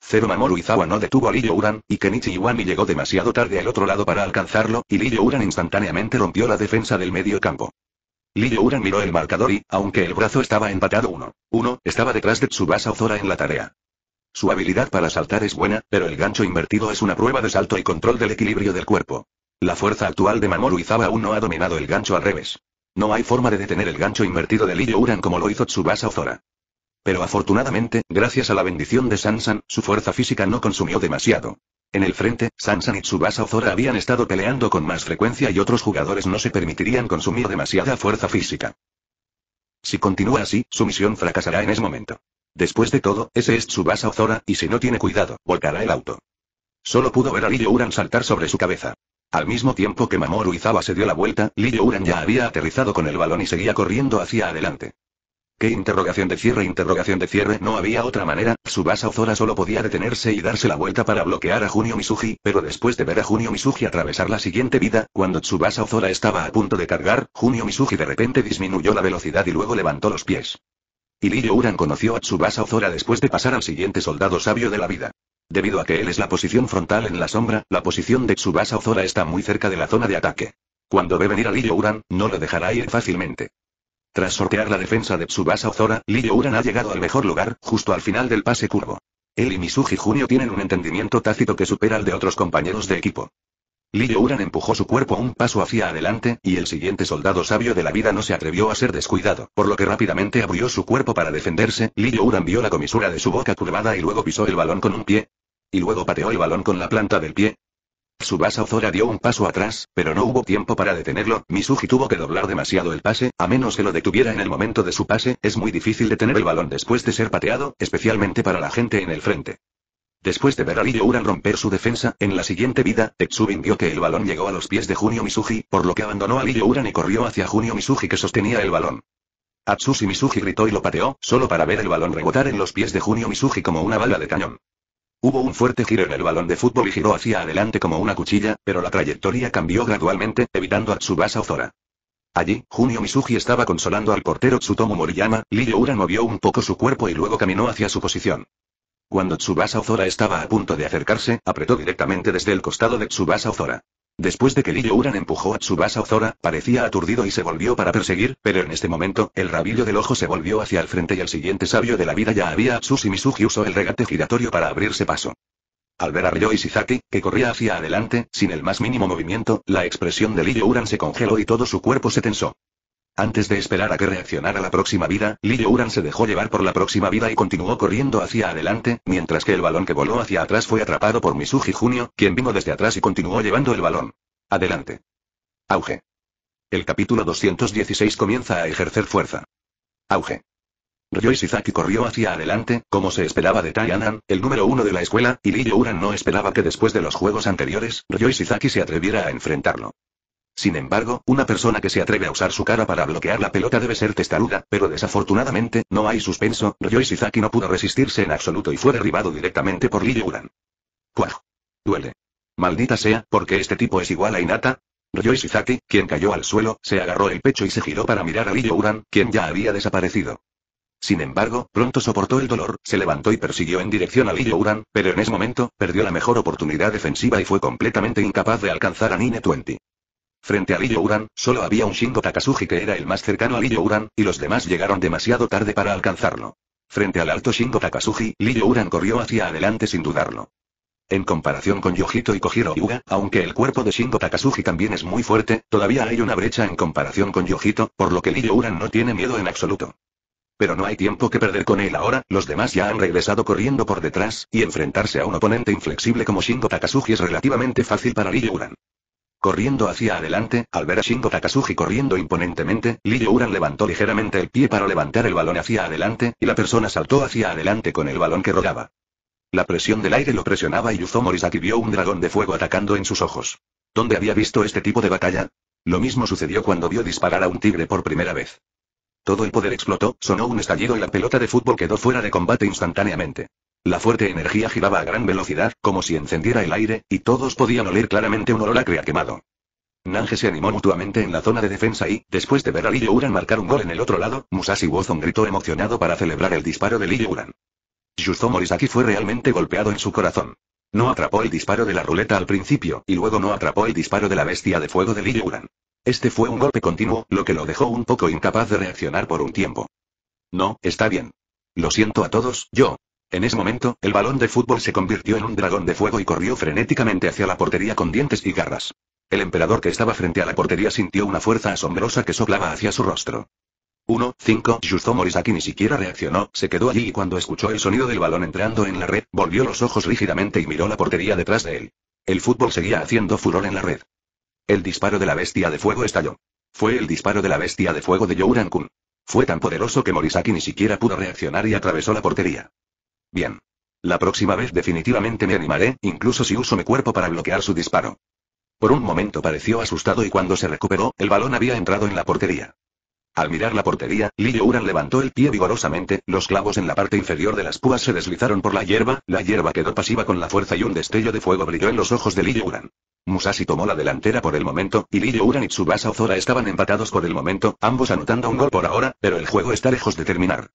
Cero Mamoru Izawa no detuvo a Lillo Uran, y Kenichi Iwami llegó demasiado tarde al otro lado para alcanzarlo, y Lillo Uran instantáneamente rompió la defensa del medio campo. Lillo Uran miró el marcador y, aunque el brazo estaba empatado 1-1, estaba detrás de Tsubasa Ozora en la tarea. Su habilidad para saltar es buena, pero el gancho invertido es una prueba de salto y control del equilibrio del cuerpo. La fuerza actual de Mamoru Izawa aún no ha dominado el gancho al revés. No hay forma de detener el gancho invertido de Lillo Uran como lo hizo Tsubasa Ozora. Pero afortunadamente, gracias a la bendición de Sansan, su fuerza física no consumió demasiado. En el frente, Sansan y Tsubasa Ozora habían estado peleando con más frecuencia y otros jugadores no se permitirían consumir demasiada fuerza física. Si continúa así, su misión fracasará en ese momento. Después de todo, ese es Tsubasa Ozora, y si no tiene cuidado, volcará el auto. Solo pudo ver a Lillo Uran saltar sobre su cabeza. Al mismo tiempo que Mamoru Izawa se dio la vuelta, Lillo Uran ya había aterrizado con el balón y seguía corriendo hacia adelante. ¿Qué interrogación de cierre? Interrogación de cierre. No había otra manera. Tsubasa Ozora solo podía detenerse y darse la vuelta para bloquear a Junio Misugi, pero después de ver a Junio Misugi atravesar la siguiente vida, cuando Tsubasa Ozora estaba a punto de cargar, Junio Misugi de repente disminuyó la velocidad y luego levantó los pies. Y Youran conoció a Tsubasa Ozora después de pasar al siguiente soldado sabio de la vida. Debido a que él es la posición frontal en la sombra, la posición de Tsubasa Ozora está muy cerca de la zona de ataque. Cuando ve venir a Lee no lo dejará ir fácilmente. Tras sortear la defensa de Tsubasa Ozora, Lee ha llegado al mejor lugar, justo al final del pase curvo. Él y Misuji Junio tienen un entendimiento tácito que supera al de otros compañeros de equipo. Li empujó su cuerpo un paso hacia adelante, y el siguiente soldado sabio de la vida no se atrevió a ser descuidado, por lo que rápidamente abrió su cuerpo para defenderse. Li vio la comisura de su boca curvada y luego pisó el balón con un pie. Y luego pateó el balón con la planta del pie. Subasa Ozora dio un paso atrás, pero no hubo tiempo para detenerlo, Misugi tuvo que doblar demasiado el pase, a menos que lo detuviera en el momento de su pase, es muy difícil detener el balón después de ser pateado, especialmente para la gente en el frente. Después de ver a Uran romper su defensa, en la siguiente vida, Tetsubin vio que el balón llegó a los pies de Junio Misugi, por lo que abandonó a Uran y corrió hacia Junio Misugi que sostenía el balón. Atsushi Misugi gritó y lo pateó, solo para ver el balón rebotar en los pies de Junio Misugi como una bala de cañón. Hubo un fuerte giro en el balón de fútbol y giró hacia adelante como una cuchilla, pero la trayectoria cambió gradualmente, evitando a Tsubasa Ozora. Allí, Junio Misugi estaba consolando al portero Tsutomu Moriyama, Liyouran movió un poco su cuerpo y luego caminó hacia su posición. Cuando Tsubasa Ozora estaba a punto de acercarse, apretó directamente desde el costado de Tsubasa Ozora. Después de que Lillo Uran empujó a Tsubasa Ozora, parecía aturdido y se volvió para perseguir, pero en este momento, el rabillo del ojo se volvió hacia el frente y el siguiente sabio de la vida ya había Atsushi y usó el regate giratorio para abrirse paso. Al ver a Ryo Ishizaki, que corría hacia adelante, sin el más mínimo movimiento, la expresión de Lillo Uran se congeló y todo su cuerpo se tensó. Antes de esperar a que reaccionara la próxima vida, Li Uran se dejó llevar por la próxima vida y continuó corriendo hacia adelante, mientras que el balón que voló hacia atrás fue atrapado por Misuji Junio, quien vino desde atrás y continuó llevando el balón. Adelante. Auge. El capítulo 216 comienza a ejercer fuerza. Auge. Ryo Isizaki corrió hacia adelante, como se esperaba de Taianan, el número uno de la escuela, y Li Uran no esperaba que después de los juegos anteriores, Ryo Isizaki se atreviera a enfrentarlo. Sin embargo, una persona que se atreve a usar su cara para bloquear la pelota debe ser testaruda, pero desafortunadamente, no hay suspenso, Ryo Izaki no pudo resistirse en absoluto y fue derribado directamente por Liu Uran. ¡Cuaj! Duele. Maldita sea, porque este tipo es igual a Inata, Ryo Izaki, quien cayó al suelo, se agarró el pecho y se giró para mirar a Liu Uran, quien ya había desaparecido. Sin embargo, pronto soportó el dolor, se levantó y persiguió en dirección a Liu Uran, pero en ese momento, perdió la mejor oportunidad defensiva y fue completamente incapaz de alcanzar a Nine 20. Frente a Liyouran, Uran solo había un Shingo Takasugi que era el más cercano a Liyouran, Uran y los demás llegaron demasiado tarde para alcanzarlo. Frente al alto Shingo Takasugi, Liyouran Uran corrió hacia adelante sin dudarlo. En comparación con Yojito y Kojiro Yuga, aunque el cuerpo de Shingo Takasugi también es muy fuerte, todavía hay una brecha en comparación con Yojito, por lo que Liyouran Uran no tiene miedo en absoluto. Pero no hay tiempo que perder con él ahora, los demás ya han regresado corriendo por detrás, y enfrentarse a un oponente inflexible como Shingo Takasugi es relativamente fácil para Liyouran. Uran. Corriendo hacia adelante, al ver a Shingo Takasugi corriendo imponentemente, Li Uran levantó ligeramente el pie para levantar el balón hacia adelante, y la persona saltó hacia adelante con el balón que rodaba. La presión del aire lo presionaba y Yuzo Morisaki vio un dragón de fuego atacando en sus ojos. ¿Dónde había visto este tipo de batalla? Lo mismo sucedió cuando vio disparar a un tigre por primera vez. Todo el poder explotó, sonó un estallido y la pelota de fútbol quedó fuera de combate instantáneamente. La fuerte energía giraba a gran velocidad, como si encendiera el aire, y todos podían oler claramente un olor a quemado. Nange se animó mutuamente en la zona de defensa y, después de ver a Liu Uran marcar un gol en el otro lado, Musashi Wozon gritó emocionado para celebrar el disparo de Liu Uran. Morisaki fue realmente golpeado en su corazón. No atrapó el disparo de la ruleta al principio, y luego no atrapó el disparo de la bestia de fuego de Liu Uran. Este fue un golpe continuo, lo que lo dejó un poco incapaz de reaccionar por un tiempo. No, está bien. Lo siento a todos, yo, en ese momento, el balón de fútbol se convirtió en un dragón de fuego y corrió frenéticamente hacia la portería con dientes y garras. El emperador que estaba frente a la portería sintió una fuerza asombrosa que soplaba hacia su rostro. 1, 5, Justo Morisaki ni siquiera reaccionó, se quedó allí y cuando escuchó el sonido del balón entrando en la red, volvió los ojos rígidamente y miró la portería detrás de él. El fútbol seguía haciendo furor en la red. El disparo de la bestia de fuego estalló. Fue el disparo de la bestia de fuego de Youran Fue tan poderoso que Morisaki ni siquiera pudo reaccionar y atravesó la portería. Bien. La próxima vez definitivamente me animaré, incluso si uso mi cuerpo para bloquear su disparo. Por un momento pareció asustado y cuando se recuperó, el balón había entrado en la portería. Al mirar la portería, Lillo Uran levantó el pie vigorosamente, los clavos en la parte inferior de las púas se deslizaron por la hierba, la hierba quedó pasiva con la fuerza y un destello de fuego brilló en los ojos de Lillo Uran. Musashi tomó la delantera por el momento, y Lillo Uran y Tsubasa Ozora estaban empatados por el momento, ambos anotando un gol por ahora, pero el juego está lejos de terminar.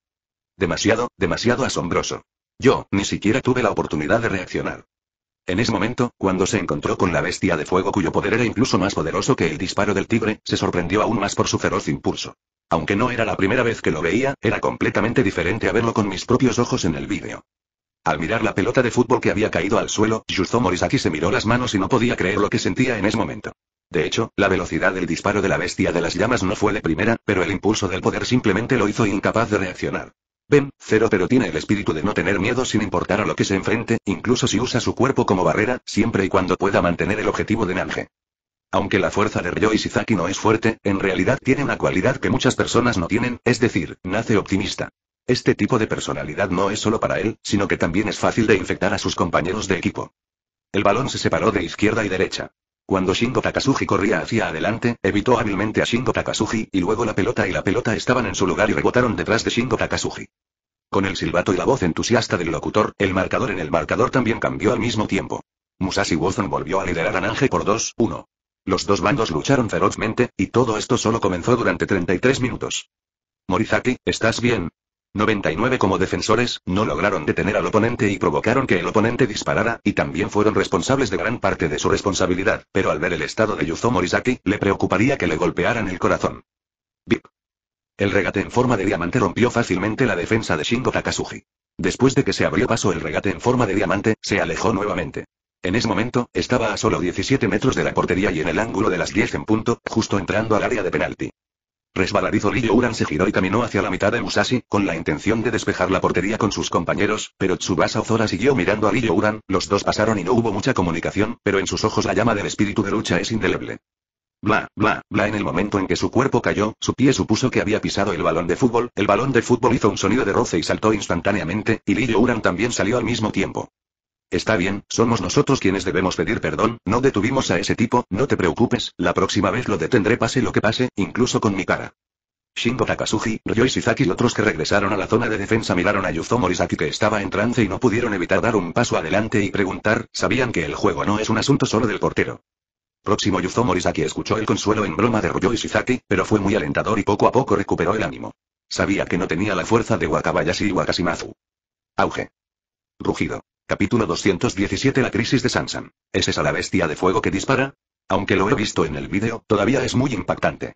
Demasiado, demasiado asombroso. Yo, ni siquiera tuve la oportunidad de reaccionar. En ese momento, cuando se encontró con la bestia de fuego cuyo poder era incluso más poderoso que el disparo del tigre, se sorprendió aún más por su feroz impulso. Aunque no era la primera vez que lo veía, era completamente diferente a verlo con mis propios ojos en el vídeo. Al mirar la pelota de fútbol que había caído al suelo, Justo Morisaki se miró las manos y no podía creer lo que sentía en ese momento. De hecho, la velocidad del disparo de la bestia de las llamas no fue la primera, pero el impulso del poder simplemente lo hizo incapaz de reaccionar. Ben, cero pero tiene el espíritu de no tener miedo sin importar a lo que se enfrente, incluso si usa su cuerpo como barrera, siempre y cuando pueda mantener el objetivo de Nange. Aunque la fuerza de Ryo y no es fuerte, en realidad tiene una cualidad que muchas personas no tienen, es decir, nace optimista. Este tipo de personalidad no es solo para él, sino que también es fácil de infectar a sus compañeros de equipo. El balón se separó de izquierda y derecha. Cuando Shingo Takasugi corría hacia adelante, evitó hábilmente a Shingo Takasugi, y luego la pelota y la pelota estaban en su lugar y rebotaron detrás de Shingo Takasugi. Con el silbato y la voz entusiasta del locutor, el marcador en el marcador también cambió al mismo tiempo. Musashi Wozon volvió a liderar a Nange por 2-1. Los dos bandos lucharon ferozmente, y todo esto solo comenzó durante 33 minutos. Morizaki, ¿estás bien? 99 como defensores, no lograron detener al oponente y provocaron que el oponente disparara, y también fueron responsables de gran parte de su responsabilidad, pero al ver el estado de Yuzo Morizaki le preocuparía que le golpearan el corazón. Bip. El regate en forma de diamante rompió fácilmente la defensa de Shingo Takasugi. Después de que se abrió paso el regate en forma de diamante, se alejó nuevamente. En ese momento, estaba a solo 17 metros de la portería y en el ángulo de las 10 en punto, justo entrando al área de penalti. Resbaladizo Ryo Uran se giró y caminó hacia la mitad de Musashi, con la intención de despejar la portería con sus compañeros, pero Tsubasa Ozora siguió mirando a Ryo Uran, los dos pasaron y no hubo mucha comunicación, pero en sus ojos la llama del espíritu de lucha es indeleble. Bla, bla, bla. En el momento en que su cuerpo cayó, su pie supuso que había pisado el balón de fútbol, el balón de fútbol hizo un sonido de roce y saltó instantáneamente, y Lillo Uran también salió al mismo tiempo. Está bien, somos nosotros quienes debemos pedir perdón, no detuvimos a ese tipo, no te preocupes, la próxima vez lo detendré pase lo que pase, incluso con mi cara. Shingo Takasugi, Ryo Ishizaki y otros que regresaron a la zona de defensa miraron a Yuzo Morisaki que estaba en trance y no pudieron evitar dar un paso adelante y preguntar, sabían que el juego no es un asunto solo del portero. Próximo Yuzo Morisaki escuchó el consuelo en broma de Ryo Ishizaki, pero fue muy alentador y poco a poco recuperó el ánimo. Sabía que no tenía la fuerza de Wakabayashi y Wakashimazu. Auge. Rugido. Capítulo 217 La crisis de Sansan. ¿Es esa la bestia de fuego que dispara? Aunque lo he visto en el vídeo, todavía es muy impactante.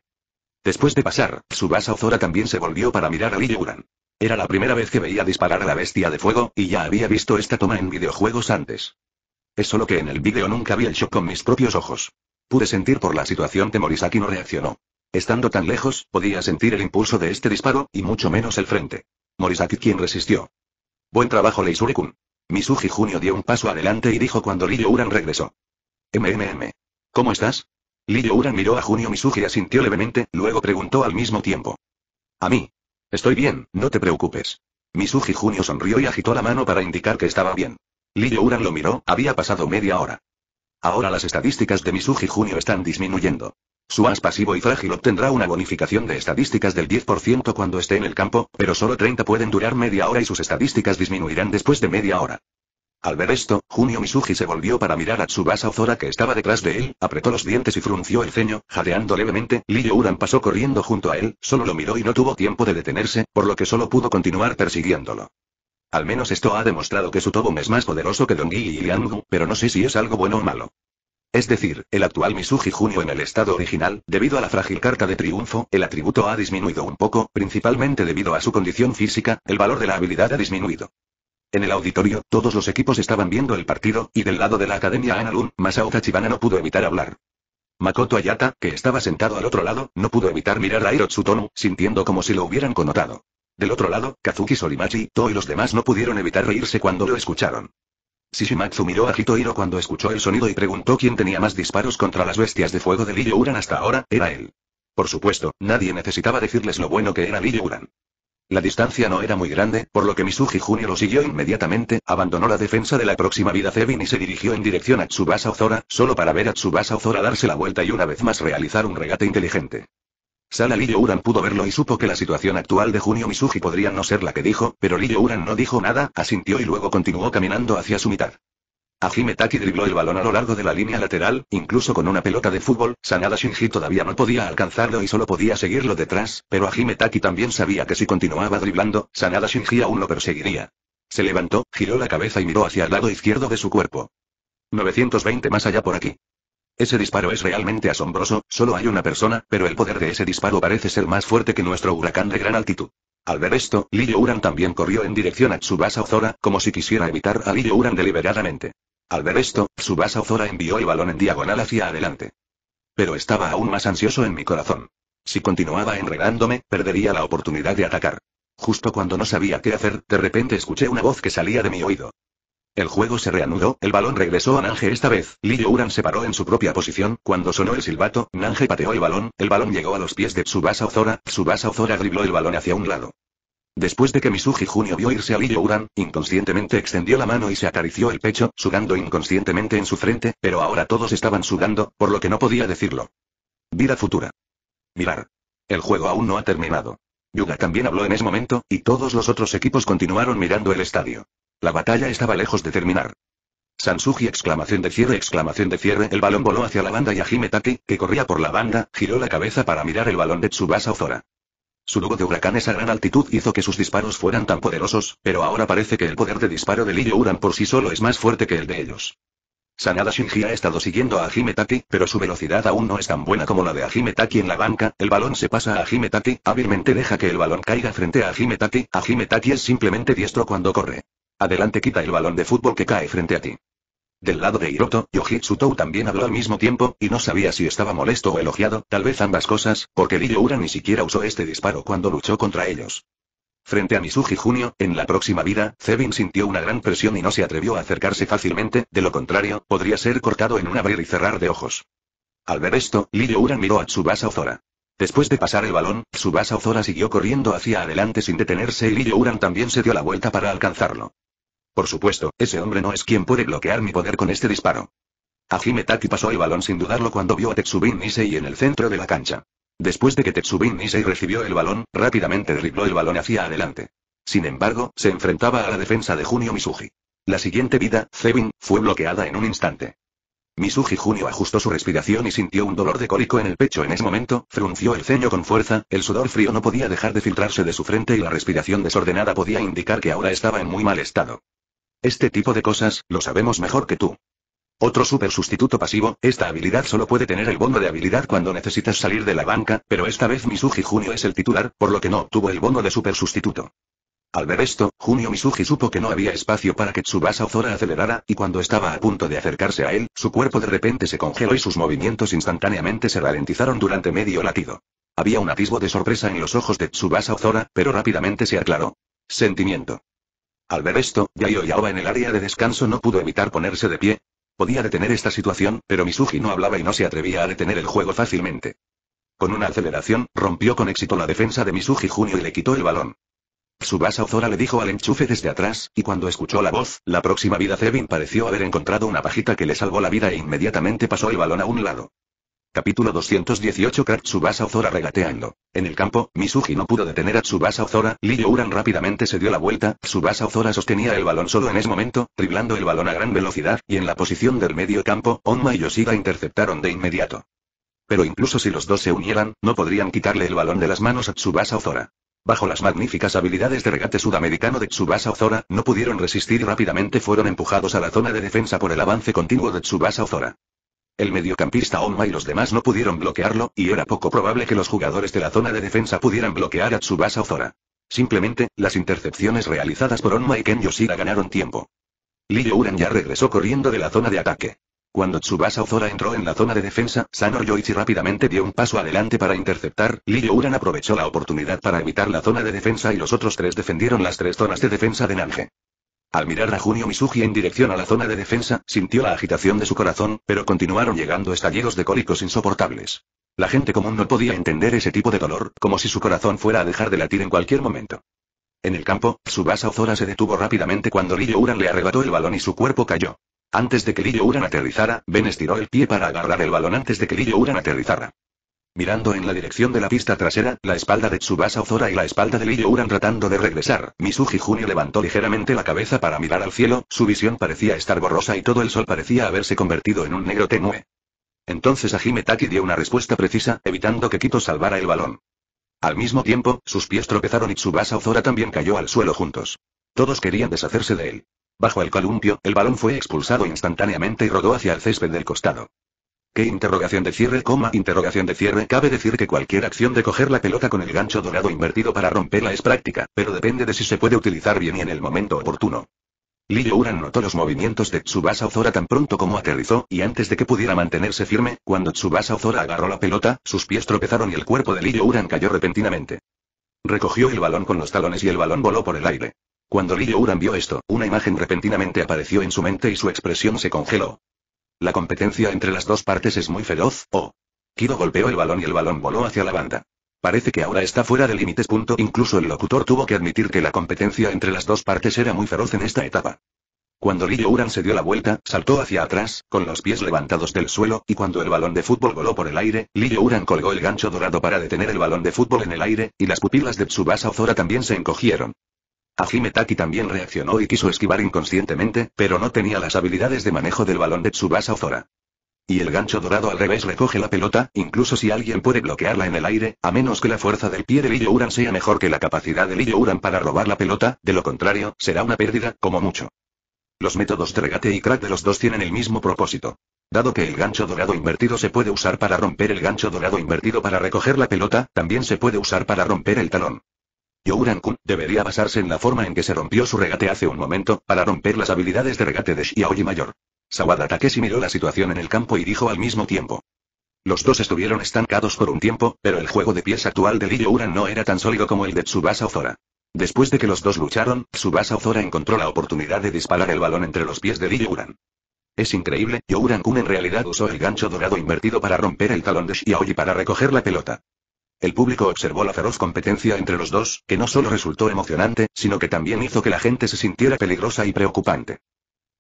Después de pasar, Subasa Ozora también se volvió para mirar a Liyuran. Era la primera vez que veía disparar a la bestia de fuego, y ya había visto esta toma en videojuegos antes. Es solo que en el vídeo nunca vi el shock con mis propios ojos. Pude sentir por la situación que Morisaki no reaccionó. Estando tan lejos, podía sentir el impulso de este disparo, y mucho menos el frente. Morisaki quien resistió. Buen trabajo Leisurekun. Misuji Junio dio un paso adelante y dijo cuando Lio Uran regresó. MMM. ¿Cómo estás? Lio Uran miró a Junio Misuji y asintió levemente, luego preguntó al mismo tiempo. A mí. Estoy bien, no te preocupes. Misuji Junio sonrió y agitó la mano para indicar que estaba bien. Lio Uran lo miró, había pasado media hora. Ahora las estadísticas de Misuji Junio están disminuyendo. Su as pasivo y frágil obtendrá una bonificación de estadísticas del 10% cuando esté en el campo, pero solo 30 pueden durar media hora y sus estadísticas disminuirán después de media hora. Al ver esto, Junio Misuji se volvió para mirar a Tsubasa Ozora que estaba detrás de él, apretó los dientes y frunció el ceño, jadeando levemente, Liyo pasó corriendo junto a él, solo lo miró y no tuvo tiempo de detenerse, por lo que solo pudo continuar persiguiéndolo. Al menos esto ha demostrado que su tobo es más poderoso que Dongi y Liangu, pero no sé si es algo bueno o malo. Es decir, el actual Misugi Junio en el estado original, debido a la frágil carta de triunfo, el atributo ha disminuido un poco, principalmente debido a su condición física, el valor de la habilidad ha disminuido. En el auditorio, todos los equipos estaban viendo el partido, y del lado de la Academia Analun, Masao Tachibana no pudo evitar hablar. Makoto Ayata, que estaba sentado al otro lado, no pudo evitar mirar a Iro sintiendo como si lo hubieran connotado. Del otro lado, Kazuki Solimachi, To y los demás no pudieron evitar reírse cuando lo escucharon. Shishimatsu miró a Hitohiro cuando escuchó el sonido y preguntó quién tenía más disparos contra las bestias de fuego de Lillo hasta ahora, era él. Por supuesto, nadie necesitaba decirles lo bueno que era Lillo La distancia no era muy grande, por lo que Misugi Junio lo siguió inmediatamente, abandonó la defensa de la próxima vida Zevin y se dirigió en dirección a Tsubasa Ozora, solo para ver a Tsubasa Ozora darse la vuelta y una vez más realizar un regate inteligente. Sala Liyo Uran pudo verlo y supo que la situación actual de Junio Misuji podría no ser la que dijo, pero Liyo Uran no dijo nada, asintió y luego continuó caminando hacia su mitad. Ajime Taki dribló el balón a lo largo de la línea lateral, incluso con una pelota de fútbol, Sanada Shinji todavía no podía alcanzarlo y solo podía seguirlo detrás, pero Ajime Taki también sabía que si continuaba driblando, Sanada Shinji aún lo perseguiría. Se levantó, giró la cabeza y miró hacia el lado izquierdo de su cuerpo. 920 más allá por aquí. Ese disparo es realmente asombroso, solo hay una persona, pero el poder de ese disparo parece ser más fuerte que nuestro huracán de gran altitud. Al ver esto, Lillo Uran también corrió en dirección a Tsubasa Ozora, como si quisiera evitar a Lillo Uran deliberadamente. Al ver esto, Tsubasa Ozora envió el balón en diagonal hacia adelante. Pero estaba aún más ansioso en mi corazón. Si continuaba enredándome, perdería la oportunidad de atacar. Justo cuando no sabía qué hacer, de repente escuché una voz que salía de mi oído. El juego se reanudó, el balón regresó a Nange esta vez, Liyouran Uran se paró en su propia posición, cuando sonó el silbato, Nange pateó el balón, el balón llegó a los pies de Tsubasa Ozora, Tsubasa Ozora dribló el balón hacia un lado. Después de que Misuji Junio vio irse a Liyouran, Uran, inconscientemente extendió la mano y se acarició el pecho, sudando inconscientemente en su frente, pero ahora todos estaban sudando, por lo que no podía decirlo. Vida futura. Mirar. El juego aún no ha terminado. Yuga también habló en ese momento, y todos los otros equipos continuaron mirando el estadio. La batalla estaba lejos de terminar. Sansuji exclamación de cierre exclamación de cierre el balón voló hacia la banda y a que corría por la banda, giró la cabeza para mirar el balón de Tsubasa Ozora. Su lugo de huracanes a gran altitud hizo que sus disparos fueran tan poderosos, pero ahora parece que el poder de disparo de Lillo Uran por sí solo es más fuerte que el de ellos. Sanada Shinji ha estado siguiendo a Ajime pero su velocidad aún no es tan buena como la de Ajime en la banca, el balón se pasa a Jimetaki, hábilmente deja que el balón caiga frente a Himetaki, a es simplemente diestro cuando corre. Adelante quita el balón de fútbol que cae frente a ti. Del lado de Hiroto, Yoji Tou también habló al mismo tiempo, y no sabía si estaba molesto o elogiado, tal vez ambas cosas, porque Lillo Ura ni siquiera usó este disparo cuando luchó contra ellos. Frente a Misuji Junio, en la próxima vida, Zebin sintió una gran presión y no se atrevió a acercarse fácilmente, de lo contrario, podría ser cortado en un abrir y cerrar de ojos. Al ver esto, Lillo Ura miró a Tsubasa Ozora. Después de pasar el balón, Tsubasa Ozora siguió corriendo hacia adelante sin detenerse y Lillo Uran también se dio la vuelta para alcanzarlo. Por supuesto, ese hombre no es quien puede bloquear mi poder con este disparo. Ajime Taki pasó el balón sin dudarlo cuando vio a Tetsubin Nisei en el centro de la cancha. Después de que Tetsubin Nisei recibió el balón, rápidamente derribló el balón hacia adelante. Sin embargo, se enfrentaba a la defensa de Junio Misuji. La siguiente vida, Zebin, fue bloqueada en un instante. Misuji Junio ajustó su respiración y sintió un dolor de cólico en el pecho en ese momento, frunció el ceño con fuerza, el sudor frío no podía dejar de filtrarse de su frente y la respiración desordenada podía indicar que ahora estaba en muy mal estado. Este tipo de cosas, lo sabemos mejor que tú. Otro super sustituto pasivo, esta habilidad solo puede tener el bono de habilidad cuando necesitas salir de la banca, pero esta vez Misuji Junio es el titular, por lo que no obtuvo el bono de super sustituto. Al ver esto, Junio Misuji supo que no había espacio para que Tsubasa Ozora acelerara, y cuando estaba a punto de acercarse a él, su cuerpo de repente se congeló y sus movimientos instantáneamente se ralentizaron durante medio latido. Había un atisbo de sorpresa en los ojos de Tsubasa Ozora, pero rápidamente se aclaró. Sentimiento. Al ver esto, Yayo Yaoba en el área de descanso no pudo evitar ponerse de pie. Podía detener esta situación, pero Misuji no hablaba y no se atrevía a detener el juego fácilmente. Con una aceleración, rompió con éxito la defensa de Misuji Junio y le quitó el balón. Subasa Ozora le dijo al enchufe desde atrás, y cuando escuchó la voz, la próxima vida Zevin pareció haber encontrado una pajita que le salvó la vida e inmediatamente pasó el balón a un lado. Capítulo 218 Katsubasa Ozora regateando. En el campo, Misugi no pudo detener a Tsubasa Ozora, Liyo Uran rápidamente se dio la vuelta, Tsubasa Ozora sostenía el balón solo en ese momento, driblando el balón a gran velocidad, y en la posición del medio campo, Onma y Yoshida interceptaron de inmediato. Pero incluso si los dos se unieran, no podrían quitarle el balón de las manos a Tsubasa Ozora. Bajo las magníficas habilidades de regate sudamericano de Tsubasa Ozora, no pudieron resistir y rápidamente fueron empujados a la zona de defensa por el avance continuo de Tsubasa Ozora. El mediocampista Onma y los demás no pudieron bloquearlo, y era poco probable que los jugadores de la zona de defensa pudieran bloquear a Tsubasa Ozora. Simplemente, las intercepciones realizadas por Onma y Ken Yoshida ganaron tiempo. Liyouran Uran ya regresó corriendo de la zona de ataque. Cuando Tsubasa Ozora entró en la zona de defensa, Sanor Yoichi rápidamente dio un paso adelante para interceptar, Liyouran Uran aprovechó la oportunidad para evitar la zona de defensa y los otros tres defendieron las tres zonas de defensa de Nanje. Al mirar a Junio Misugi en dirección a la zona de defensa, sintió la agitación de su corazón, pero continuaron llegando estallidos de cólicos insoportables. La gente común no podía entender ese tipo de dolor, como si su corazón fuera a dejar de latir en cualquier momento. En el campo, Tsubasa Ozora se detuvo rápidamente cuando Lillo Uran le arrebató el balón y su cuerpo cayó. Antes de que Lillo Uran aterrizara, Ben estiró el pie para agarrar el balón antes de que Lillo Uran aterrizara. Mirando en la dirección de la pista trasera, la espalda de Tsubasa Ozora y la espalda de Lillo Uran tratando de regresar, Misuji Junio levantó ligeramente la cabeza para mirar al cielo, su visión parecía estar borrosa y todo el sol parecía haberse convertido en un negro tenue. Entonces Ajime Taki dio una respuesta precisa, evitando que Kito salvara el balón. Al mismo tiempo, sus pies tropezaron y Tsubasa Ozora también cayó al suelo juntos. Todos querían deshacerse de él. Bajo el columpio, el balón fue expulsado instantáneamente y rodó hacia el césped del costado. ¿Qué interrogación de cierre, coma, interrogación de cierre? Cabe decir que cualquier acción de coger la pelota con el gancho dorado invertido para romperla es práctica, pero depende de si se puede utilizar bien y en el momento oportuno. Liyouran Uran notó los movimientos de Tsubasa Ozora tan pronto como aterrizó, y antes de que pudiera mantenerse firme, cuando Tsubasa Ozora agarró la pelota, sus pies tropezaron y el cuerpo de Liyouran Uran cayó repentinamente. Recogió el balón con los talones y el balón voló por el aire. Cuando Liyouran Uran vio esto, una imagen repentinamente apareció en su mente y su expresión se congeló. La competencia entre las dos partes es muy feroz, oh. Kido golpeó el balón y el balón voló hacia la banda. Parece que ahora está fuera de límites. Incluso el locutor tuvo que admitir que la competencia entre las dos partes era muy feroz en esta etapa. Cuando Liu Uran se dio la vuelta, saltó hacia atrás, con los pies levantados del suelo, y cuando el balón de fútbol voló por el aire, Lillo Uran colgó el gancho dorado para detener el balón de fútbol en el aire, y las pupilas de Tsubasa Ozora también se encogieron. Hajime también reaccionó y quiso esquivar inconscientemente, pero no tenía las habilidades de manejo del balón de Tsubasa Ozora. Y el gancho dorado al revés recoge la pelota, incluso si alguien puede bloquearla en el aire, a menos que la fuerza del pie de Lillo sea mejor que la capacidad de Lillo para robar la pelota, de lo contrario, será una pérdida, como mucho. Los métodos de regate y crack de los dos tienen el mismo propósito. Dado que el gancho dorado invertido se puede usar para romper el gancho dorado invertido para recoger la pelota, también se puede usar para romper el talón. Youran-kun debería basarse en la forma en que se rompió su regate hace un momento, para romper las habilidades de regate de Xiaoyi Mayor. Sawada Takeshi miró la situación en el campo y dijo al mismo tiempo. Los dos estuvieron estancados por un tiempo, pero el juego de pies actual de Lee no era tan sólido como el de Tsubasa Ozora. Después de que los dos lucharon, Tsubasa Ozora encontró la oportunidad de disparar el balón entre los pies de Li Es increíble, Youran-kun en realidad usó el gancho dorado invertido para romper el talón de Xiaoyi para recoger la pelota. El público observó la feroz competencia entre los dos, que no solo resultó emocionante, sino que también hizo que la gente se sintiera peligrosa y preocupante.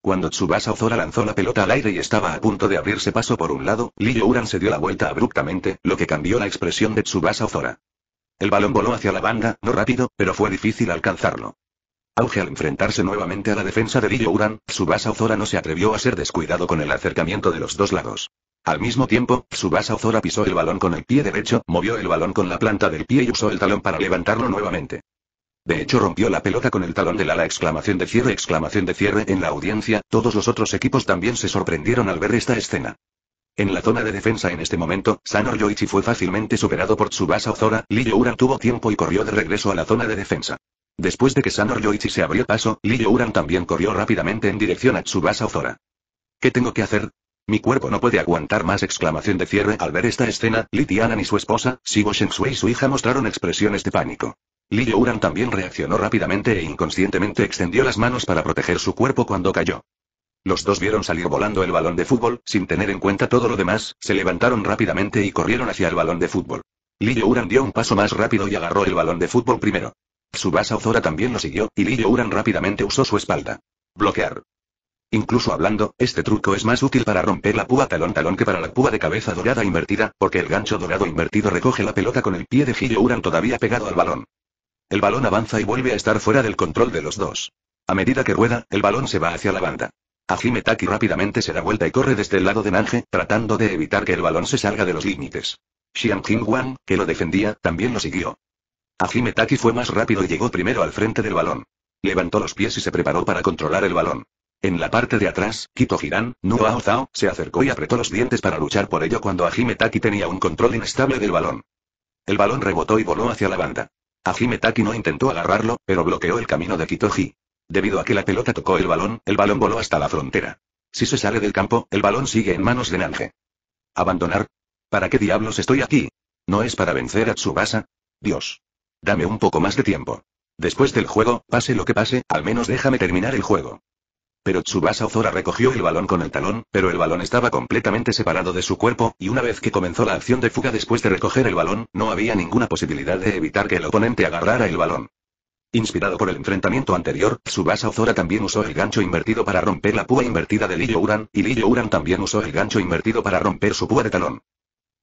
Cuando Tsubasa Ozora lanzó la pelota al aire y estaba a punto de abrirse paso por un lado, Liyo Uran se dio la vuelta abruptamente, lo que cambió la expresión de Tsubasa Ozora. El balón voló hacia la banda, no rápido, pero fue difícil alcanzarlo. Auge al enfrentarse nuevamente a la defensa de Liyo Uran, Tsubasa Ozora no se atrevió a ser descuidado con el acercamiento de los dos lados. Al mismo tiempo, Tsubasa Ozora pisó el balón con el pie derecho, movió el balón con la planta del pie y usó el talón para levantarlo nuevamente. De hecho rompió la pelota con el talón del ala exclamación de cierre exclamación de cierre en la audiencia, todos los otros equipos también se sorprendieron al ver esta escena. En la zona de defensa en este momento, Sanor Yoichi fue fácilmente superado por Tsubasa Ozora, Lee Uran tuvo tiempo y corrió de regreso a la zona de defensa. Después de que Sanor Yoichi se abrió paso, Lee Uran también corrió rápidamente en dirección a Tsubasa Ozora. ¿Qué tengo que hacer? Mi cuerpo no puede aguantar más exclamación de cierre al ver esta escena, Li Tianan y su esposa, sigo Shenshui y su hija mostraron expresiones de pánico. Li Youran también reaccionó rápidamente e inconscientemente extendió las manos para proteger su cuerpo cuando cayó. Los dos vieron salir volando el balón de fútbol, sin tener en cuenta todo lo demás, se levantaron rápidamente y corrieron hacia el balón de fútbol. Li Youran dio un paso más rápido y agarró el balón de fútbol primero. base Ozora también lo siguió, y Li Youran rápidamente usó su espalda. Bloquear. Incluso hablando, este truco es más útil para romper la púa talón talón que para la púa de cabeza dorada invertida, porque el gancho dorado invertido recoge la pelota con el pie de Gillo todavía pegado al balón. El balón avanza y vuelve a estar fuera del control de los dos. A medida que rueda, el balón se va hacia la banda. Hajime Taki rápidamente se da vuelta y corre desde el lado de Nanje, tratando de evitar que el balón se salga de los límites. Xiang jing que lo defendía, también lo siguió. Hajime Taki fue más rápido y llegó primero al frente del balón. Levantó los pies y se preparó para controlar el balón. En la parte de atrás, Kito Hiran, se acercó y apretó los dientes para luchar por ello cuando Ajime tenía un control inestable del balón. El balón rebotó y voló hacia la banda. Ajime Taki no intentó agarrarlo, pero bloqueó el camino de Kitoji. Debido a que la pelota tocó el balón, el balón voló hasta la frontera. Si se sale del campo, el balón sigue en manos de Nanje. ¿Abandonar? ¿Para qué diablos estoy aquí? ¿No es para vencer a Tsubasa? Dios. Dame un poco más de tiempo. Después del juego, pase lo que pase, al menos déjame terminar el juego. Pero Tsubasa Ozora recogió el balón con el talón, pero el balón estaba completamente separado de su cuerpo, y una vez que comenzó la acción de fuga después de recoger el balón, no había ninguna posibilidad de evitar que el oponente agarrara el balón. Inspirado por el enfrentamiento anterior, Tsubasa Ozora también usó el gancho invertido para romper la púa invertida de Lillo Uran, y Lillo Uran también usó el gancho invertido para romper su púa de talón.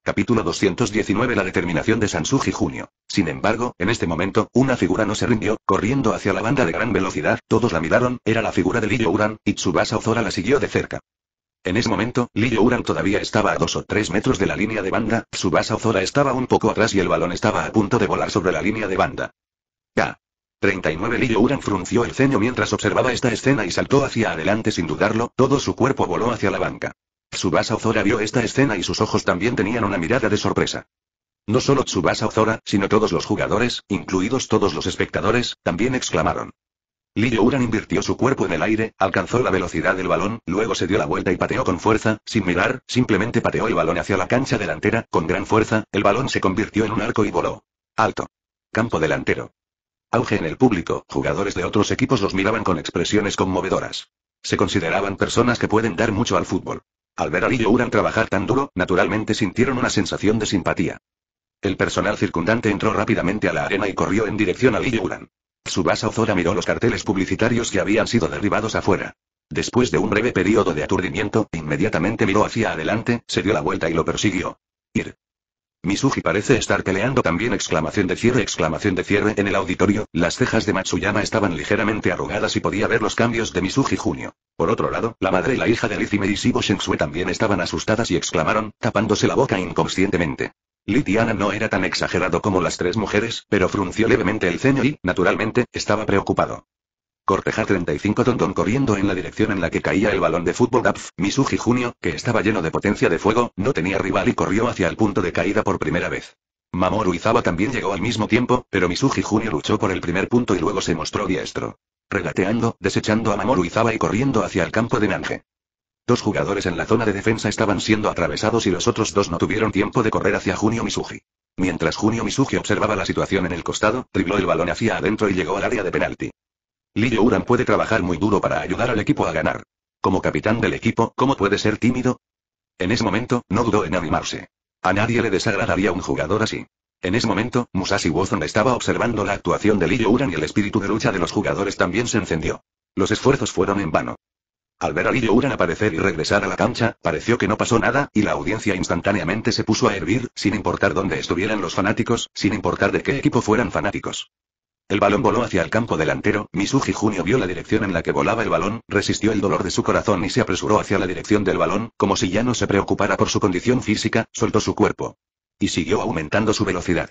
Capítulo 219 La determinación de Sansuji Junio. Sin embargo, en este momento, una figura no se rindió, corriendo hacia la banda de gran velocidad, todos la miraron, era la figura de Liyo Uran, y Tsubasa Ozora la siguió de cerca. En ese momento, Liyo Uran todavía estaba a dos o tres metros de la línea de banda, Tsubasa Ozora estaba un poco atrás y el balón estaba a punto de volar sobre la línea de banda. K. 39 Liyo Uran frunció el ceño mientras observaba esta escena y saltó hacia adelante sin dudarlo, todo su cuerpo voló hacia la banca. Tsubasa Ozora vio esta escena y sus ojos también tenían una mirada de sorpresa. No solo Tsubasa Ozora, sino todos los jugadores, incluidos todos los espectadores, también exclamaron. Liyo Uran invirtió su cuerpo en el aire, alcanzó la velocidad del balón, luego se dio la vuelta y pateó con fuerza, sin mirar, simplemente pateó el balón hacia la cancha delantera, con gran fuerza, el balón se convirtió en un arco y voló. Alto. Campo delantero. Auge en el público, jugadores de otros equipos los miraban con expresiones conmovedoras. Se consideraban personas que pueden dar mucho al fútbol. Al ver a Lee trabajar tan duro, naturalmente sintieron una sensación de simpatía. El personal circundante entró rápidamente a la arena y corrió en dirección a Lee su Tsubasa Ozora miró los carteles publicitarios que habían sido derribados afuera. Después de un breve periodo de aturdimiento, inmediatamente miró hacia adelante, se dio la vuelta y lo persiguió. Ir. Misuji parece estar peleando también exclamación de cierre exclamación de cierre en el auditorio, las cejas de Matsuyama estaban ligeramente arrugadas y podía ver los cambios de Misuji junio. Por otro lado, la madre y la hija de Lizime y Shibo también estaban asustadas y exclamaron, tapándose la boca inconscientemente. Litiana no era tan exagerado como las tres mujeres, pero frunció levemente el ceño y, naturalmente, estaba preocupado. Cortejar 35 Tontón corriendo en la dirección en la que caía el balón de fútbol Dapf, Misuji Junio, que estaba lleno de potencia de fuego, no tenía rival y corrió hacia el punto de caída por primera vez. Mamoru Izawa también llegó al mismo tiempo, pero Misuji Junio luchó por el primer punto y luego se mostró diestro. Regateando, desechando a Mamoru Izawa y corriendo hacia el campo de Nange. Dos jugadores en la zona de defensa estaban siendo atravesados y los otros dos no tuvieron tiempo de correr hacia Junio Misuji. Mientras Junio Misuji observaba la situación en el costado, dribló el balón hacia adentro y llegó al área de penalti. Lillo Uran puede trabajar muy duro para ayudar al equipo a ganar. Como capitán del equipo, ¿cómo puede ser tímido? En ese momento, no dudó en animarse. A nadie le desagradaría un jugador así. En ese momento, Musashi Wozon estaba observando la actuación de Lillo Uran y el espíritu de lucha de los jugadores también se encendió. Los esfuerzos fueron en vano. Al ver a Lillo Uran aparecer y regresar a la cancha, pareció que no pasó nada, y la audiencia instantáneamente se puso a hervir, sin importar dónde estuvieran los fanáticos, sin importar de qué equipo fueran fanáticos. El balón voló hacia el campo delantero, Misuji Junio vio la dirección en la que volaba el balón, resistió el dolor de su corazón y se apresuró hacia la dirección del balón, como si ya no se preocupara por su condición física, soltó su cuerpo. Y siguió aumentando su velocidad.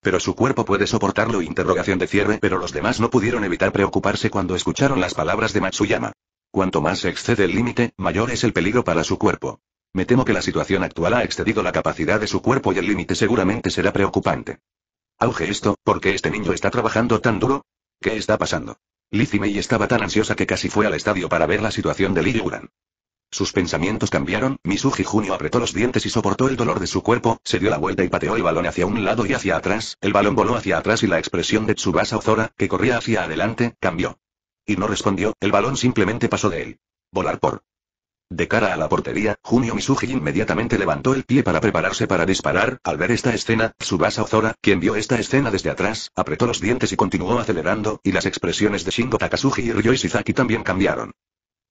Pero su cuerpo puede soportarlo, interrogación de cierre, pero los demás no pudieron evitar preocuparse cuando escucharon las palabras de Matsuyama. Cuanto más se excede el límite, mayor es el peligro para su cuerpo. Me temo que la situación actual ha excedido la capacidad de su cuerpo y el límite seguramente será preocupante. Auge esto, ¿por qué este niño está trabajando tan duro? ¿Qué está pasando? Lizzie estaba tan ansiosa que casi fue al estadio para ver la situación de Uran. Sus pensamientos cambiaron, Misuji Junio apretó los dientes y soportó el dolor de su cuerpo, se dio la vuelta y pateó el balón hacia un lado y hacia atrás, el balón voló hacia atrás y la expresión de Tsubasa Ozora, que corría hacia adelante, cambió. Y no respondió, el balón simplemente pasó de él. Volar por de cara a la portería, Junio Misuji inmediatamente levantó el pie para prepararse para disparar. Al ver esta escena, Subasa Ozora, quien vio esta escena desde atrás, apretó los dientes y continuó acelerando, y las expresiones de Shingo Takasugi y Ryo Ishizaki también cambiaron.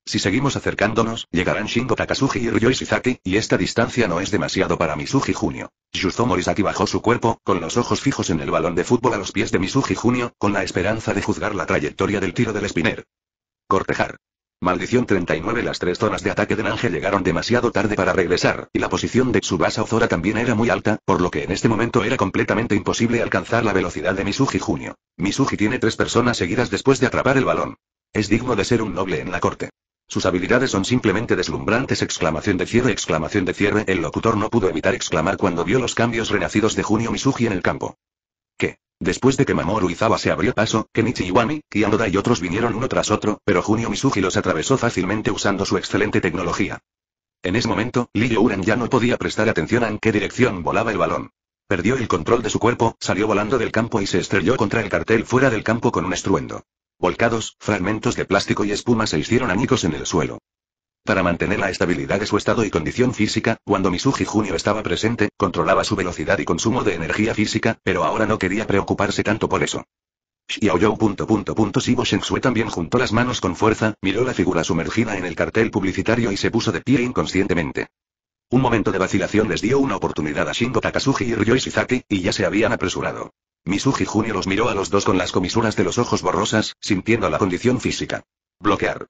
Si seguimos acercándonos, llegarán Shingo Takasugi y Ryo Ishizaki, y esta distancia no es demasiado para Misuji Junio. Yuzo Morisaki bajó su cuerpo, con los ojos fijos en el balón de fútbol a los pies de Misuji Junio, con la esperanza de juzgar la trayectoria del tiro del spinner. Cortejar. Maldición 39 Las tres zonas de ataque de Nange llegaron demasiado tarde para regresar, y la posición de Tsubasa Ozora también era muy alta, por lo que en este momento era completamente imposible alcanzar la velocidad de Misuji Junio. Misuji tiene tres personas seguidas después de atrapar el balón. Es digno de ser un noble en la corte. Sus habilidades son simplemente deslumbrantes exclamación de cierre exclamación de cierre el locutor no pudo evitar exclamar cuando vio los cambios renacidos de Junio Misuji en el campo. Después de que Mamoru Izawa se abrió paso, Kenichi Iwami, Kianoda y otros vinieron uno tras otro, pero Junio Misugi los atravesó fácilmente usando su excelente tecnología. En ese momento, Liyo Uran ya no podía prestar atención a en qué dirección volaba el balón. Perdió el control de su cuerpo, salió volando del campo y se estrelló contra el cartel fuera del campo con un estruendo. Volcados, fragmentos de plástico y espuma se hicieron anicos en el suelo. Para mantener la estabilidad de su estado y condición física, cuando Misuji Junio estaba presente, controlaba su velocidad y consumo de energía física, pero ahora no quería preocuparse tanto por eso. Xiaoyou. Punto, punto, punto, también juntó las manos con fuerza, miró la figura sumergida en el cartel publicitario y se puso de pie inconscientemente. Un momento de vacilación les dio una oportunidad a Shingo Takasugi y Ryo Ishizaki, y ya se habían apresurado. Misugi Junio los miró a los dos con las comisuras de los ojos borrosas, sintiendo la condición física. Bloquear.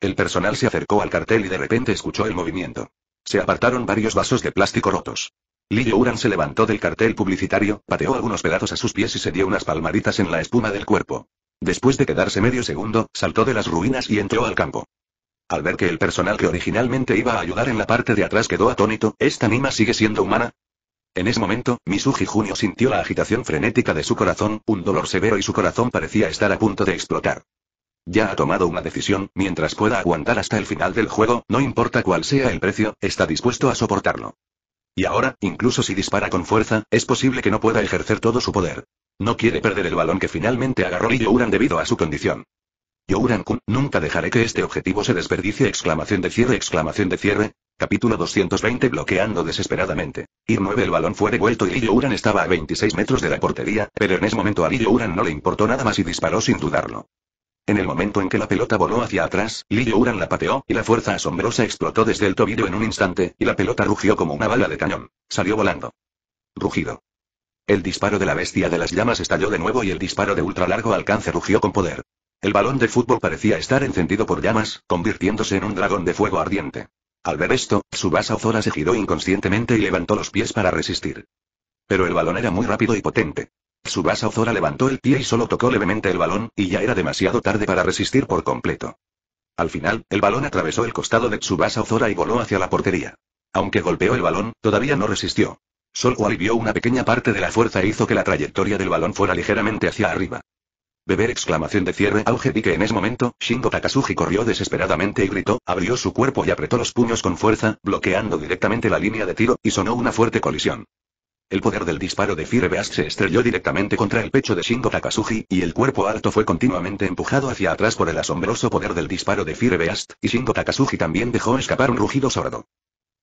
El personal se acercó al cartel y de repente escuchó el movimiento. Se apartaron varios vasos de plástico rotos. Li Uran se levantó del cartel publicitario, pateó algunos pedazos a sus pies y se dio unas palmaditas en la espuma del cuerpo. Después de quedarse medio segundo, saltó de las ruinas y entró al campo. Al ver que el personal que originalmente iba a ayudar en la parte de atrás quedó atónito, ¿esta anima sigue siendo humana? En ese momento, Misuji Junio sintió la agitación frenética de su corazón, un dolor severo y su corazón parecía estar a punto de explotar. Ya ha tomado una decisión, mientras pueda aguantar hasta el final del juego, no importa cuál sea el precio, está dispuesto a soportarlo. Y ahora, incluso si dispara con fuerza, es posible que no pueda ejercer todo su poder. No quiere perder el balón que finalmente agarró y uran debido a su condición. Uran kun nunca dejaré que este objetivo se desperdicie exclamación de cierre exclamación de cierre. Capítulo 220 bloqueando desesperadamente. Ir 9 el balón fue devuelto y Io-Uran estaba a 26 metros de la portería, pero en ese momento a Uran no le importó nada más y disparó sin dudarlo. En el momento en que la pelota voló hacia atrás, Lee Uran la pateó, y la fuerza asombrosa explotó desde el tobillo en un instante, y la pelota rugió como una bala de cañón. Salió volando. Rugido. El disparo de la bestia de las llamas estalló de nuevo y el disparo de ultralargo alcance rugió con poder. El balón de fútbol parecía estar encendido por llamas, convirtiéndose en un dragón de fuego ardiente. Al ver esto, Subasa Ozora se giró inconscientemente y levantó los pies para resistir. Pero el balón era muy rápido y potente. Tsubasa Ozora levantó el pie y solo tocó levemente el balón, y ya era demasiado tarde para resistir por completo. Al final, el balón atravesó el costado de Tsubasa Ozora y voló hacia la portería. Aunque golpeó el balón, todavía no resistió. Solo alivió una pequeña parte de la fuerza e hizo que la trayectoria del balón fuera ligeramente hacia arriba. Beber exclamación de cierre auge vi que en ese momento, Shingo Takasugi corrió desesperadamente y gritó, abrió su cuerpo y apretó los puños con fuerza, bloqueando directamente la línea de tiro, y sonó una fuerte colisión. El poder del disparo de Beast se estrelló directamente contra el pecho de Shingo Takasugi, y el cuerpo alto fue continuamente empujado hacia atrás por el asombroso poder del disparo de Beast y Shingo Takasugi también dejó escapar un rugido sordo.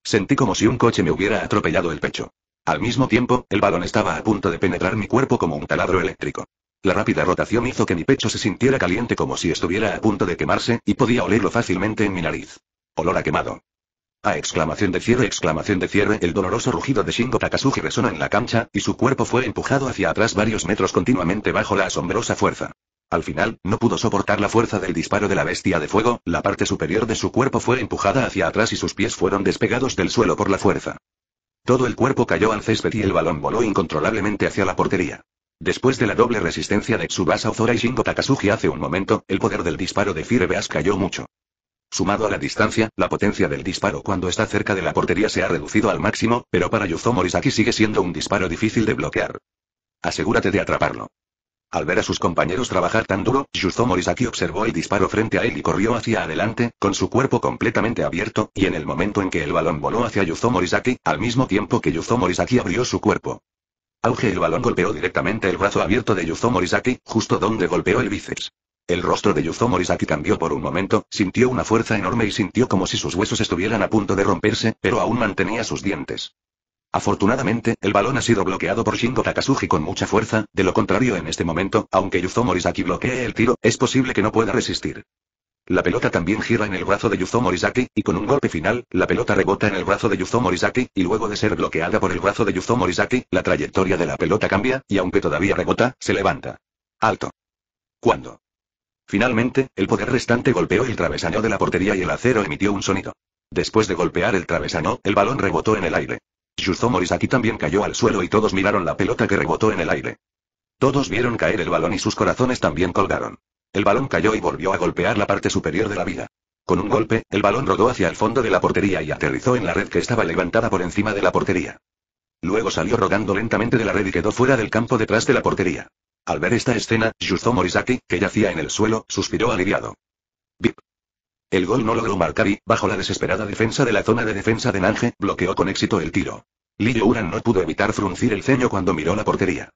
Sentí como si un coche me hubiera atropellado el pecho. Al mismo tiempo, el balón estaba a punto de penetrar mi cuerpo como un taladro eléctrico. La rápida rotación hizo que mi pecho se sintiera caliente como si estuviera a punto de quemarse, y podía olerlo fácilmente en mi nariz. Olor a quemado. A exclamación de cierre, exclamación de cierre, el doloroso rugido de Shingo Takasugi resonó en la cancha, y su cuerpo fue empujado hacia atrás varios metros continuamente bajo la asombrosa fuerza. Al final, no pudo soportar la fuerza del disparo de la bestia de fuego, la parte superior de su cuerpo fue empujada hacia atrás y sus pies fueron despegados del suelo por la fuerza. Todo el cuerpo cayó al césped y el balón voló incontrolablemente hacia la portería. Después de la doble resistencia de Tsubasa Ozora y Shingo Takasugi hace un momento, el poder del disparo de Firebeas cayó mucho. Sumado a la distancia, la potencia del disparo cuando está cerca de la portería se ha reducido al máximo, pero para Yuzo Morisaki sigue siendo un disparo difícil de bloquear. Asegúrate de atraparlo. Al ver a sus compañeros trabajar tan duro, Yuzo Morisaki observó el disparo frente a él y corrió hacia adelante, con su cuerpo completamente abierto, y en el momento en que el balón voló hacia Yuzo Morisaki, al mismo tiempo que Yuzo Morisaki abrió su cuerpo. Auge el balón golpeó directamente el brazo abierto de Yuzo Morisaki, justo donde golpeó el bíceps. El rostro de Yuzo Morisaki cambió por un momento, sintió una fuerza enorme y sintió como si sus huesos estuvieran a punto de romperse, pero aún mantenía sus dientes. Afortunadamente, el balón ha sido bloqueado por Shingo Takasugi con mucha fuerza, de lo contrario en este momento, aunque Yuzo Morisaki bloquee el tiro, es posible que no pueda resistir. La pelota también gira en el brazo de Yuzo Morisaki, y con un golpe final, la pelota rebota en el brazo de Yuzo Morisaki, y luego de ser bloqueada por el brazo de Yuzo Morisaki, la trayectoria de la pelota cambia, y aunque todavía rebota, se levanta. Alto. ¿Cuándo? Finalmente, el poder restante golpeó el travesaño de la portería y el acero emitió un sonido. Después de golpear el travesaño, el balón rebotó en el aire. Yuzo Morisaki también cayó al suelo y todos miraron la pelota que rebotó en el aire. Todos vieron caer el balón y sus corazones también colgaron. El balón cayó y volvió a golpear la parte superior de la vida. Con un golpe, el balón rodó hacia el fondo de la portería y aterrizó en la red que estaba levantada por encima de la portería. Luego salió rodando lentamente de la red y quedó fuera del campo detrás de la portería. Al ver esta escena, Yuzo Morisaki, que yacía en el suelo, suspiró aliviado. Bip. El gol no logró marcar y, bajo la desesperada defensa de la zona de defensa de Nange, bloqueó con éxito el tiro. Lillo Uran no pudo evitar fruncir el ceño cuando miró la portería.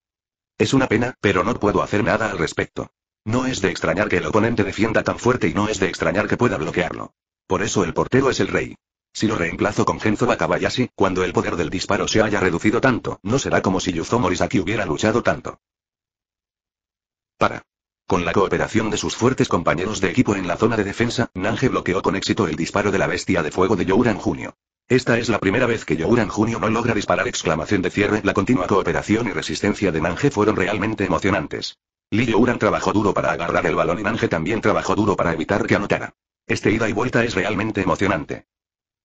Es una pena, pero no puedo hacer nada al respecto. No es de extrañar que el oponente defienda tan fuerte y no es de extrañar que pueda bloquearlo. Por eso el portero es el rey. Si lo reemplazo con Genzo Bakabayashi, cuando el poder del disparo se haya reducido tanto, no será como si Yuzo Morisaki hubiera luchado tanto. Para. Con la cooperación de sus fuertes compañeros de equipo en la zona de defensa, Nange bloqueó con éxito el disparo de la bestia de fuego de Youran Junio. Esta es la primera vez que Youran Junio no logra disparar exclamación de cierre. La continua cooperación y resistencia de Nange fueron realmente emocionantes. Lee Youran trabajó duro para agarrar el balón y Nange también trabajó duro para evitar que anotara. Este ida y vuelta es realmente emocionante.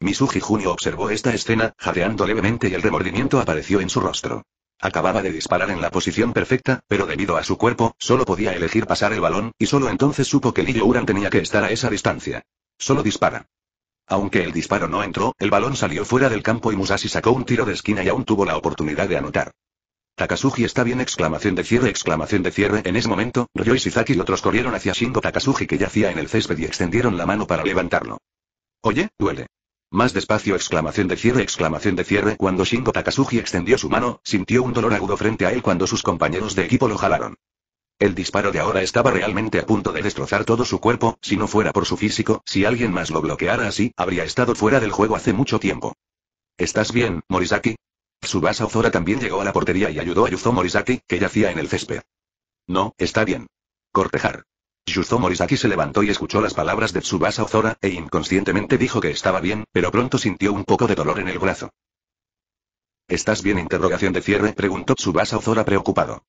Misuji Junio observó esta escena, jadeando levemente y el remordimiento apareció en su rostro. Acababa de disparar en la posición perfecta, pero debido a su cuerpo, solo podía elegir pasar el balón, y solo entonces supo que Lillo Uran tenía que estar a esa distancia. Solo dispara. Aunque el disparo no entró, el balón salió fuera del campo y Musashi sacó un tiro de esquina y aún tuvo la oportunidad de anotar. Takasugi está bien exclamación de cierre exclamación de cierre en ese momento, Ryo Isizaki y otros corrieron hacia Shingo Takasugi que yacía en el césped y extendieron la mano para levantarlo. Oye, duele. Más despacio exclamación de cierre exclamación de cierre cuando Shingo Takasugi extendió su mano, sintió un dolor agudo frente a él cuando sus compañeros de equipo lo jalaron. El disparo de ahora estaba realmente a punto de destrozar todo su cuerpo, si no fuera por su físico, si alguien más lo bloqueara así, habría estado fuera del juego hace mucho tiempo. ¿Estás bien, Morisaki? Tsubasa Ozora también llegó a la portería y ayudó a Yuzo Morisaki, que yacía en el césped. No, está bien. Cortejar. Yuzo se levantó y escuchó las palabras de Tsubasa Ozora, e inconscientemente dijo que estaba bien, pero pronto sintió un poco de dolor en el brazo. ¿Estás bien? Interrogación de cierre, preguntó Tsubasa Ozora preocupado.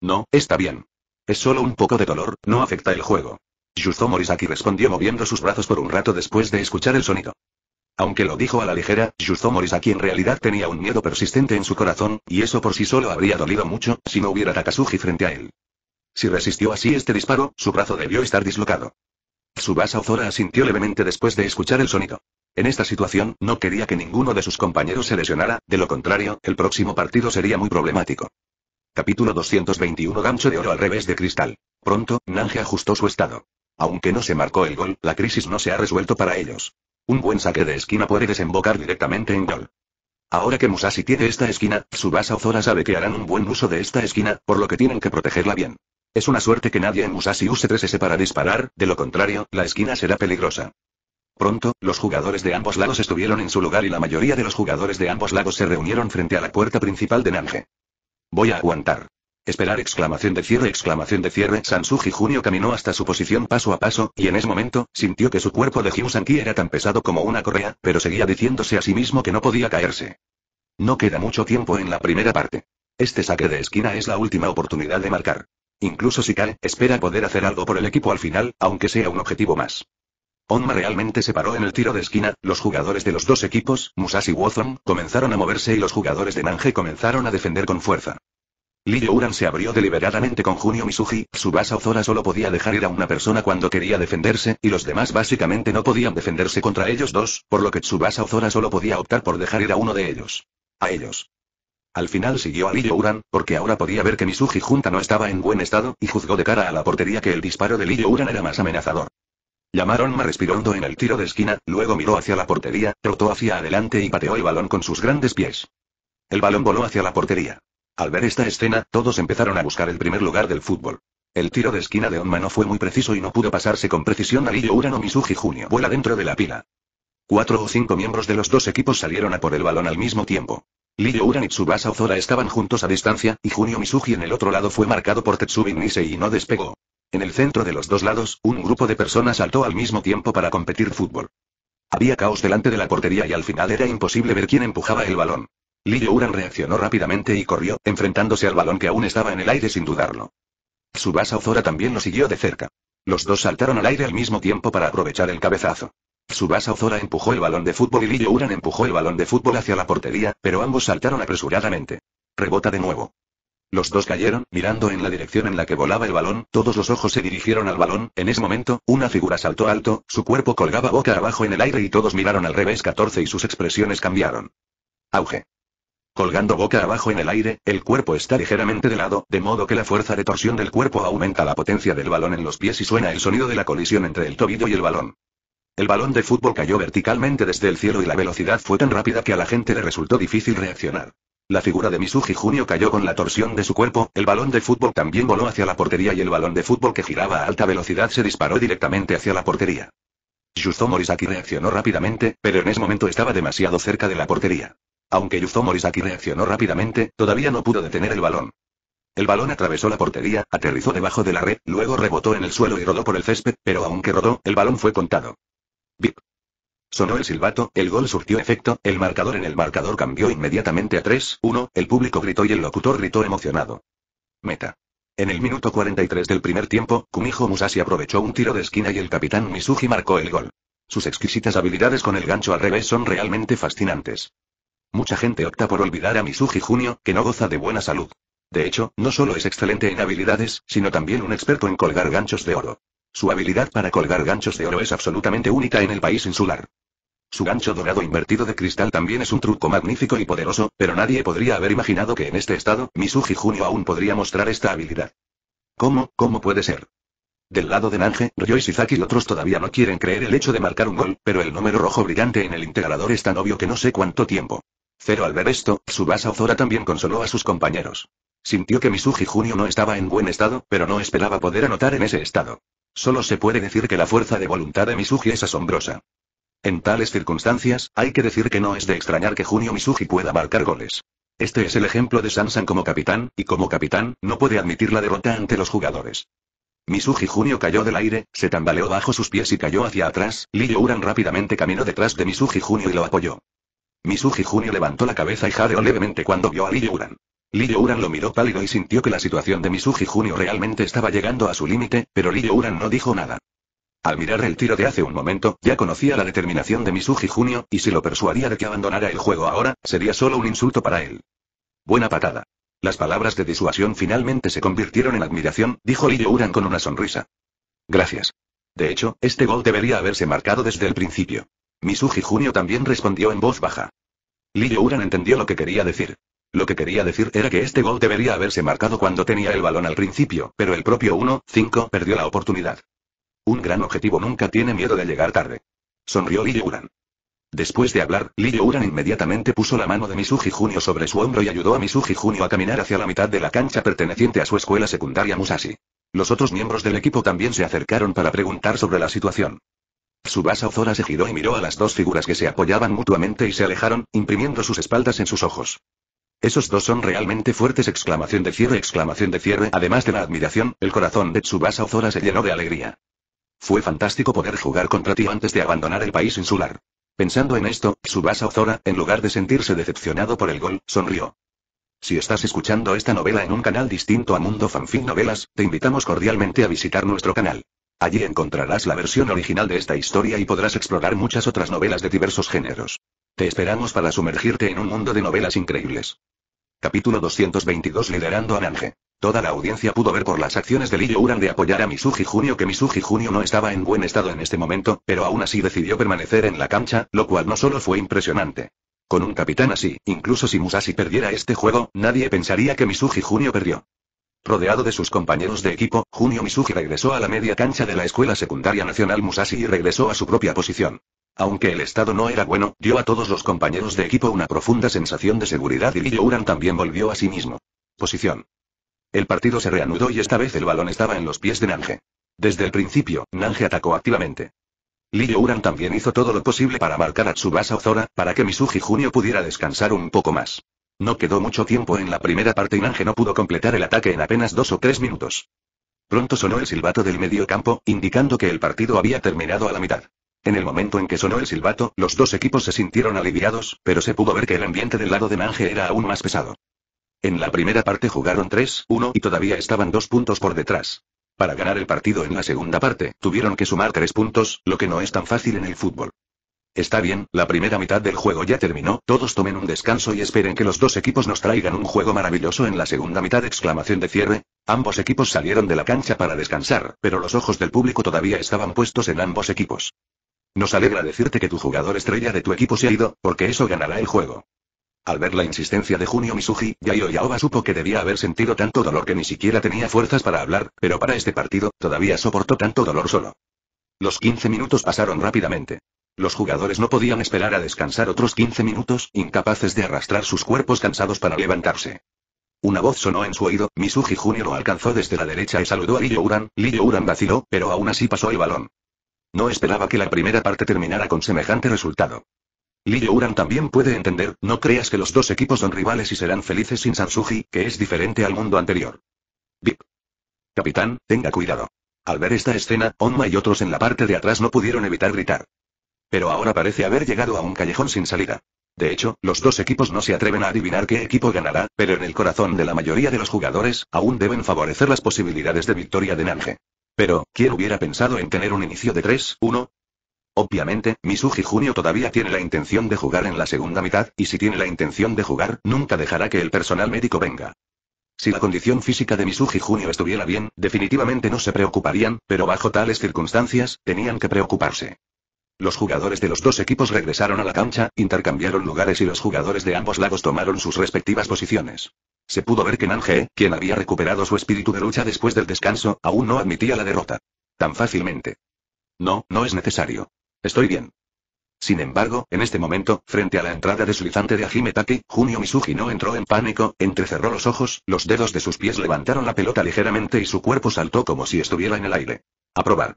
No, está bien. Es solo un poco de dolor, no afecta el juego. Yuzo respondió moviendo sus brazos por un rato después de escuchar el sonido. Aunque lo dijo a la ligera, Yuzo en realidad tenía un miedo persistente en su corazón, y eso por sí solo habría dolido mucho, si no hubiera Takasugi frente a él. Si resistió así este disparo, su brazo debió estar dislocado. Tsubasa Ozora asintió levemente después de escuchar el sonido. En esta situación, no quería que ninguno de sus compañeros se lesionara, de lo contrario, el próximo partido sería muy problemático. Capítulo 221 Gancho de oro al revés de cristal. Pronto, Nange ajustó su estado. Aunque no se marcó el gol, la crisis no se ha resuelto para ellos. Un buen saque de esquina puede desembocar directamente en gol. Ahora que Musashi tiene esta esquina, su base Ozora sabe que harán un buen uso de esta esquina, por lo que tienen que protegerla bien. Es una suerte que nadie en Musashi use 3S para disparar, de lo contrario, la esquina será peligrosa. Pronto, los jugadores de ambos lados estuvieron en su lugar y la mayoría de los jugadores de ambos lados se reunieron frente a la puerta principal de Nange. Voy a aguantar. Esperar exclamación de cierre exclamación de cierre Sansuji Junio caminó hasta su posición paso a paso, y en ese momento, sintió que su cuerpo de Hyusanki era tan pesado como una correa, pero seguía diciéndose a sí mismo que no podía caerse. No queda mucho tiempo en la primera parte. Este saque de esquina es la última oportunidad de marcar. Incluso si cae, espera poder hacer algo por el equipo al final, aunque sea un objetivo más. Onma realmente se paró en el tiro de esquina, los jugadores de los dos equipos, Musashi y Wozon, comenzaron a moverse y los jugadores de Manje comenzaron a defender con fuerza. Lillo Uran se abrió deliberadamente con Junio Misuji, Tsubasa Ozora solo podía dejar ir a una persona cuando quería defenderse, y los demás básicamente no podían defenderse contra ellos dos, por lo que Tsubasa Ozora solo podía optar por dejar ir a uno de ellos. A ellos. Al final siguió a Lee Uran, porque ahora podía ver que Misuji Junta no estaba en buen estado, y juzgó de cara a la portería que el disparo de Lillo Uran era más amenazador. Llamaron respiró en el tiro de esquina, luego miró hacia la portería, trotó hacia adelante y pateó el balón con sus grandes pies. El balón voló hacia la portería. Al ver esta escena, todos empezaron a buscar el primer lugar del fútbol. El tiro de esquina de Onma no fue muy preciso y no pudo pasarse con precisión a Lillo Urano Misuji Junio. Vuela dentro de la pila. Cuatro o cinco miembros de los dos equipos salieron a por el balón al mismo tiempo. Liyo Uran y Tsubasa Ozora estaban juntos a distancia, y Junio Misuji en el otro lado fue marcado por Tetsubi Nisei y no despegó. En el centro de los dos lados, un grupo de personas saltó al mismo tiempo para competir fútbol. Había caos delante de la portería y al final era imposible ver quién empujaba el balón. Li Uran reaccionó rápidamente y corrió, enfrentándose al balón que aún estaba en el aire sin dudarlo. Tsubasa Ozora también lo siguió de cerca. Los dos saltaron al aire al mismo tiempo para aprovechar el cabezazo. Tsubasa Ozora empujó el balón de fútbol y Lillo Uran empujó el balón de fútbol hacia la portería, pero ambos saltaron apresuradamente. Rebota de nuevo. Los dos cayeron, mirando en la dirección en la que volaba el balón, todos los ojos se dirigieron al balón, en ese momento, una figura saltó alto, su cuerpo colgaba boca abajo en el aire y todos miraron al revés 14 y sus expresiones cambiaron. Auge. Colgando boca abajo en el aire, el cuerpo está ligeramente de lado, de modo que la fuerza de torsión del cuerpo aumenta la potencia del balón en los pies y suena el sonido de la colisión entre el tobillo y el balón. El balón de fútbol cayó verticalmente desde el cielo y la velocidad fue tan rápida que a la gente le resultó difícil reaccionar. La figura de Misuji Junio cayó con la torsión de su cuerpo, el balón de fútbol también voló hacia la portería y el balón de fútbol que giraba a alta velocidad se disparó directamente hacia la portería. Justo Morisaki reaccionó rápidamente, pero en ese momento estaba demasiado cerca de la portería. Aunque Yuzo Morisaki reaccionó rápidamente, todavía no pudo detener el balón. El balón atravesó la portería, aterrizó debajo de la red, luego rebotó en el suelo y rodó por el césped, pero aunque rodó, el balón fue contado. Bip. Sonó el silbato, el gol surtió efecto, el marcador en el marcador cambió inmediatamente a 3-1, el público gritó y el locutor gritó emocionado. Meta. En el minuto 43 del primer tiempo, Kumijo Musashi aprovechó un tiro de esquina y el capitán Misugi marcó el gol. Sus exquisitas habilidades con el gancho al revés son realmente fascinantes. Mucha gente opta por olvidar a Misuji Junio, que no goza de buena salud. De hecho, no solo es excelente en habilidades, sino también un experto en colgar ganchos de oro. Su habilidad para colgar ganchos de oro es absolutamente única en el país insular. Su gancho dorado invertido de cristal también es un truco magnífico y poderoso, pero nadie podría haber imaginado que en este estado, Misuji Junio aún podría mostrar esta habilidad. ¿Cómo, cómo puede ser? Del lado de Nange, Ryo Isizaki y otros todavía no quieren creer el hecho de marcar un gol, pero el número rojo brillante en el integrador es tan obvio que no sé cuánto tiempo. Cero al ver esto, Subasa Ozora también consoló a sus compañeros. Sintió que Misuji Junio no estaba en buen estado, pero no esperaba poder anotar en ese estado. Solo se puede decir que la fuerza de voluntad de Misuji es asombrosa. En tales circunstancias, hay que decir que no es de extrañar que Junio Misuji pueda marcar goles. Este es el ejemplo de Sansan como capitán, y como capitán, no puede admitir la derrota ante los jugadores. Misugi Junio cayó del aire, se tambaleó bajo sus pies y cayó hacia atrás, Liyo Uran rápidamente caminó detrás de Misuji Junio y lo apoyó. Misuji Junio levantó la cabeza y jadeó levemente cuando vio a Liu Uran. Liu Uran lo miró pálido y sintió que la situación de Misuji Junio realmente estaba llegando a su límite, pero Lee Uran no dijo nada. Al mirar el tiro de hace un momento, ya conocía la determinación de Misuji Junio, y si lo persuadía de que abandonara el juego ahora, sería solo un insulto para él. Buena patada. Las palabras de disuasión finalmente se convirtieron en admiración, dijo Lee Uran con una sonrisa. Gracias. De hecho, este gol debería haberse marcado desde el principio. Misuji Junio también respondió en voz baja. Li Uran entendió lo que quería decir. Lo que quería decir era que este gol debería haberse marcado cuando tenía el balón al principio, pero el propio 1-5 perdió la oportunidad. Un gran objetivo nunca tiene miedo de llegar tarde. Sonrió Li Uran. Después de hablar, Li Uran inmediatamente puso la mano de Misuji Junio sobre su hombro y ayudó a Misuji Junio a caminar hacia la mitad de la cancha perteneciente a su escuela secundaria Musashi. Los otros miembros del equipo también se acercaron para preguntar sobre la situación. Subasa Ozora se giró y miró a las dos figuras que se apoyaban mutuamente y se alejaron, imprimiendo sus espaldas en sus ojos. Esos dos son realmente fuertes exclamación de cierre exclamación de cierre además de la admiración, el corazón de Tsubasa Ozora se llenó de alegría. Fue fantástico poder jugar contra ti antes de abandonar el país insular. Pensando en esto, Tsubasa Ozora, en lugar de sentirse decepcionado por el gol, sonrió. Si estás escuchando esta novela en un canal distinto a Mundo Fanfic Novelas, te invitamos cordialmente a visitar nuestro canal. Allí encontrarás la versión original de esta historia y podrás explorar muchas otras novelas de diversos géneros. Te esperamos para sumergirte en un mundo de novelas increíbles. Capítulo 222 Liderando a Nange. Toda la audiencia pudo ver por las acciones de Lillo Uran de apoyar a Misuji Junio que Misuji Junio no estaba en buen estado en este momento, pero aún así decidió permanecer en la cancha, lo cual no solo fue impresionante. Con un capitán así, incluso si Musashi perdiera este juego, nadie pensaría que Misuji Junio perdió. Rodeado de sus compañeros de equipo, Junio Misugi regresó a la media cancha de la Escuela Secundaria Nacional Musashi y regresó a su propia posición. Aunque el estado no era bueno, dio a todos los compañeros de equipo una profunda sensación de seguridad y Uran también volvió a sí mismo. Posición. El partido se reanudó y esta vez el balón estaba en los pies de Nange. Desde el principio, Nange atacó activamente. Liu Uran también hizo todo lo posible para marcar a Tsubasa Ozora, para que Misugi Junio pudiera descansar un poco más. No quedó mucho tiempo en la primera parte y Nange no pudo completar el ataque en apenas dos o tres minutos. Pronto sonó el silbato del campo, indicando que el partido había terminado a la mitad. En el momento en que sonó el silbato, los dos equipos se sintieron aliviados, pero se pudo ver que el ambiente del lado de Nange era aún más pesado. En la primera parte jugaron 3-1 y todavía estaban dos puntos por detrás. Para ganar el partido en la segunda parte, tuvieron que sumar tres puntos, lo que no es tan fácil en el fútbol. Está bien, la primera mitad del juego ya terminó, todos tomen un descanso y esperen que los dos equipos nos traigan un juego maravilloso en la segunda mitad exclamación de cierre. Ambos equipos salieron de la cancha para descansar, pero los ojos del público todavía estaban puestos en ambos equipos. Nos alegra decirte que tu jugador estrella de tu equipo se ha ido, porque eso ganará el juego. Al ver la insistencia de Junio Misuji, Yayo Yaoba supo que debía haber sentido tanto dolor que ni siquiera tenía fuerzas para hablar, pero para este partido, todavía soportó tanto dolor solo. Los 15 minutos pasaron rápidamente. Los jugadores no podían esperar a descansar otros 15 minutos, incapaces de arrastrar sus cuerpos cansados para levantarse. Una voz sonó en su oído, Misuji Junior lo alcanzó desde la derecha y saludó a Liu Uran, Uran vaciló, pero aún así pasó el balón. No esperaba que la primera parte terminara con semejante resultado. Lee Uran también puede entender, no creas que los dos equipos son rivales y serán felices sin Sansuji, que es diferente al mundo anterior. Vip. Capitán, tenga cuidado. Al ver esta escena, Onma y otros en la parte de atrás no pudieron evitar gritar. Pero ahora parece haber llegado a un callejón sin salida. De hecho, los dos equipos no se atreven a adivinar qué equipo ganará, pero en el corazón de la mayoría de los jugadores, aún deben favorecer las posibilidades de victoria de Nange. Pero, ¿quién hubiera pensado en tener un inicio de 3-1? Obviamente, Misuji Junio todavía tiene la intención de jugar en la segunda mitad, y si tiene la intención de jugar, nunca dejará que el personal médico venga. Si la condición física de Misuji Junio estuviera bien, definitivamente no se preocuparían, pero bajo tales circunstancias, tenían que preocuparse. Los jugadores de los dos equipos regresaron a la cancha, intercambiaron lugares y los jugadores de ambos lados tomaron sus respectivas posiciones. Se pudo ver que Nange, quien había recuperado su espíritu de lucha después del descanso, aún no admitía la derrota. Tan fácilmente. No, no es necesario. Estoy bien. Sin embargo, en este momento, frente a la entrada deslizante de Ajime Taki, Junio Misugi no entró en pánico, entrecerró los ojos, los dedos de sus pies levantaron la pelota ligeramente y su cuerpo saltó como si estuviera en el aire. A probar.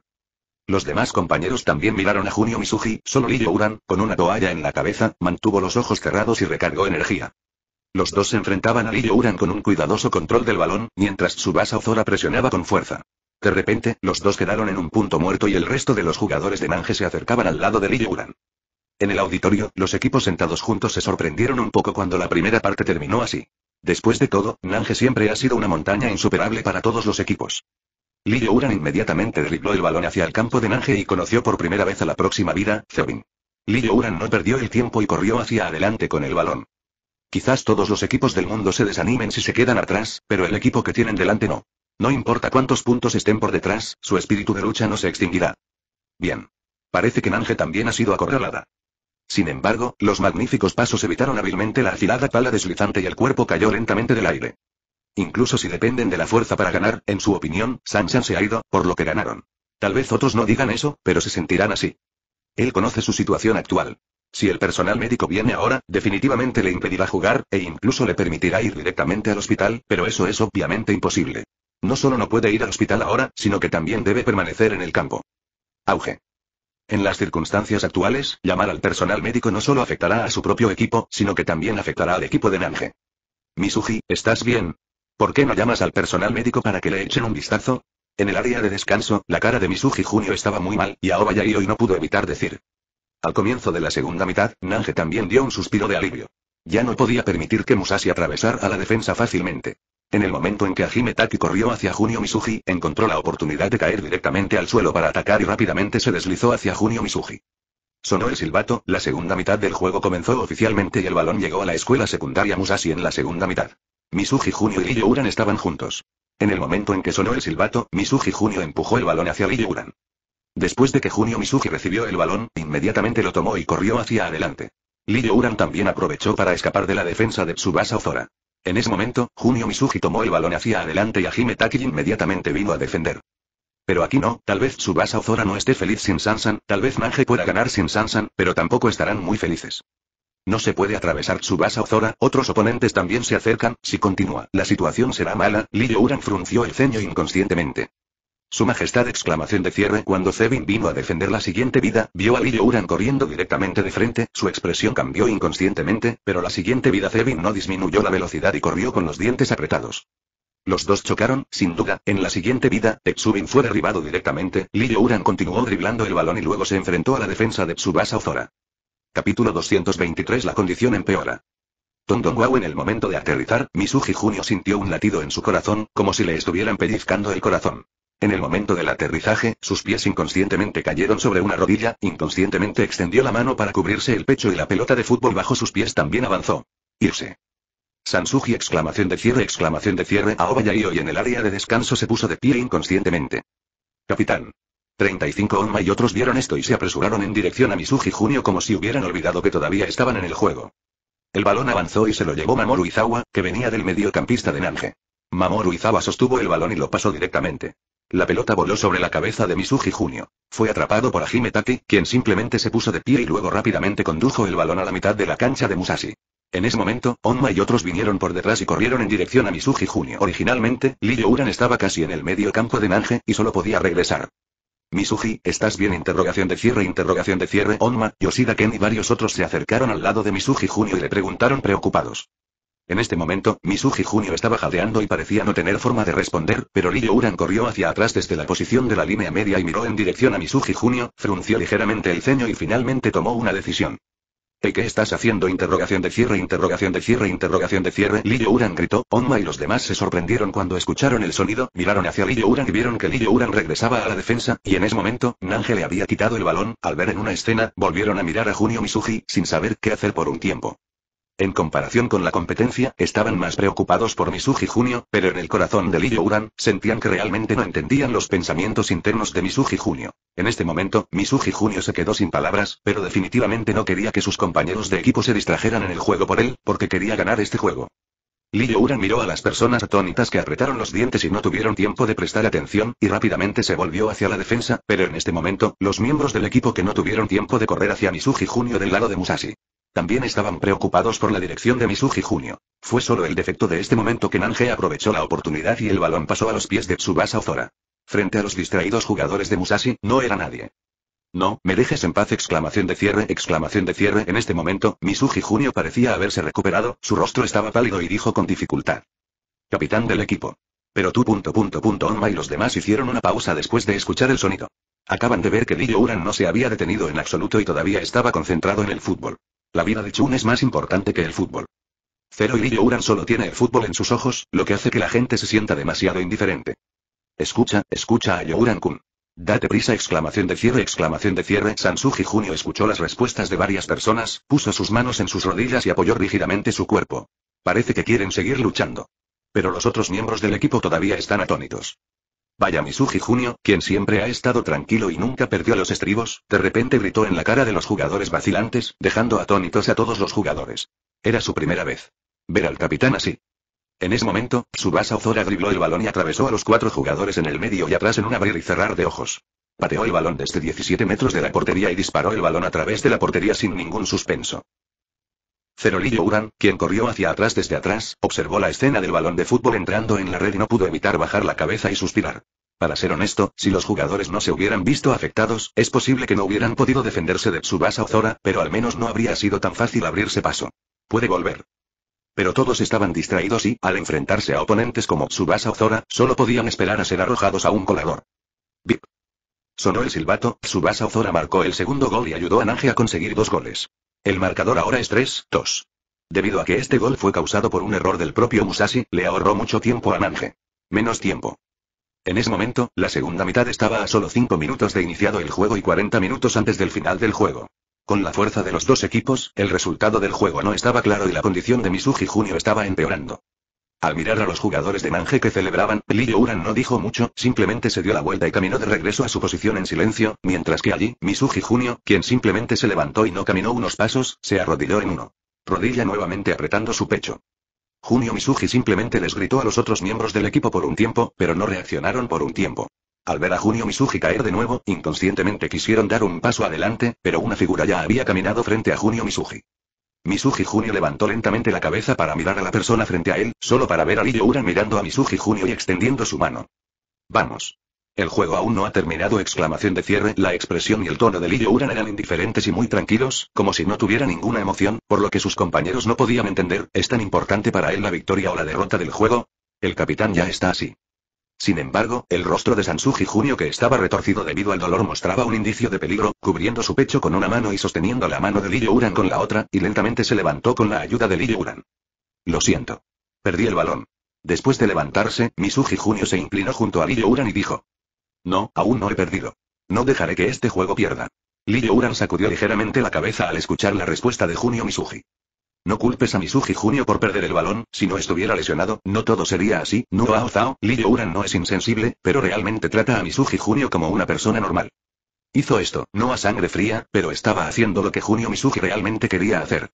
Los demás compañeros también miraron a Junio Misugi, solo Liu Uran, con una toalla en la cabeza, mantuvo los ojos cerrados y recargó energía. Los dos se enfrentaban a Liu Uran con un cuidadoso control del balón, mientras base Ozora presionaba con fuerza. De repente, los dos quedaron en un punto muerto y el resto de los jugadores de Nange se acercaban al lado de Liu Uran. En el auditorio, los equipos sentados juntos se sorprendieron un poco cuando la primera parte terminó así. Después de todo, Nange siempre ha sido una montaña insuperable para todos los equipos. Li Uran inmediatamente dribló el balón hacia el campo de Nange y conoció por primera vez a la próxima vida, Zebin. Li Uran no perdió el tiempo y corrió hacia adelante con el balón. Quizás todos los equipos del mundo se desanimen si se quedan atrás, pero el equipo que tienen delante no. No importa cuántos puntos estén por detrás, su espíritu de lucha no se extinguirá. Bien. Parece que Nange también ha sido acorralada. Sin embargo, los magníficos pasos evitaron hábilmente la afilada pala deslizante y el cuerpo cayó lentamente del aire. Incluso si dependen de la fuerza para ganar, en su opinión, Sansan se ha ido, por lo que ganaron. Tal vez otros no digan eso, pero se sentirán así. Él conoce su situación actual. Si el personal médico viene ahora, definitivamente le impedirá jugar, e incluso le permitirá ir directamente al hospital, pero eso es obviamente imposible. No solo no puede ir al hospital ahora, sino que también debe permanecer en el campo. Auge. En las circunstancias actuales, llamar al personal médico no solo afectará a su propio equipo, sino que también afectará al equipo de Nange. Misuji, ¿estás bien? ¿Por qué no llamas al personal médico para que le echen un vistazo? En el área de descanso, la cara de Misuji Junio estaba muy mal, y Aoba y no pudo evitar decir. Al comienzo de la segunda mitad, Nanje también dio un suspiro de alivio. Ya no podía permitir que Musashi atravesara a la defensa fácilmente. En el momento en que Hajime Taki corrió hacia Junio Misuji, encontró la oportunidad de caer directamente al suelo para atacar y rápidamente se deslizó hacia Junio Misuji. Sonó el silbato, la segunda mitad del juego comenzó oficialmente y el balón llegó a la escuela secundaria Musashi en la segunda mitad. Misuji Junio y Uran estaban juntos. En el momento en que sonó el silbato, Misuji Junio empujó el balón hacia Uran. Después de que Junio Misuji recibió el balón, inmediatamente lo tomó y corrió hacia adelante. Liyo Uran también aprovechó para escapar de la defensa de Tsubasa Ozora. En ese momento, Junio Misuji tomó el balón hacia adelante y Ajime Taki inmediatamente vino a defender. Pero aquí no, tal vez Tsubasa Ozora no esté feliz sin Sansan, tal vez Manje pueda ganar sin Sansan, pero tampoco estarán muy felices. No se puede atravesar Tsubasa o Zora, otros oponentes también se acercan, si continúa, la situación será mala, Li Uran frunció el ceño inconscientemente. Su majestad exclamación de cierre cuando Zebin vino a defender la siguiente vida, vio a Li Uran corriendo directamente de frente, su expresión cambió inconscientemente, pero la siguiente vida Zebin no disminuyó la velocidad y corrió con los dientes apretados. Los dos chocaron, sin duda, en la siguiente vida, Tsubin fue derribado directamente, Li Uran continuó driblando el balón y luego se enfrentó a la defensa de Tsubasa Ozora. Capítulo 223 La condición empeora. Guau, en el momento de aterrizar, Misuji Junio sintió un latido en su corazón, como si le estuvieran pellizcando el corazón. En el momento del aterrizaje, sus pies inconscientemente cayeron sobre una rodilla, inconscientemente extendió la mano para cubrirse el pecho y la pelota de fútbol bajo sus pies también avanzó. Irse. Sansuji exclamación de cierre exclamación de cierre a y y en el área de descanso se puso de pie inconscientemente. Capitán. 35 Onma y otros vieron esto y se apresuraron en dirección a Misuji Junio como si hubieran olvidado que todavía estaban en el juego. El balón avanzó y se lo llevó Mamoru Izawa, que venía del mediocampista de Nange. Mamoru Izawa sostuvo el balón y lo pasó directamente. La pelota voló sobre la cabeza de Misuji Junio. Fue atrapado por Hajime quien simplemente se puso de pie y luego rápidamente condujo el balón a la mitad de la cancha de Musashi. En ese momento, Onma y otros vinieron por detrás y corrieron en dirección a Misuji Junio. Originalmente, Liyo Uran estaba casi en el medio campo de Nange, y solo podía regresar. Misuji, ¿estás bien? Interrogación de cierre, interrogación de cierre. Onma, Yoshida Ken y varios otros se acercaron al lado de Misuji Junio y le preguntaron preocupados. En este momento, Misuji Junio estaba jadeando y parecía no tener forma de responder, pero Ryo Uran corrió hacia atrás desde la posición de la línea media y miró en dirección a Misuji Junio, frunció ligeramente el ceño y finalmente tomó una decisión. ¿Qué estás haciendo? Interrogación de cierre, interrogación de cierre, interrogación de cierre. Lillo Uran gritó, Onma y los demás se sorprendieron cuando escucharon el sonido, miraron hacia Lillo Uran y vieron que Lillo Uran regresaba a la defensa, y en ese momento, Nange le había quitado el balón, al ver en una escena, volvieron a mirar a Junio Misuji, sin saber qué hacer por un tiempo. En comparación con la competencia, estaban más preocupados por Misuji Junio, pero en el corazón de Liyouran, Uran, sentían que realmente no entendían los pensamientos internos de Misuji Junio. En este momento, Misuji Junio se quedó sin palabras, pero definitivamente no quería que sus compañeros de equipo se distrajeran en el juego por él, porque quería ganar este juego. Liyouran Uran miró a las personas atónitas que apretaron los dientes y no tuvieron tiempo de prestar atención, y rápidamente se volvió hacia la defensa, pero en este momento, los miembros del equipo que no tuvieron tiempo de correr hacia Misuji Junio del lado de Musashi. También estaban preocupados por la dirección de Misuji Junio. Fue solo el defecto de este momento que Nange aprovechó la oportunidad y el balón pasó a los pies de Tsubasa Ozora. Frente a los distraídos jugadores de Musashi, no era nadie. No, me dejes en paz, exclamación de cierre, exclamación de cierre. En este momento, Misuji Junio parecía haberse recuperado, su rostro estaba pálido y dijo con dificultad. Capitán del equipo. Pero tú punto punto Onma y los demás hicieron una pausa después de escuchar el sonido. Acaban de ver que Lillo Uran no se había detenido en absoluto y todavía estaba concentrado en el fútbol. La vida de Chun es más importante que el fútbol. Zero y Uran solo tiene el fútbol en sus ojos, lo que hace que la gente se sienta demasiado indiferente. Escucha, escucha a Youran-kun. Date prisa, exclamación de cierre, exclamación de cierre. Sansuji Junio escuchó las respuestas de varias personas, puso sus manos en sus rodillas y apoyó rígidamente su cuerpo. Parece que quieren seguir luchando. Pero los otros miembros del equipo todavía están atónitos. Vaya Misuji Junio, quien siempre ha estado tranquilo y nunca perdió los estribos, de repente gritó en la cara de los jugadores vacilantes, dejando atónitos a todos los jugadores. Era su primera vez. Ver al capitán así. En ese momento, Subasa Ozora dribló el balón y atravesó a los cuatro jugadores en el medio y atrás en un abrir y cerrar de ojos. Pateó el balón desde 17 metros de la portería y disparó el balón a través de la portería sin ningún suspenso. Cerolillo Uran, quien corrió hacia atrás desde atrás, observó la escena del balón de fútbol entrando en la red y no pudo evitar bajar la cabeza y suspirar. Para ser honesto, si los jugadores no se hubieran visto afectados, es posible que no hubieran podido defenderse de Tsubasa o Zora, pero al menos no habría sido tan fácil abrirse paso. Puede volver. Pero todos estaban distraídos y, al enfrentarse a oponentes como Tsubasa Ozora, solo podían esperar a ser arrojados a un colador. ¡Bip! Sonó el silbato, Tsubasa Ozora marcó el segundo gol y ayudó a Nage a conseguir dos goles. El marcador ahora es 3-2. Debido a que este gol fue causado por un error del propio Musashi, le ahorró mucho tiempo a Nanje. Menos tiempo. En ese momento, la segunda mitad estaba a solo 5 minutos de iniciado el juego y 40 minutos antes del final del juego. Con la fuerza de los dos equipos, el resultado del juego no estaba claro y la condición de Misugi Junio estaba empeorando. Al mirar a los jugadores de Manje que celebraban, Li Uran no dijo mucho, simplemente se dio la vuelta y caminó de regreso a su posición en silencio, mientras que allí, Misuji Junio, quien simplemente se levantó y no caminó unos pasos, se arrodilló en uno. Rodilla nuevamente apretando su pecho. Junio Misuji simplemente les gritó a los otros miembros del equipo por un tiempo, pero no reaccionaron por un tiempo. Al ver a Junio Misuji caer de nuevo, inconscientemente quisieron dar un paso adelante, pero una figura ya había caminado frente a Junio Misuji. Misuji Junio levantó lentamente la cabeza para mirar a la persona frente a él, solo para ver a Lillo Uran mirando a Misuji Junio y extendiendo su mano. Vamos. El juego aún no ha terminado. Exclamación de cierre. La expresión y el tono de Lillo Uran eran indiferentes y muy tranquilos, como si no tuviera ninguna emoción, por lo que sus compañeros no podían entender, ¿es tan importante para él la victoria o la derrota del juego? El capitán ya está así. Sin embargo, el rostro de Sansuji Junio que estaba retorcido debido al dolor mostraba un indicio de peligro, cubriendo su pecho con una mano y sosteniendo la mano de Liyo Uran con la otra, y lentamente se levantó con la ayuda de Liyo Uran. Lo siento. Perdí el balón. Después de levantarse, Misuji Junio se inclinó junto a Liyo Uran y dijo. No, aún no he perdido. No dejaré que este juego pierda. Liyo Uran sacudió ligeramente la cabeza al escuchar la respuesta de Junio Misuji. No culpes a Misuji Junio por perder el balón, si no estuviera lesionado, no todo sería así. No Ao Zao, no es insensible, pero realmente trata a Misuji Junio como una persona normal. Hizo esto, no a sangre fría, pero estaba haciendo lo que Junio Misuji realmente quería hacer.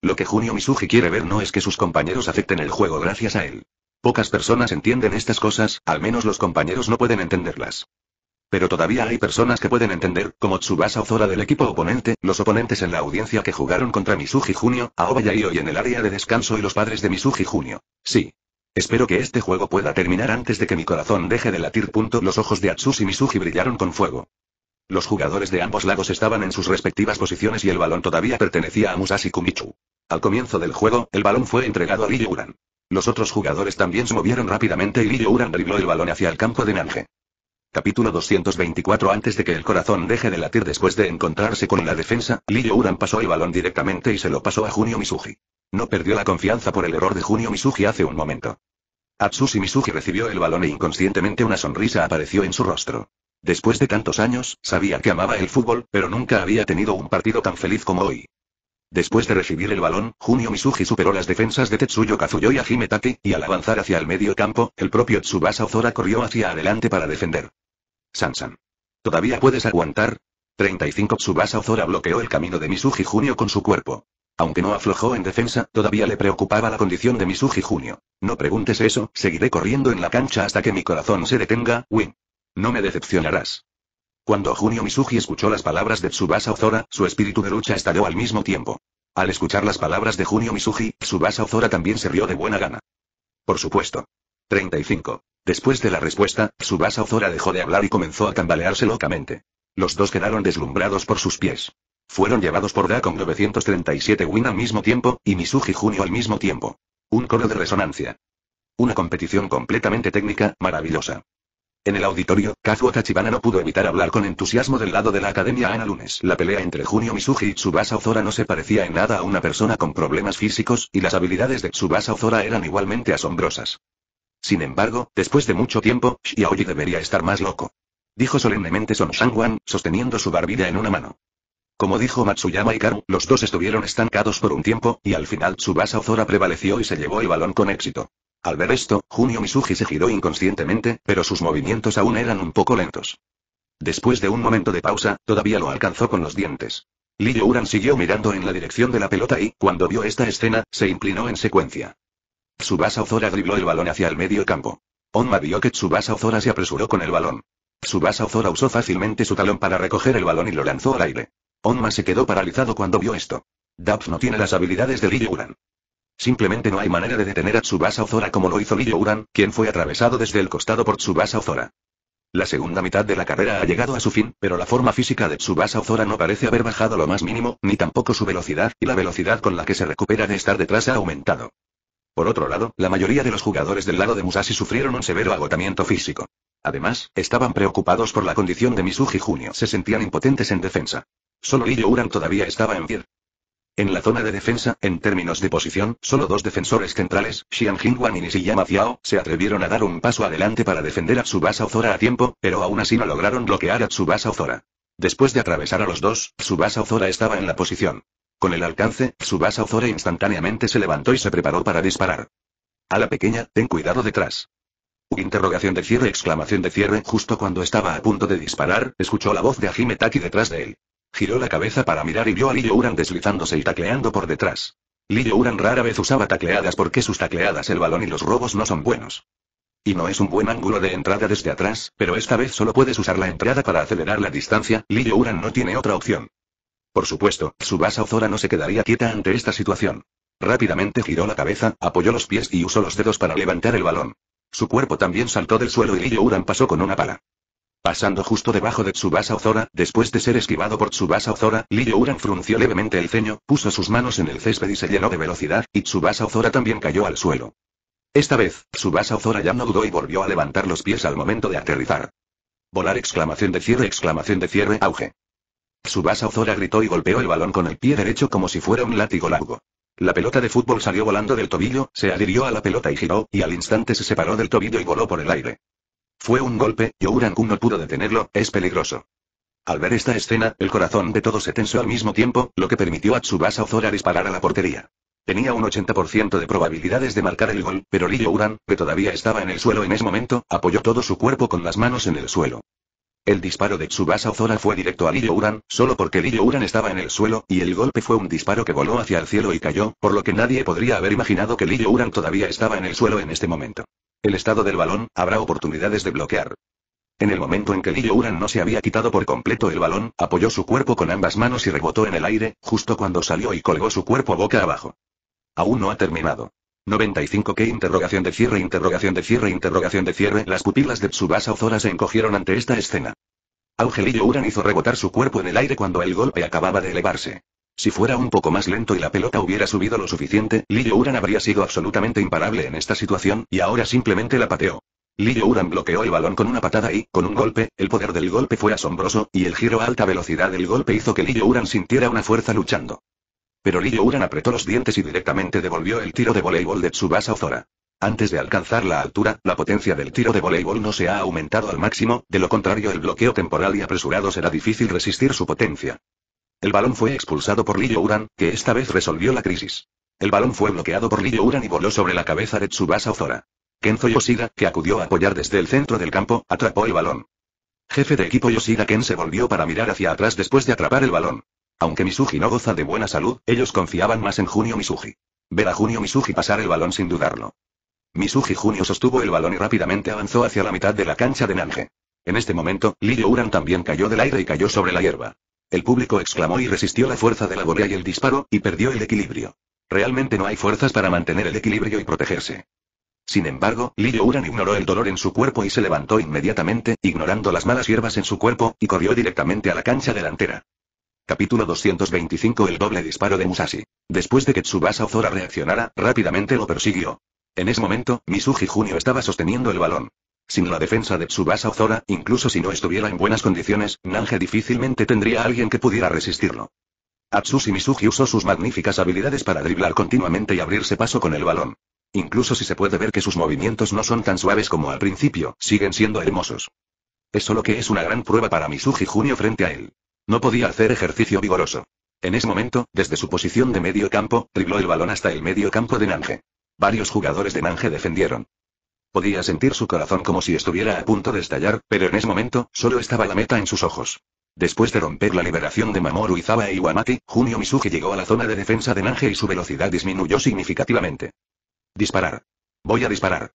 Lo que Junio Misuji quiere ver no es que sus compañeros afecten el juego gracias a él. Pocas personas entienden estas cosas, al menos los compañeros no pueden entenderlas. Pero todavía hay personas que pueden entender, como Tsubasa Ozora del equipo oponente, los oponentes en la audiencia que jugaron contra Misugi Junio, Aoba Yaio y en el área de descanso y los padres de Misugi Junio. Sí. Espero que este juego pueda terminar antes de que mi corazón deje de latir. Los ojos de Atsushi y Misuji brillaron con fuego. Los jugadores de ambos lados estaban en sus respectivas posiciones y el balón todavía pertenecía a Musashi Kumichu. Al comienzo del juego, el balón fue entregado a Liyuran. Los otros jugadores también se movieron rápidamente y Liyo dribló el balón hacia el campo de Nanje. Capítulo 224 Antes de que el corazón deje de latir después de encontrarse con la defensa, Liu Uran pasó el balón directamente y se lo pasó a Junio Misugi. No perdió la confianza por el error de Junio Misugi hace un momento. Atsushi Misugi recibió el balón e inconscientemente una sonrisa apareció en su rostro. Después de tantos años, sabía que amaba el fútbol, pero nunca había tenido un partido tan feliz como hoy. Después de recibir el balón, Junio Misugi superó las defensas de Tetsuyo Kazuyo y Hajime y al avanzar hacia el medio campo, el propio Tsubasa Ozora corrió hacia adelante para defender. Sansan. ¿Todavía puedes aguantar? 35 Tsubasa Ozora bloqueó el camino de Misuji Junio con su cuerpo. Aunque no aflojó en defensa, todavía le preocupaba la condición de Misuji Junio. No preguntes eso, seguiré corriendo en la cancha hasta que mi corazón se detenga, Win. No me decepcionarás. Cuando Junio Misuji escuchó las palabras de Tsubasa Ozora, su espíritu de lucha estalló al mismo tiempo. Al escuchar las palabras de Junio Misuji, Tsubasa Ozora también se rió de buena gana. Por supuesto. 35. Después de la respuesta, Tsubasa Ozora dejó de hablar y comenzó a tambalearse locamente. Los dos quedaron deslumbrados por sus pies. Fueron llevados por Dacon 937 Win al mismo tiempo, y Misugi Junio al mismo tiempo. Un coro de resonancia. Una competición completamente técnica, maravillosa. En el auditorio, Kazuo Tachibana no pudo evitar hablar con entusiasmo del lado de la Academia Ana Lunes. La pelea entre Junio Misugi y Tsubasa Ozora no se parecía en nada a una persona con problemas físicos, y las habilidades de Tsubasa Ozora eran igualmente asombrosas. Sin embargo, después de mucho tiempo, Xiaoyi debería estar más loco. Dijo solemnemente Son Shangwan, sosteniendo su barbilla en una mano. Como dijo Matsuyama y Karu, los dos estuvieron estancados por un tiempo, y al final su Tsubasa Ozora prevaleció y se llevó el balón con éxito. Al ver esto, Junio Misugi se giró inconscientemente, pero sus movimientos aún eran un poco lentos. Después de un momento de pausa, todavía lo alcanzó con los dientes. Li Yuran siguió mirando en la dirección de la pelota y, cuando vio esta escena, se inclinó en secuencia. Tsubasa Ozora dribló el balón hacia el medio campo. Onma vio que Tsubasa Ozora se apresuró con el balón. Tsubasa Ozora usó fácilmente su talón para recoger el balón y lo lanzó al aire. Onma se quedó paralizado cuando vio esto. Dubs no tiene las habilidades de Liyu Uran. Simplemente no hay manera de detener a Tsubasa Ozora como lo hizo Liyu Uran, quien fue atravesado desde el costado por Tsubasa Ozora. La segunda mitad de la carrera ha llegado a su fin, pero la forma física de Tsubasa Ozora no parece haber bajado lo más mínimo, ni tampoco su velocidad, y la velocidad con la que se recupera de estar detrás ha aumentado. Por otro lado, la mayoría de los jugadores del lado de Musashi sufrieron un severo agotamiento físico. Además, estaban preocupados por la condición de Misuji Junio. Se sentían impotentes en defensa. Solo Iyo Uran todavía estaba en pie. En la zona de defensa, en términos de posición, solo dos defensores centrales, Xian Jingwan y Nishiyama Xiao, se atrevieron a dar un paso adelante para defender a Tsubasa Ozora a tiempo, pero aún así no lograron bloquear a Tsubasa Ozora. Después de atravesar a los dos, Tsubasa Ozora estaba en la posición. Con el alcance, Subasa Ozora instantáneamente se levantó y se preparó para disparar. A la pequeña, ten cuidado detrás. Interrogación de cierre, exclamación de cierre, justo cuando estaba a punto de disparar, escuchó la voz de Hajime Taki detrás de él. Giró la cabeza para mirar y vio a Lillo Uran deslizándose y tacleando por detrás. Lillo Uran rara vez usaba tacleadas porque sus tacleadas el balón y los robos no son buenos. Y no es un buen ángulo de entrada desde atrás, pero esta vez solo puedes usar la entrada para acelerar la distancia, Lillo Uran no tiene otra opción. Por supuesto, Subasa Ozora no se quedaría quieta ante esta situación. Rápidamente giró la cabeza, apoyó los pies y usó los dedos para levantar el balón. Su cuerpo también saltó del suelo y Liyouran Uran pasó con una pala. Pasando justo debajo de Tsubasa Ozora, después de ser esquivado por Tsubasa Ozora, Liyouran Uran frunció levemente el ceño, puso sus manos en el césped y se llenó de velocidad, y Tsubasa Ozora también cayó al suelo. Esta vez, Tsubasa Ozora ya no dudó y volvió a levantar los pies al momento de aterrizar. Volar exclamación de cierre exclamación de cierre auge. Tsubasa Ozora gritó y golpeó el balón con el pie derecho como si fuera un látigo largo. La pelota de fútbol salió volando del tobillo, se adhirió a la pelota y giró, y al instante se separó del tobillo y voló por el aire. Fue un golpe, y kun no pudo detenerlo, es peligroso. Al ver esta escena, el corazón de todos se tensó al mismo tiempo, lo que permitió a Tsubasa Ozora disparar a la portería. Tenía un 80% de probabilidades de marcar el gol, pero Lee Uran, que todavía estaba en el suelo en ese momento, apoyó todo su cuerpo con las manos en el suelo. El disparo de Tsubasa Ozora fue directo a Lillo Uran, solo porque Lillo Uran estaba en el suelo, y el golpe fue un disparo que voló hacia el cielo y cayó, por lo que nadie podría haber imaginado que Lillo Uran todavía estaba en el suelo en este momento. El estado del balón, habrá oportunidades de bloquear. En el momento en que Lillo Uran no se había quitado por completo el balón, apoyó su cuerpo con ambas manos y rebotó en el aire, justo cuando salió y colgó su cuerpo boca abajo. Aún no ha terminado. 95 que interrogación de cierre interrogación de cierre interrogación de cierre las pupilas de Tsubasa Ozora se encogieron ante esta escena. Angelillo Uran hizo rebotar su cuerpo en el aire cuando el golpe acababa de elevarse. Si fuera un poco más lento y la pelota hubiera subido lo suficiente, Lillo Uran habría sido absolutamente imparable en esta situación, y ahora simplemente la pateó. Lillo Uran bloqueó el balón con una patada y, con un golpe, el poder del golpe fue asombroso, y el giro a alta velocidad del golpe hizo que Lillo Uran sintiera una fuerza luchando. Pero Lillo Uran apretó los dientes y directamente devolvió el tiro de voleibol de Tsubasa Ozora. Antes de alcanzar la altura, la potencia del tiro de voleibol no se ha aumentado al máximo, de lo contrario el bloqueo temporal y apresurado será difícil resistir su potencia. El balón fue expulsado por Lillo Uran, que esta vez resolvió la crisis. El balón fue bloqueado por Lillo Uran y voló sobre la cabeza de Tsubasa Ozora. Kenzo Yoshida, que acudió a apoyar desde el centro del campo, atrapó el balón. Jefe de equipo Yoshida Ken se volvió para mirar hacia atrás después de atrapar el balón. Aunque Misuji no goza de buena salud, ellos confiaban más en Junio Misugi. Ver a Junio Misugi pasar el balón sin dudarlo. Misugi Junio sostuvo el balón y rápidamente avanzó hacia la mitad de la cancha de Nanje. En este momento, Lillo Uran también cayó del aire y cayó sobre la hierba. El público exclamó y resistió la fuerza de la volea y el disparo, y perdió el equilibrio. Realmente no hay fuerzas para mantener el equilibrio y protegerse. Sin embargo, Lillo Uran ignoró el dolor en su cuerpo y se levantó inmediatamente, ignorando las malas hierbas en su cuerpo, y corrió directamente a la cancha delantera. Capítulo 225 El doble disparo de Musashi. Después de que Tsubasa Ozora reaccionara, rápidamente lo persiguió. En ese momento, Misugi Junio estaba sosteniendo el balón. Sin la defensa de Tsubasa Ozora, incluso si no estuviera en buenas condiciones, Nanje difícilmente tendría a alguien que pudiera resistirlo. Atsushi Misugi usó sus magníficas habilidades para driblar continuamente y abrirse paso con el balón. Incluso si se puede ver que sus movimientos no son tan suaves como al principio, siguen siendo hermosos. Es lo que es una gran prueba para Misugi Junio frente a él. No podía hacer ejercicio vigoroso. En ese momento, desde su posición de medio campo, dribló el balón hasta el medio campo de Nange. Varios jugadores de Nange defendieron. Podía sentir su corazón como si estuviera a punto de estallar, pero en ese momento, solo estaba la meta en sus ojos. Después de romper la liberación de Mamoru Izawa e Iwamaki, Junio Misugi llegó a la zona de defensa de Nange y su velocidad disminuyó significativamente. Disparar. Voy a disparar.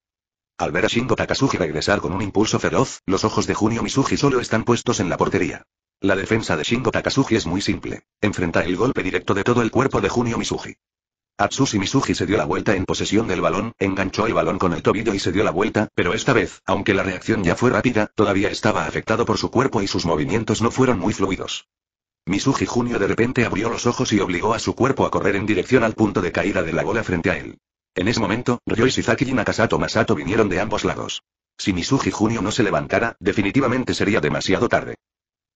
Al ver a Shingo Takasugi regresar con un impulso feroz, los ojos de Junio Misugi solo están puestos en la portería. La defensa de Shingo Takasugi es muy simple. Enfrenta el golpe directo de todo el cuerpo de Junio Misugi. Atsushi Misugi se dio la vuelta en posesión del balón, enganchó el balón con el tobillo y se dio la vuelta, pero esta vez, aunque la reacción ya fue rápida, todavía estaba afectado por su cuerpo y sus movimientos no fueron muy fluidos. Misugi Junio de repente abrió los ojos y obligó a su cuerpo a correr en dirección al punto de caída de la bola frente a él. En ese momento, Ryo Ishizaki y Nakasato Masato vinieron de ambos lados. Si Misugi Junio no se levantara, definitivamente sería demasiado tarde.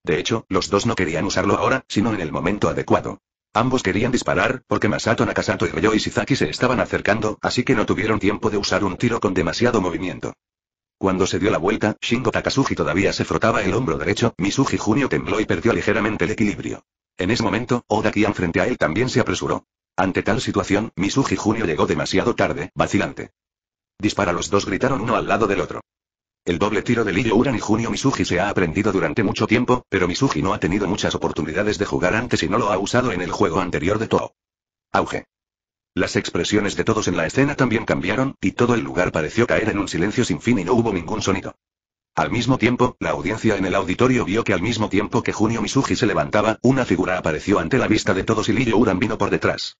De hecho, los dos no querían usarlo ahora, sino en el momento adecuado. Ambos querían disparar, porque Masato Nakasato y Ryo Isizaki se estaban acercando, así que no tuvieron tiempo de usar un tiro con demasiado movimiento. Cuando se dio la vuelta, Shingo Takasugi todavía se frotaba el hombro derecho, Misugi Junio tembló y perdió ligeramente el equilibrio. En ese momento, Oda Kian frente a él también se apresuró. Ante tal situación, Misugi Junio llegó demasiado tarde, vacilante. Dispara los dos gritaron uno al lado del otro. El doble tiro de Lillo Uran y Junio Misuji se ha aprendido durante mucho tiempo, pero Misugi no ha tenido muchas oportunidades de jugar antes y no lo ha usado en el juego anterior de Toho. Auge. Las expresiones de todos en la escena también cambiaron, y todo el lugar pareció caer en un silencio sin fin y no hubo ningún sonido. Al mismo tiempo, la audiencia en el auditorio vio que al mismo tiempo que Junio Misuji se levantaba, una figura apareció ante la vista de todos y Lillo Uran vino por detrás.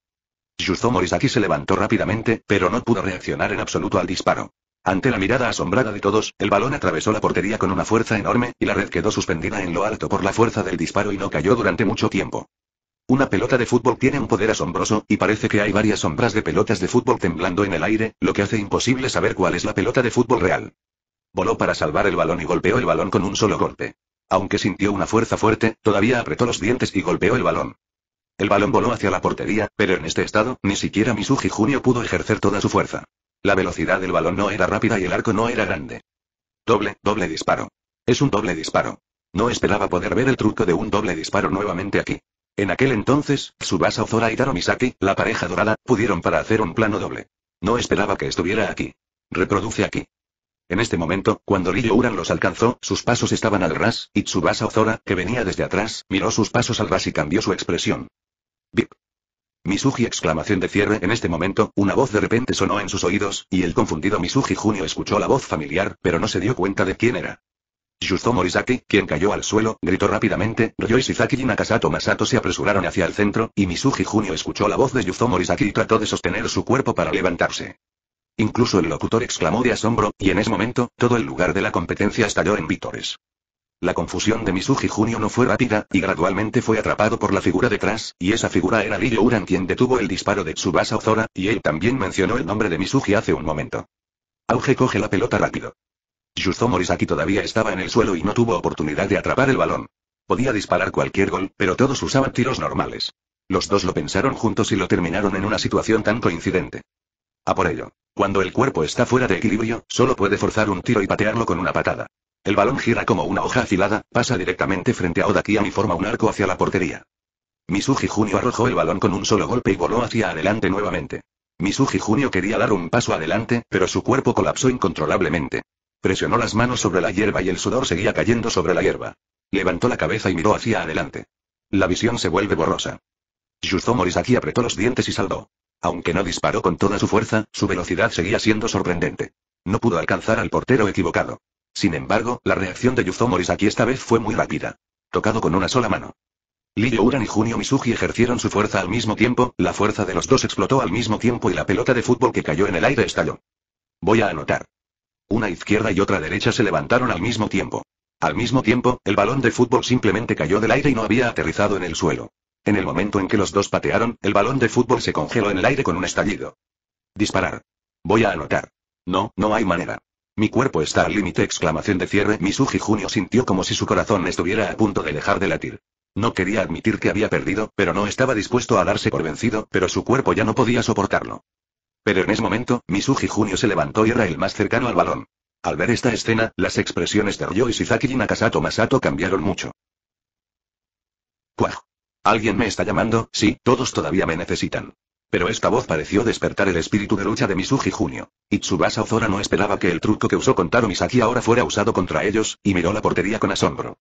Yuzo Morisaki se levantó rápidamente, pero no pudo reaccionar en absoluto al disparo. Ante la mirada asombrada de todos, el balón atravesó la portería con una fuerza enorme, y la red quedó suspendida en lo alto por la fuerza del disparo y no cayó durante mucho tiempo. Una pelota de fútbol tiene un poder asombroso, y parece que hay varias sombras de pelotas de fútbol temblando en el aire, lo que hace imposible saber cuál es la pelota de fútbol real. Voló para salvar el balón y golpeó el balón con un solo golpe. Aunque sintió una fuerza fuerte, todavía apretó los dientes y golpeó el balón. El balón voló hacia la portería, pero en este estado, ni siquiera Misugi Junio pudo ejercer toda su fuerza. La velocidad del balón no era rápida y el arco no era grande. Doble, doble disparo. Es un doble disparo. No esperaba poder ver el truco de un doble disparo nuevamente aquí. En aquel entonces, Tsubasa Ozora y Taro la pareja dorada, pudieron para hacer un plano doble. No esperaba que estuviera aquí. Reproduce aquí. En este momento, cuando Ryo Uran los alcanzó, sus pasos estaban al ras, y Tsubasa Ozora, que venía desde atrás, miró sus pasos al ras y cambió su expresión. Vip. Misuji exclamación de cierre en este momento, una voz de repente sonó en sus oídos, y el confundido Misuji Junio escuchó la voz familiar, pero no se dio cuenta de quién era. Justo Morisaki, quien cayó al suelo, gritó rápidamente, Ryo Ishizaki y Nakasato Masato se apresuraron hacia el centro, y Misuji Junio escuchó la voz de Yuzo Morisaki y trató de sostener su cuerpo para levantarse. Incluso el locutor exclamó de asombro, y en ese momento, todo el lugar de la competencia estalló en vítores. La confusión de Misuji Junio no fue rápida, y gradualmente fue atrapado por la figura detrás, y esa figura era Lillo Uran quien detuvo el disparo de Tsubasa Ozora, y él también mencionó el nombre de Misugi hace un momento. Auge coge la pelota rápido. Justo Morisaki todavía estaba en el suelo y no tuvo oportunidad de atrapar el balón. Podía disparar cualquier gol, pero todos usaban tiros normales. Los dos lo pensaron juntos y lo terminaron en una situación tan coincidente. A por ello. Cuando el cuerpo está fuera de equilibrio, solo puede forzar un tiro y patearlo con una patada. El balón gira como una hoja afilada, pasa directamente frente a Odaquian y forma un arco hacia la portería. Misuji Junio arrojó el balón con un solo golpe y voló hacia adelante nuevamente. Misuji Junio quería dar un paso adelante, pero su cuerpo colapsó incontrolablemente. Presionó las manos sobre la hierba y el sudor seguía cayendo sobre la hierba. Levantó la cabeza y miró hacia adelante. La visión se vuelve borrosa. Yuzo Morisaki apretó los dientes y saldó. Aunque no disparó con toda su fuerza, su velocidad seguía siendo sorprendente. No pudo alcanzar al portero equivocado. Sin embargo, la reacción de Yuzo Morisaki esta vez fue muy rápida. Tocado con una sola mano. Liyo Uran y Junio Misugi ejercieron su fuerza al mismo tiempo, la fuerza de los dos explotó al mismo tiempo y la pelota de fútbol que cayó en el aire estalló. Voy a anotar. Una izquierda y otra derecha se levantaron al mismo tiempo. Al mismo tiempo, el balón de fútbol simplemente cayó del aire y no había aterrizado en el suelo. En el momento en que los dos patearon, el balón de fútbol se congeló en el aire con un estallido. Disparar. Voy a anotar. No, no hay manera. Mi cuerpo está al límite exclamación de cierre. Misuji Junio sintió como si su corazón estuviera a punto de dejar de latir. No quería admitir que había perdido, pero no estaba dispuesto a darse por vencido, pero su cuerpo ya no podía soportarlo. Pero en ese momento, Misuji Junio se levantó y era el más cercano al balón. Al ver esta escena, las expresiones de Ryo y Suzaki y Nakasato Masato cambiaron mucho. ¡Cuaj! Alguien me está llamando, sí, todos todavía me necesitan. Pero esta voz pareció despertar el espíritu de lucha de Misuji Junio. Itsubasa Ozora no esperaba que el truco que usó con Taro Misaki ahora fuera usado contra ellos, y miró la portería con asombro.